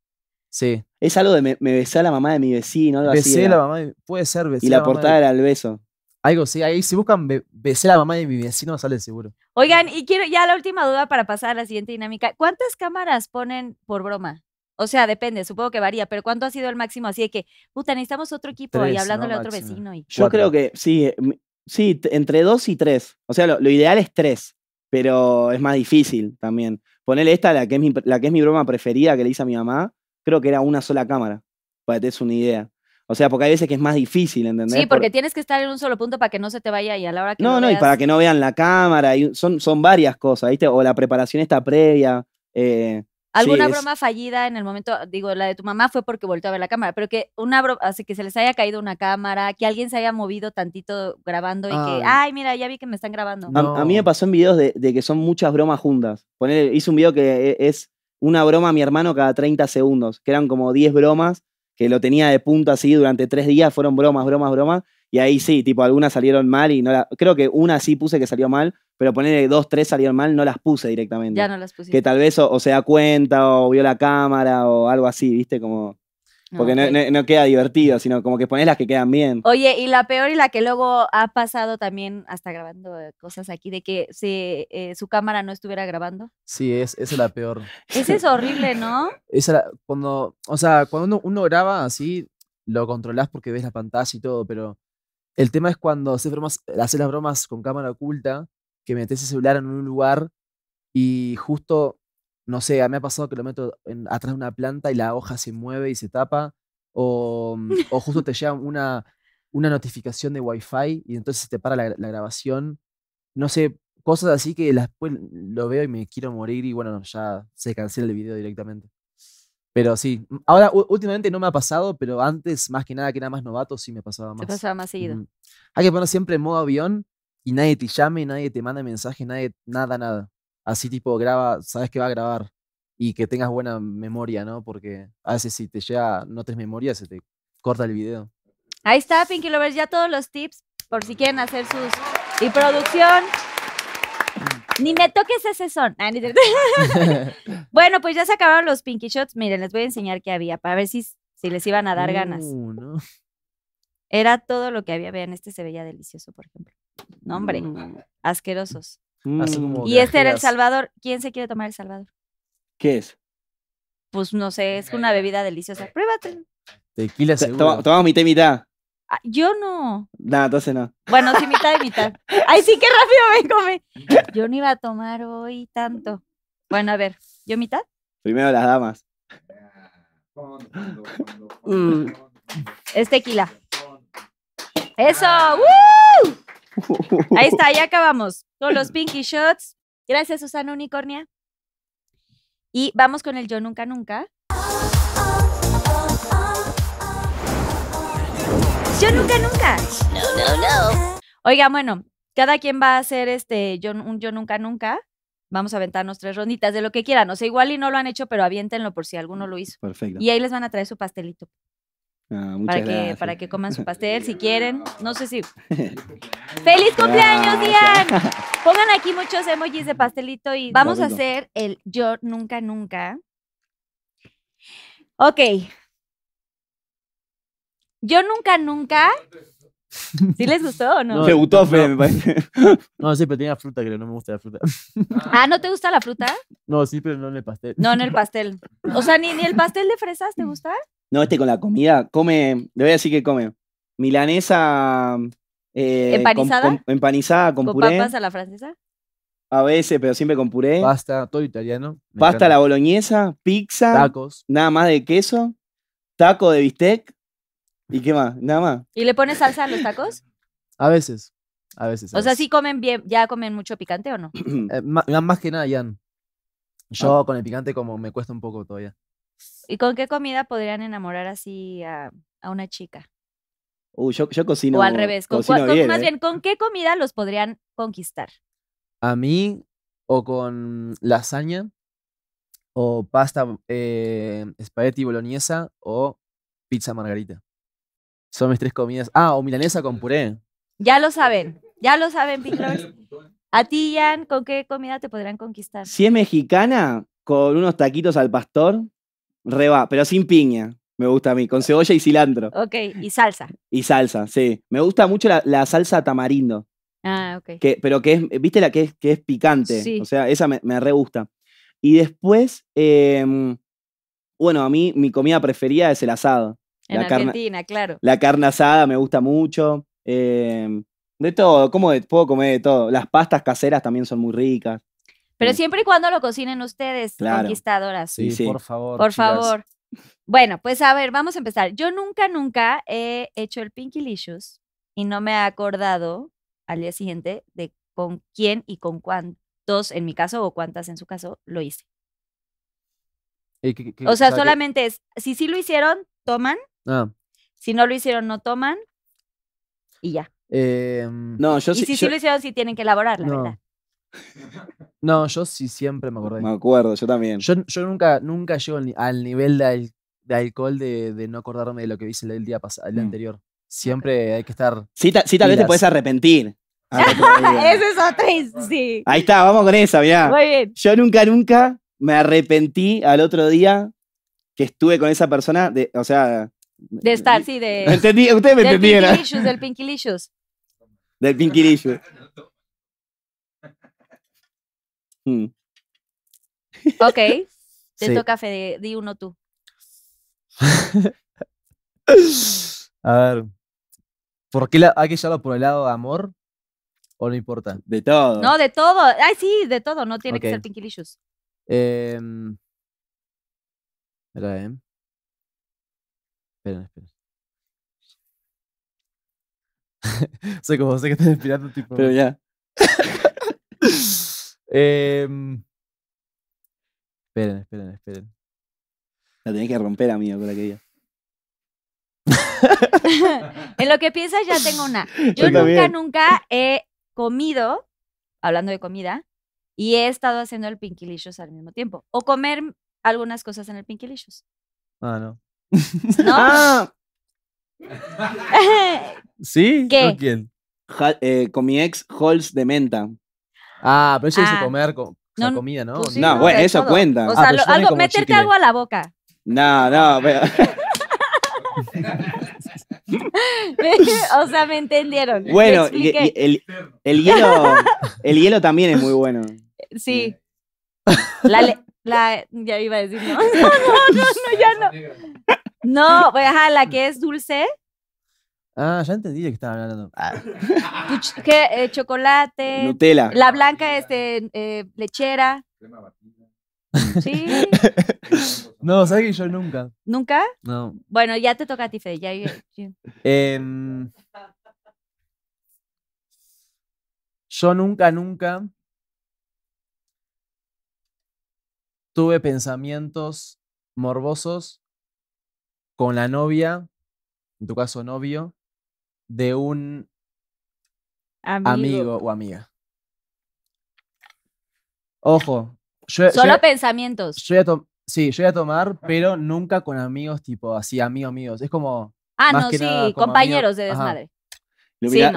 Sí. Es algo de me, besé a la mamá de mi vecino, besé la mamá, puede ser, besé Y la, portada era el beso. Algo, sí, ahí si buscan, besar la mamá de mi vecino, sale seguro. Oigan, y quiero ya la última duda para pasar a la siguiente dinámica. ¿Cuántas cámaras ponen por broma? O sea, depende, supongo que varía, pero ¿cuánto ha sido el máximo? Así de que, puta, necesitamos otro equipo y hablándole otro vecino. Yo creo que sí, eh, sí, entre dos y tres. O sea, lo, ideal es tres, pero es más difícil también. Ponerle esta, la que, es mi, la que es mi broma preferida que le hice a mi mamá, creo que era una sola cámara, para que te una idea. O sea, porque hay veces que es más difícil, ¿entendés? Sí, porque tienes que estar en un solo punto para que no se te vaya y a la hora que. No, no, y para que no vean la cámara. son, son varias cosas, ¿viste? O la preparación está previa. Eh, Alguna broma fallida en el momento, digo, la de tu mamá fue porque volvió a ver la cámara, pero que una así que se les haya caído una cámara, que alguien se haya movido tantito grabando y que, ah. ay, mira, ya vi que me están grabando. A, mí me pasó en videos de, que son muchas bromas juntas. hice un video que e, es una broma a mi hermano cada 30 segundos, que eran como 10 bromas que lo tenía de punto así durante tres días, fueron bromas, bromas, bromas. Y ahí sí, tipo, algunas salieron mal y no la, Creo que una sí puse que salió mal, pero ponerle dos, tres salieron mal, no las puse directamente. Ya no las puse. Que tal vez o, se da cuenta o vio la cámara o algo así, ¿viste? Como porque no, queda divertido, sino como que pones las que quedan bien. Oye, y la peor y la que luego ha pasado también, hasta grabando eh, cosas aquí, de que eh, su cámara no estuviera grabando. Sí, es, esa es la peor. Esa es horrible, ¿no? Esa la, cuando, o sea, cuando uno, graba así, lo controlás porque ves la pantalla y todo, pero el tema es cuando haces, bromas, haces las bromas con cámara oculta, que metes el celular en un lugar y justo no sé, a mí me ha pasado que lo meto atrás de una planta y la hoja se mueve y se tapa, o, mm, justo te llega una, una notificación de Wi-Fi y entonces te para la, grabación. No sé, cosas así que después lo veo y me quiero morir y bueno, ya se cancela el video directamente. Pero sí, mm, ahora últimamente no me ha pasado, pero antes, más que nada, que era más novato, sí me pasaba más. Me pasaba más seguido. Mm. Hay que poner siempre en modo avión y nadie te llame, nadie te manda mensaje, nadie, nada, nada así tipo graba, sabes que va a grabar y que tengas buena memoria, ¿no? Porque a veces si te llega, no tienes memoria, se te corta el video. Ahí está, Pinky Lovers, ya todos los tips por si quieren hacer sus... Y producción. Ni me toques ese son. Ah, bueno, pues ya se acabaron los Pinky Shots. Miren, les voy a enseñar qué había para ver si, si les iban a dar ganas. Uh, Era todo lo que había. Vean, este se veía delicioso, por ejemplo. No, hombre, mm. asquerosos. Mm. y este era El Salvador. ¿Quién se quiere tomar El Salvador? ¿Qué es? Pues no sé, es una bebida deliciosa. Pruébate. Tequila Tomamos mitad y mitad. Ah, yo no. No, entonces no. Bueno, sí, mitad y mitad. Ay, sí, qué rápido me come. Yo no iba a tomar hoy tanto. Bueno, a ver, ¿yo mitad? Primero las damas. Mm. Es tequila. Eso. Ahí está, ya acabamos con los Pinky Shots. Gracias, Susana Unicornia. Y vamos con el Yo Nunca Nunca. Yo nunca, nunca. No, no, no. Oigan, bueno, cada quien va a hacer este yo, un yo nunca, nunca. Vamos a aventarnos tres ronditas de lo que quieran. O sea, igual y no lo han hecho, pero aviéntenlo por si alguno lo hizo. Perfecto. Y ahí les van a traer su pastelito. Ah, para, Que, para que coman su pastel si quieren. No sé si. ¡Feliz cumpleaños, Dian! Pongan aquí muchos emojis de pastelito y vamos a hacer el Yo Nunca Nunca. Ok. Yo Nunca Nunca. ¿Sí les gustó o no? no gustó, No, sí, pero tenía fruta, creo. No me gusta la fruta. ¿Ah, no te gusta la fruta? No, sí, pero no en el pastel. No en el pastel. O sea, ¿ni, ni el pastel de fresas te mm. gusta? No, este con la comida. Come, le voy a decir que come. Milanesa. Eh, ¿Empanizada? Con, puré. papas a la francesa? A veces, pero siempre con puré. Pasta, todo italiano. Pasta a la boloñesa, pizza. Tacos. Nada más de queso. Taco de bistec. ¿Y qué más? Nada más. ¿Y le pones salsa a los tacos? A veces. A veces. o sea, sí comen bien, ya comen mucho picante o no? Eh, más, que nada, Jan. Yo ah. con el picante como me cuesta un poco todavía. ¿Y con qué comida podrían enamorar así a, una chica? yo, yo, cocino. O al revés, con, más ¿eh? bien, ¿con qué comida los podrían conquistar? A mí, o con lasaña, o pasta eh, espagueti boloñesa, o pizza margarita. Son mis tres comidas. Ah, o milanesa con puré. Ya lo saben, ya lo saben, Picard. A ti, Jan, ¿con qué comida te podrían conquistar? Si es mexicana, con unos taquitos al pastor Reba, pero sin piña. Me gusta a mí, con cebolla y cilantro. Ok, y salsa. Y salsa, sí. Me gusta mucho la, salsa tamarindo. Ah, ok. pero que es, viste la que es, que es picante. O sea, esa me, re gusta. Y después, em, bueno, a mí mi comida preferida es el asado. En la Argentina, claro. La carne asada me gusta mucho. Em, de todo, como puedo comer de todo. Las pastas caseras también son muy ricas. Pero siempre y cuando lo cocinen ustedes, conquistadoras. Sí, por favor. Por favor. Bueno, pues a ver, vamos a empezar. Yo nunca, nunca he hecho el Pinky Licious y no me he acordado al día siguiente de con quién y con cuántos, en mi caso, o cuántas en su caso, lo hice. o sea, solamente es, si sí lo hicieron, toman. Ah. Si no lo hicieron, no toman. Y ya. Em, no, yo y si sí, lo hicieron, sí tienen que elaborar, la verdad. No, yo sí siempre me acordé. Me acuerdo, yo también. Yo, nunca, nunca llego al, nivel de, alcohol de, no acordarme de lo que hice el, día pasado, el mm. anterior. Siempre hay que estar. Sí, tal vez te puedes arrepentir. Esa es otra, sí. Ahí está, vamos con esa, mirá. Muy bien. Yo nunca, nunca me arrepentí al otro día que estuve con esa persona, de, o sea... De estar, sí, de... ustedes me entendieron. del Pinkilicious. Del Pinkilicious. Mm. Ok. Te sí. toca, Fede. Di uno tú. a ver. ¿Por qué hay que llevarlo por el lado de amor? ¿O no importa? De todo. No, de todo. Ay, sí, de todo. No tiene que ser Pinky em, Eh, espera, Espera, espera. Soy como, sé que estás inspirando, tipo. Pero ya. Em, esperen, esperen, esperen. La tenés que romper, amigo, con aquella. en lo que piensas, ya tengo una. Yo nunca, nunca he comido, hablando de comida, y he estado haciendo el Licious al mismo tiempo. O comer algunas cosas en el Licious Ah, no. ¿No? Ah. ¿Sí? ¿Qué? ¿Con quién? Eh, con mi ex, Halls de menta. Ah, pero eso es ah. comer, con comida, pues ¿no? no, bueno, eso cuenta. O ah, sea, algo, meterte algo a la boca. No, no, pero... o sea, me entendieron. Bueno, el, hielo, el hielo también es muy bueno. Sí. La, la ya iba a decir, no, no, no, no, ya no. No, pues, ajá, la que es dulce, Ah, ya entendí de qué estaban hablando. Ah. ¿Qué, eh, chocolate. Nutella. La blanca, este, eh, lechera. Crema batida. Sí. no, ¿sabes que yo nunca? ¿Nunca? No. Bueno, ya te toca a ti, Fede. Em, yo nunca, nunca tuve pensamientos morbosos con la novia, en tu caso novio, de un amigo, o amiga. Ojo. Solo pensamientos. sí, yo voy a tomar, pero nunca con amigos tipo así, amigos Es como. Ah, no, sí, compañeros de desmadre.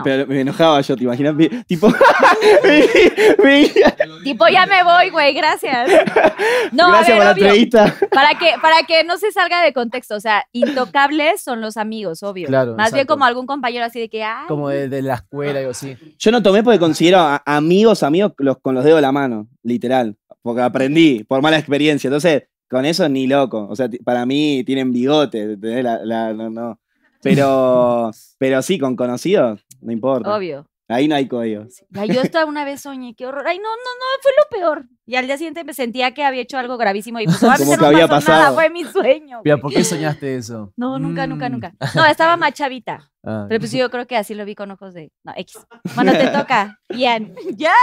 Pero me enojaba yo, ¿te imaginas? tipo, tipo, ya me voy, güey, gracias. No, gracias por la Para que, para que no se salga de contexto, o sea, intocables son los amigos, obvio. Más bien como algún compañero así de que, ah. Como desde la escuela y así. Yo no tomé porque considero a, amigos, amigos los, con los dedos de la mano, literal. Porque aprendí por mala experiencia. Entonces, con eso ni loco. O sea, para mí tienen bigote, la, la, no, no. Pero, pero sí, con conocidos, no importa. Obvio. Ahí no hay código. yo esto una vez soñé, qué horror. Ay, no, no, no, fue lo peor. Y al día siguiente me sentía que había hecho algo gravísimo y pues no había pasó pasado. Nada, fue mi sueño. ¿por qué soñaste eso? No, nunca, mm. nunca, nunca. No, estaba Machavita. Ah. Pero pues yo creo que así lo vi con ojos de. No, X. Bueno, te toca. Ian. Ya.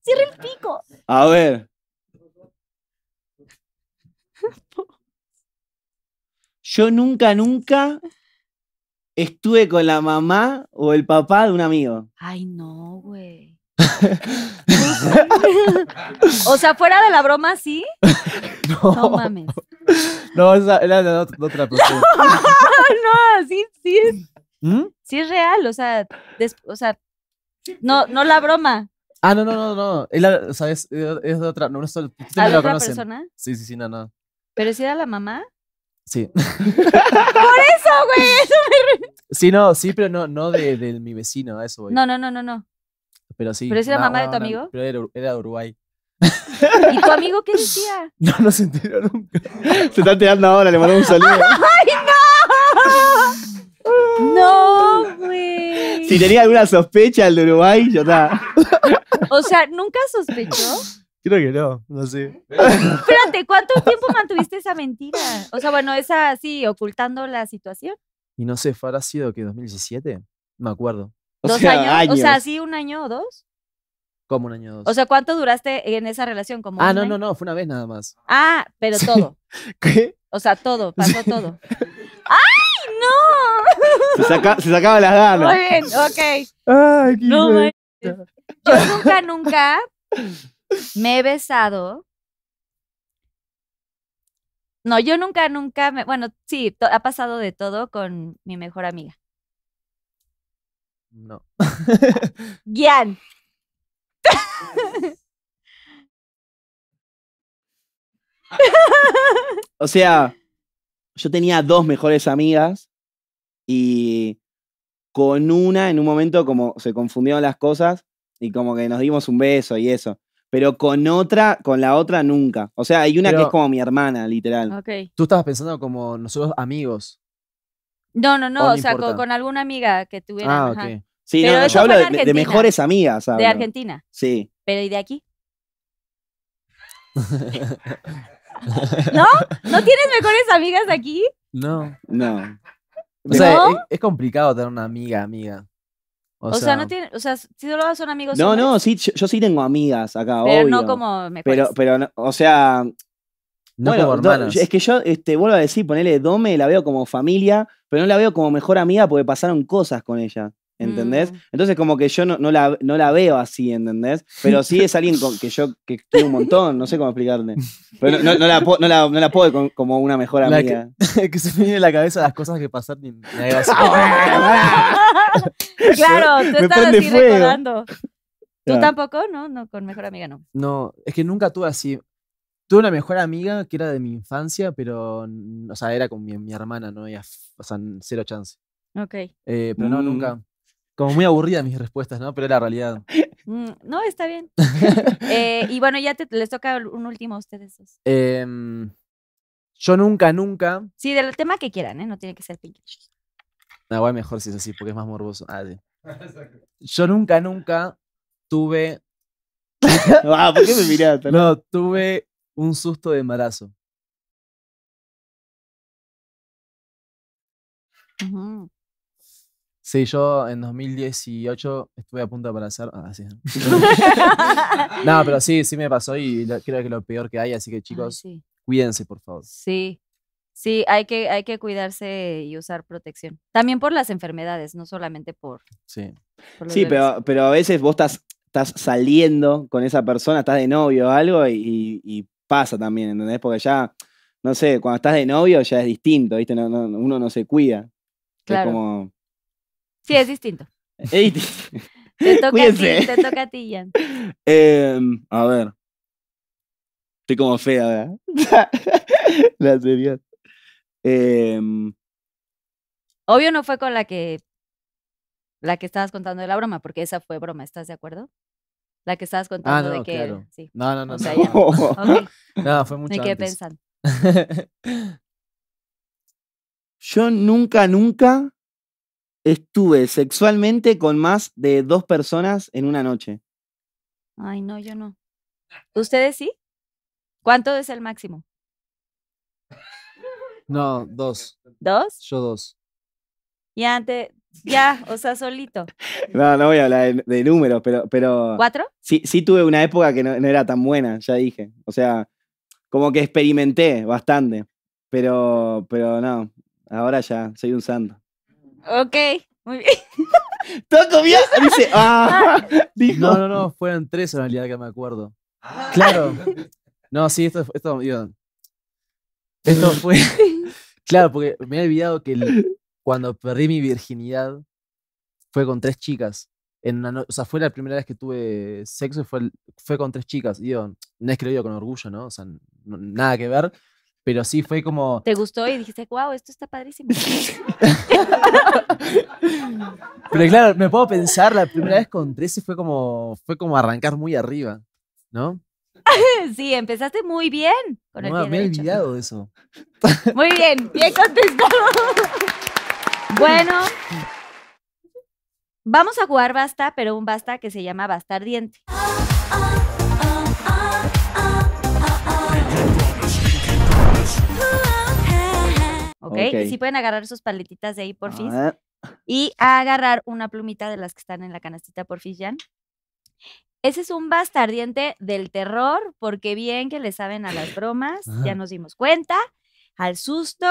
Cierra el pico. A ver. Yo nunca, nunca estuve con la mamá o el papá de un amigo. Ay, no, güey. o sea, fuera de la broma, sí. No, mames. No, esa era de otra persona. no, sí, sí. ¿Mm? Sí es real, o sea, o sea, no, no la broma. Ah, no, no, no, no. Es, o sea, es, de otra, no, es, ¿A la otra persona? Sí, sí, sí, no, no. ¿Pero si era la mamá? Sí. Por eso, güey, Sí, no, sí, pero no, no de, mi vecino, eso, güey. No, no, no, no, no. Pero sí. ¿Pero es la mamá de tu amigo? Pero era, de Uruguay. ¿Y tu amigo qué decía? No, no se enteró nunca. Se está enterando ahora, le mandó un saludo. ¡Ay, no! No, güey. Si tenía alguna sospecha el de Uruguay, yo nada. O sea, ¿nunca sospechó? Creo que no, no sé. Espérate, ¿cuánto tiempo mantuviste esa mentira? O sea, bueno, esa así ocultando la situación. Y no sé, ha sido que 2017? Me acuerdo. ¿Dos años? O sea, sí, un año o dos. ¿Cómo un año o dos? O sea, ¿cuánto duraste en esa relación? ¿Como ah, no, no, no, fue una vez nada más. Ah, pero todo. ¿Qué? O sea, todo, pasó todo. ¡Ay, no! Se, sacaba las ganas. Muy bien, ok. Ay, qué no, yo nunca, nunca me he besado. No, yo nunca, nunca, me, bueno, sí, ha pasado de todo con mi mejor amiga. No. Gian. o sea, yo tenía dos mejores amigas y con una en un momento como se confundieron las cosas y como que nos dimos un beso y eso pero con otra, con la otra nunca. O sea, hay una que es como mi hermana, literal. Tú estabas pensando como nosotros amigos. No, no, no, o, sea, con, alguna amiga que tuviera. Ah, ok. Sí, no, yo hablo de, mejores amigas. De Argentina. Sí. Pero ¿y de aquí? ¿No? ¿No tienes mejores amigas aquí? No. No. O sea, es complicado tener una amiga, amiga. O, sea, no tiene, o sea, si solo son amigos. No, no, sí, yo, sí tengo amigas acá, pero no como me Pero, pero no, o sea. No bueno, como es que yo, este, vuelvo a decir, ponele Dome, la veo como familia, pero no la veo como mejor amiga porque pasaron cosas con ella. ¿Entendés? Mm. Entonces, como que yo no, no, la, no la veo así, ¿entendés? Pero sí es alguien que yo que tuve un montón, no sé cómo explicarle. Pero no, la, puedo como una mejor amiga. Que, que, se me viene la cabeza las cosas que pasaron ni Claro, tú estás así recordando. ¿Tú tampoco? No, no, con mejor amiga no. No, es que nunca tuve así. Tuve una mejor amiga que era de mi infancia, pero, o sea, era con mi, hermana, no había, o sea, cero chance. Ok. Eh, pero no, mm. nunca como muy aburridas mis respuestas, ¿no? Pero la realidad. Mm, no, está bien. Eh, y bueno, ya te, les toca un último a ustedes em, yo nunca, nunca. Sí, del tema que quieran, ¿eh? No tiene que ser pinche. mejor si es así, porque es más morboso. Ah, sí. Yo nunca, nunca tuve. ah, ¿por qué me miraste? No, tuve un susto de embarazo. Ajá. Sí, yo en 2018 estuve a punto para hacer. Ah, no, pero sí, sí me pasó y creo que lo peor que hay, así que chicos, cuídense, por favor. Sí. Sí, hay que, hay que cuidarse y usar protección. También por las enfermedades, no solamente por. Sí. sí, pero, pero a veces vos estás, estás saliendo con esa persona, estás de novio o algo y, pasa también, ¿entendés? Porque ya, no sé, cuando estás de novio ya es distinto, ¿viste? uno no se cuida. Claro. Es como Sí, es distinto. Ey, te toca Cuídense. a ti, te toca a ti, Jan. Em, a ver. Estoy como fea, ¿verdad? la seriedad. Em. Obvio no fue con la que la que estabas contando de la broma, porque esa fue broma, ¿estás de acuerdo? La que estabas ah, contando de que No, no, no. no. fue mucho Me quedé antes. pensando. Yo nunca, nunca estuve sexualmente con más de dos personas en una noche. Ay, no, yo no. ¿Ustedes sí? ¿Cuánto es el máximo? No, dos. ¿Dos? Yo dos. Ya, antes, ya, o sea, solito. No, no voy a hablar de, números, pero, pero. ¿Cuatro? Sí, sí tuve una época que no, no, era tan buena, ya dije. O sea, como que experimenté bastante. Pero, pero no, ahora ya soy un santo. Ok, muy bien. Todo comías? Dice, ah, No, no, no, fueron tres en realidad que me acuerdo. Ah. Claro. No, sí, esto, esto, digo, esto fue. claro, porque me he olvidado que cuando perdí mi virginidad fue con tres chicas. En una o sea, fue la primera vez que tuve sexo y fue, fue con tres chicas. Digo, no es que lo digo con orgullo, ¿no? O sea, nada que ver pero sí fue como... ¿Te gustó y dijiste, wow, esto está padrísimo? pero claro, me puedo pensar, la primera vez con 13 fue como, fue como arrancar muy arriba, ¿no? sí, empezaste muy bien. Con no, me he olvidado de eso. Muy bien, bien contestado. bueno, vamos a jugar basta, pero un basta que se llama bastardiente. diente. ¿ok? Y sí pueden agarrar sus paletitas de ahí, porfis. fin Y agarrar una plumita de las que están en la canastita, porfis, Jan. Ese es un bastardiente del terror, porque bien que le saben a las bromas, ya nos dimos cuenta, al susto.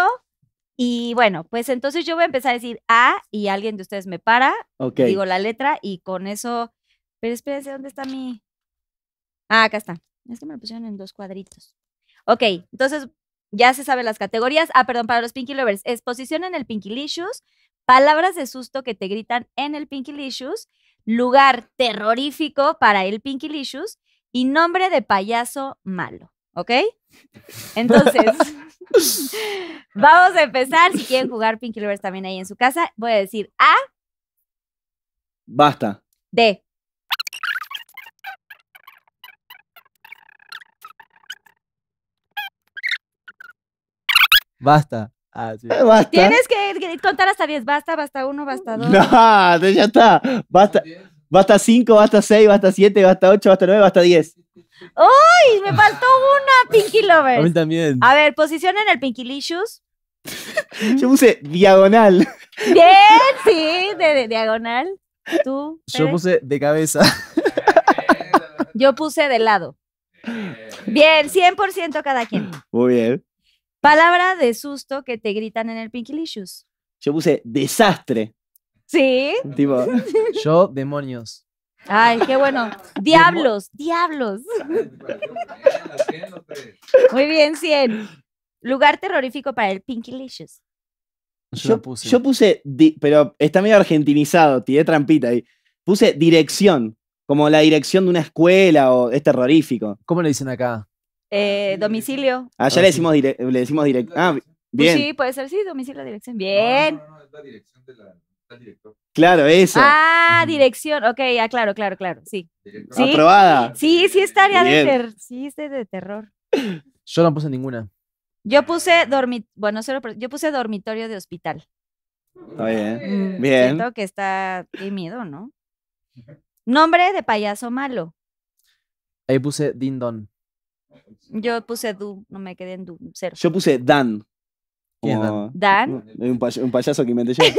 Y bueno, pues entonces yo voy a empezar a decir A y alguien de ustedes me para, Ok. digo la letra y con eso... Pero espérense, ¿dónde está mi...? Ah, acá está. Es que me lo pusieron en dos cuadritos. Ok, entonces ya se saben las categorías. Ah, perdón, para los Pinky Lovers, exposición en el Pinky Licious, palabras de susto que te gritan en el Pinky Licious, lugar terrorífico para el Pinky Licious y nombre de payaso malo. ¿Ok? Entonces, vamos a empezar. Si quieren jugar Pinky Lovers también ahí en su casa, voy a decir A. Basta. D. Ah, eh, basta. Tienes que contar hasta 10. Basta, basta uno, basta dos. No, ya está. Basta. Basta 5, basta 6, basta 7, basta 8, basta 9, basta 10. ¡Uy! Me faltó una, Pinky Lovers. A mí también. A ver, posición en el Pinky Licious. Yo puse diagonal. Bien, sí, de, diagonal. ¿Tú? Yo puse de cabeza. Yo puse de lado. Bien, 100% cada quien. Muy bien. Palabra de susto que te gritan en el Pinkilicious. Yo puse desastre. ¿Sí? Tipo, yo, demonios. Ay, qué bueno. Diablos, diablos. Muy bien, 100. Lugar terrorífico para el Pinkilicious. Yo, yo, puse. Yo puse pero está medio argentinizado, tiré trampita ahí. Puse dirección, como la dirección de una escuela o es terrorífico. ¿Cómo le dicen acá? Eh, ah, domicilio. Ah, ya ah, le decimos, le decimos directo. Ah, bien. sí, puede ser, sí, domicilio, dirección. Bien. No, no, no, es la dirección de la, Claro, eso. Ah, mm. dirección. Ok, ya, ah, claro, claro, claro. Sí. ¿Sí? Aprobada. Sí, sí, está de terror. Sí, es este de, terror. Yo no puse ninguna. Yo puse dormitorio. Bueno, yo puse dormitorio de hospital. Está bien. Mm. bien. Siento que está tímido, ¿no? Nombre de payaso malo. Ahí puse Dindon. Yo puse Du, no me quedé en Du, cero. Yo puse Dan. ¿Quién Dan? Un, payaso que inventé yo.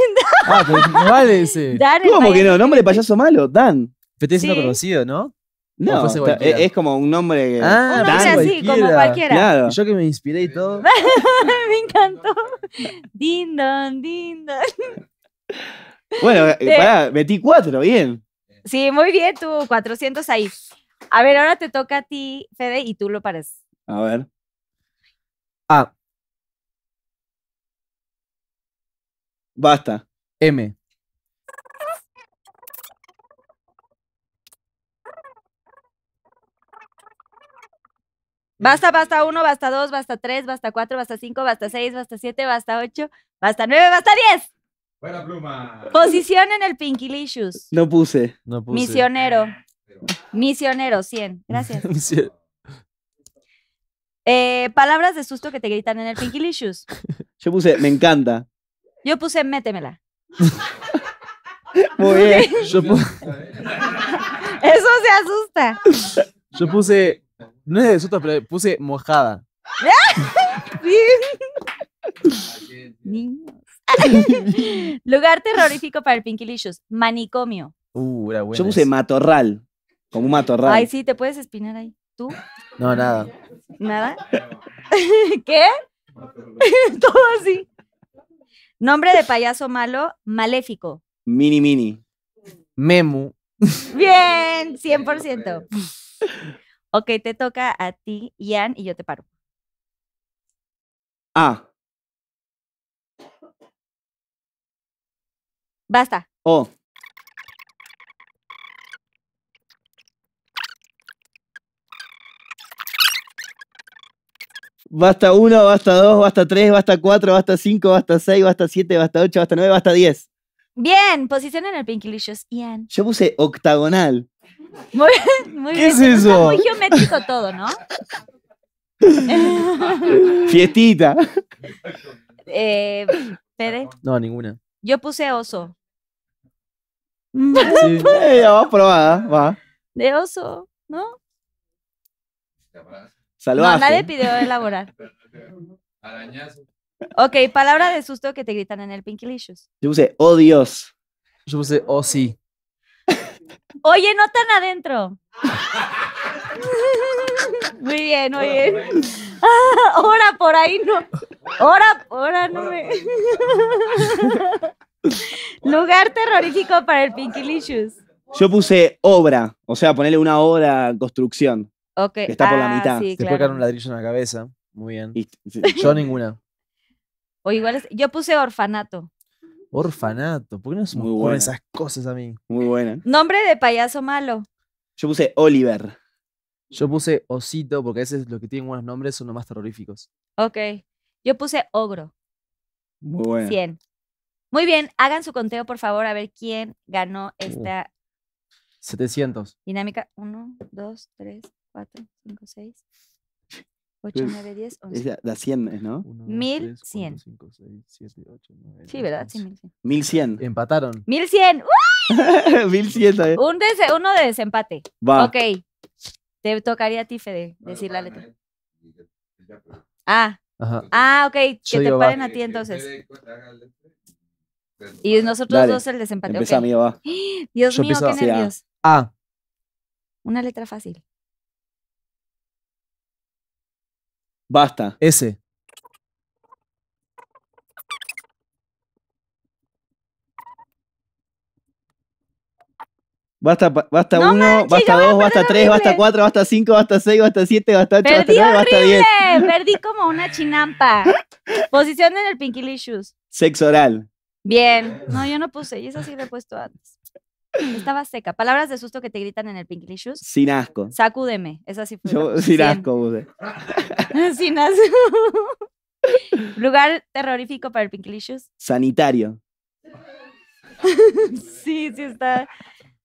Ah, pues no vale ese. ¿Cómo que no? ¿Nombre de payaso malo? Dan. Pero es siendo conocido, ¿no? No, e, es, como un nombre Ah, Un así, como cualquiera. Yo que me inspiré y todo. me encantó. Din Dindon. din Bueno, eh, metí cuatro, bien. Sí, muy bien, tú, 400 ahí. A ver, ahora te toca a ti, Fede, y tú lo pares. A ver. A. Basta. M. Basta, basta uno, basta dos, basta tres, basta cuatro, basta cinco, basta seis, basta siete, basta ocho, basta nueve, basta diez. Buena pluma. Posición en el Pinkilicious. No puse. No puse. Misionero. Misionero, cien Gracias. Eh, palabras de susto que te gritan en el Pinkilicious. Yo puse, me encanta. Yo puse, métemela. Muy bien. Eso se asusta. Yo puse, no es de susto, pero puse mojada. Niños. Lugar terrorífico para el Pinkilicious, manicomio. Uh, Yo puse matorral, como un matorral. Ay, sí, te puedes espinar ahí. ¿Tú? No, nada. ¿Nada? ¿Qué? Todo así. Nombre de payaso malo, maléfico. Mini Mini. Memu. Bien, 100%. ok, te toca a ti, Ian, y yo te paro. Ah, Basta. Oh. Basta 1, basta 2, basta 3, basta 4, basta 5, basta 6, basta 7, basta 8, basta 9, basta 10. Bien, posicionen el el Pinquilicious, Ian. Yo puse octagonal. Muy, bien, muy bien. es eso? Está muy geométrico todo, ¿no? Fiestita. Eh, Pere. No, ninguna. Yo puse oso. Sí, eh, va probada, va. De oso, ¿no? Salvaje. nadie pidió elaborar. Arañazo. Ok, palabra de susto que te gritan en el Pinkilicious. Yo puse, oh Dios. Yo puse, oh sí. Oye, no tan adentro. muy bien, muy bien. Ahora por ahí no. Ahora, ahora no me. Lugar terrorífico para el Pinkilicious. Yo puse obra, o sea, ponerle una obra, construcción. Está por la ah, mitad. Te caer un ladrillo en la cabeza. Muy bien. yo ninguna. O igual yo puse orfanato. Orfanato. ¿Por qué no se me esas cosas a mí? Muy buena. Nombre de payaso malo. Yo puse Oliver. Yo puse osito porque a veces los que tienen buenos nombres son los más terroríficos. Ok. Yo puse ogro. Muy bueno. 100. Muy bien, hagan su conteo, por favor, a ver quién ganó uh. esta. 700. Dinámica 1, 2, 3, 4, 5, 6, 8, 9, 10, 11. Las 100, ¿no? 1100. 5, Sí, ¿verdad? Sí, 1100. 1100. Empataron. 1100. ¡Uy! 1100 ¿eh? Un uno de desempate. Va. Ok. Te tocaría a ti, Fede, decir la letra. Eh. Ah. Ah, ok. Que te paren a ti entonces. Y nosotros dos el desempate. Dios mío, qué ah. Una letra fácil. Basta. Ese. Basta, basta uno, basta dos, basta tres, basta cuatro, basta cinco, basta seis, basta siete, basta ocho, Perdí basta nueve, basta diez. Perdí como una chinampa. Posición en el Pinkilicious. Sexo oral. Bien. No, yo no puse. Y esa sí la he puesto antes. Estaba seca. Palabras de susto que te gritan en el Pinklicious. Sin asco. Sacúdeme. Esa sí fue. sin asco sin asco. Lugar terrorífico para el Pinklicious. Sanitario. sí, sí está.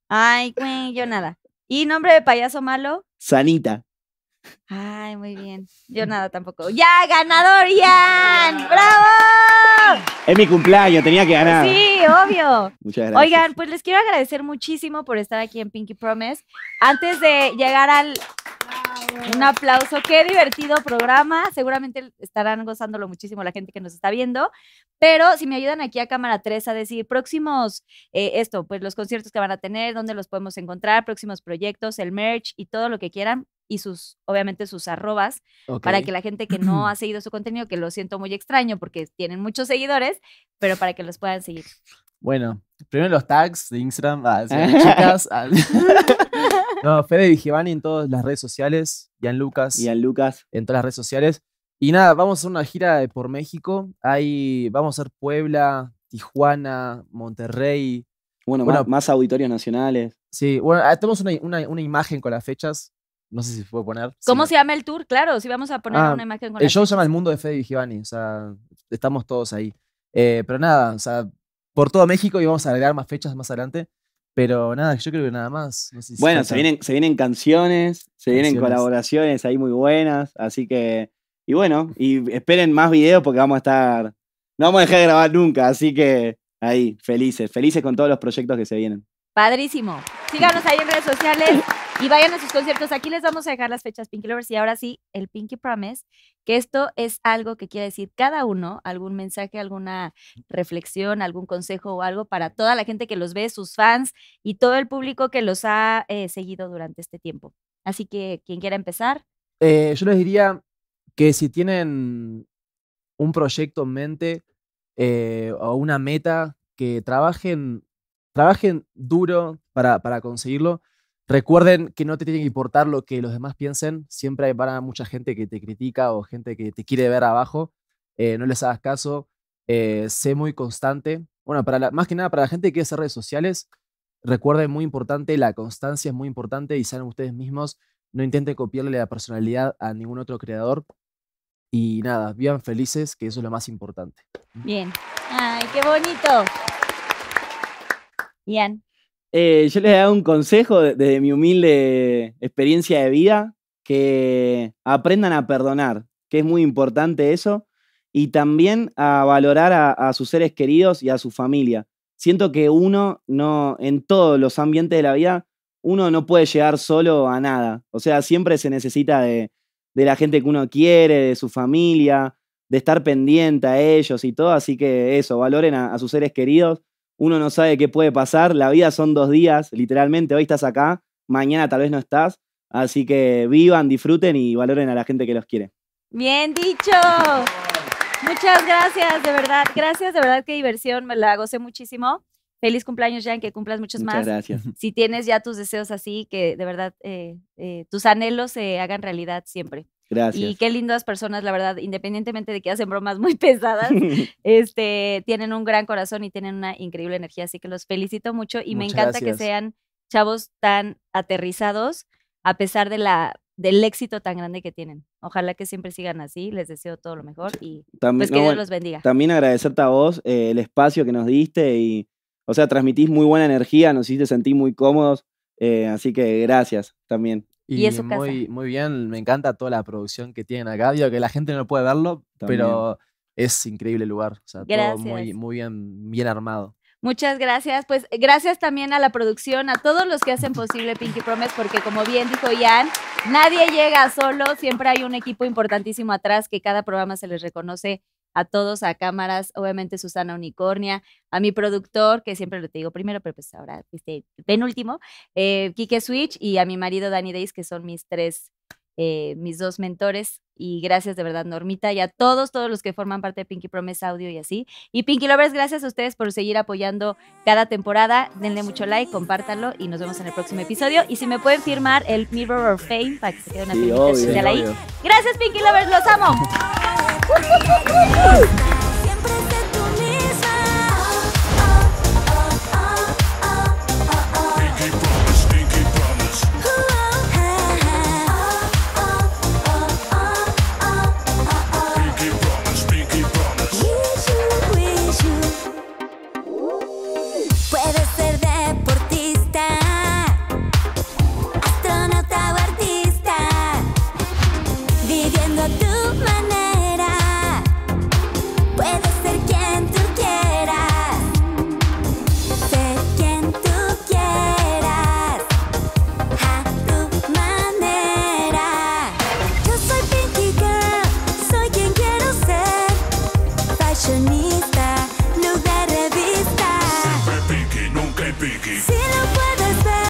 Ay, güey, yo nada. ¿Y nombre de payaso malo? Sanita. Ay, muy bien. Yo mm. nada tampoco. ¡Ya, ganador, Ian! ¡Bravo! Es mi cumpleaños, tenía que ganar. Sí, obvio. Muchas gracias. Oigan, pues les quiero agradecer muchísimo por estar aquí en Pinky Promise. Antes de llegar al... Un aplauso, qué divertido programa. Seguramente estarán gozándolo muchísimo la gente que nos está viendo. Pero si me ayudan aquí a cámara 3 a decir próximos, eh, esto, pues los conciertos que van a tener, dónde los podemos encontrar, próximos proyectos, el merch y todo lo que quieran, y sus, obviamente sus arrobas, para que la gente que no ha seguido su contenido, que lo siento muy extraño porque tienen muchos seguidores, pero para que los puedan seguir. Bueno, primero los tags de Instagram, ah, ¿sí? chicas. Ah. no, Fede y Giovanni en todas las redes sociales, Ian Lucas. Ian Lucas. En todas las redes sociales. Y nada, vamos a hacer una gira por México. Ahí vamos a hacer Puebla, Tijuana, Monterrey. Bueno, más, auditorios nacionales. Sí, bueno, ah, tenemos una imagen con las fechas no sé si puedo poner. ¿Cómo se llama el tour? Claro, sí vamos a poner ah, una imagen con El show se llama El Mundo de Fede y Giovanni, o sea, estamos todos ahí. Eh, pero nada, o sea, por todo México y vamos a agregar más fechas más adelante. Pero nada, yo creo que nada más. bueno, se vienen, se vienen canciones, se vienen colaboraciones ahí muy buenas, así que... Y bueno, y esperen más videos porque vamos a estar... No vamos a dejar de grabar nunca, así que ahí, felices, felices con todos los proyectos que se vienen. Padrísimo. Síganos ahí en redes sociales y vayan a sus conciertos. Aquí les vamos a dejar las fechas Pinky Lovers y ahora sí, el Pinky Promise, que esto es algo que quiere decir cada uno, algún mensaje, alguna reflexión, algún consejo o algo para toda la gente que los ve, sus fans y todo el público que los ha eh, seguido durante este tiempo. Así que quien quiera empezar. Eh, yo les diría que si tienen un proyecto en mente eh, o una meta, que trabajen trabajen duro para, para conseguirlo. Recuerden que no te tiene que importar lo que los demás piensen. Siempre hay para mucha gente que te critica o gente que te quiere ver abajo. Eh, no les hagas caso. Eh, sé muy constante. Bueno, para más que nada, para la gente que hace redes sociales, recuerden muy importante, la constancia es muy importante y sean ustedes mismos. No intenten copiarle la personalidad a ningún otro creador. Y nada, vivan felices, que eso es lo más importante. Bien. Ay, qué bonito. Bien. Eh, yo les he un consejo desde mi humilde experiencia de vida, que aprendan a perdonar, que es muy importante eso, y también a valorar a, sus seres queridos y a su familia. Siento que uno no, en todos los ambientes de la vida, uno no puede llegar solo a nada. O sea, siempre se necesita de, la gente que uno quiere, de su familia, de estar pendiente a ellos y todo. Así que eso, valoren a sus seres queridos uno no sabe qué puede pasar, la vida son dos días, literalmente, hoy estás acá, mañana tal vez no estás, así que vivan, disfruten y valoren a la gente que los quiere. Bien dicho. Muchas gracias, de verdad. Gracias, de verdad, qué diversión, me la gocé muchísimo. Feliz cumpleaños, Jan, que cumplas muchos Muchas más. gracias. Si tienes ya tus deseos así, que de verdad eh, eh, tus anhelos se hagan realidad siempre. Gracias. Y qué lindas personas, la verdad, independientemente de que hacen bromas muy pesadas, este, tienen un gran corazón y tienen una increíble energía, así que los felicito mucho y me encanta que sean chavos tan aterrizados a pesar de la del éxito tan grande que tienen. Ojalá que siempre sigan así, les deseo todo lo mejor y pues que Dios los bendiga. También agradecerte a vos eh, el espacio que nos diste y, o sea, transmitís muy buena energía, nos hiciste sentir muy cómodos, eh, así que gracias también. Y, es muy, muy bien, me encanta toda la producción que tienen acá. Digo que la gente no puede verlo, pero es increíble el lugar. todo muy, muy bien, bien armado. Muchas gracias. Pues gracias también a la producción, a todos los que hacen posible Pinky Promise, porque como bien dijo Ian, nadie llega solo, siempre hay un equipo importantísimo atrás que cada programa se les reconoce a todos, a cámaras, obviamente Susana Unicornia, a mi productor, que siempre lo te digo primero, pero pues ahora, este penúltimo, Kike eh, Switch y a mi marido Danny Days, que son mis tres eh, mis dos mentores. Y gracias de verdad, Normita, y a todos, todos los que forman parte de Pinky Promise Audio y así. Y Pinky Lovers, gracias a ustedes por seguir apoyando cada temporada. Denle mucho like, compártanlo y nos vemos en el próximo episodio. Y si me pueden firmar el Mirror of Fame para que se quede una sí, ahí. Gracias, Pinky Lovers, los amo. Woo-hoo-hoo-hoo!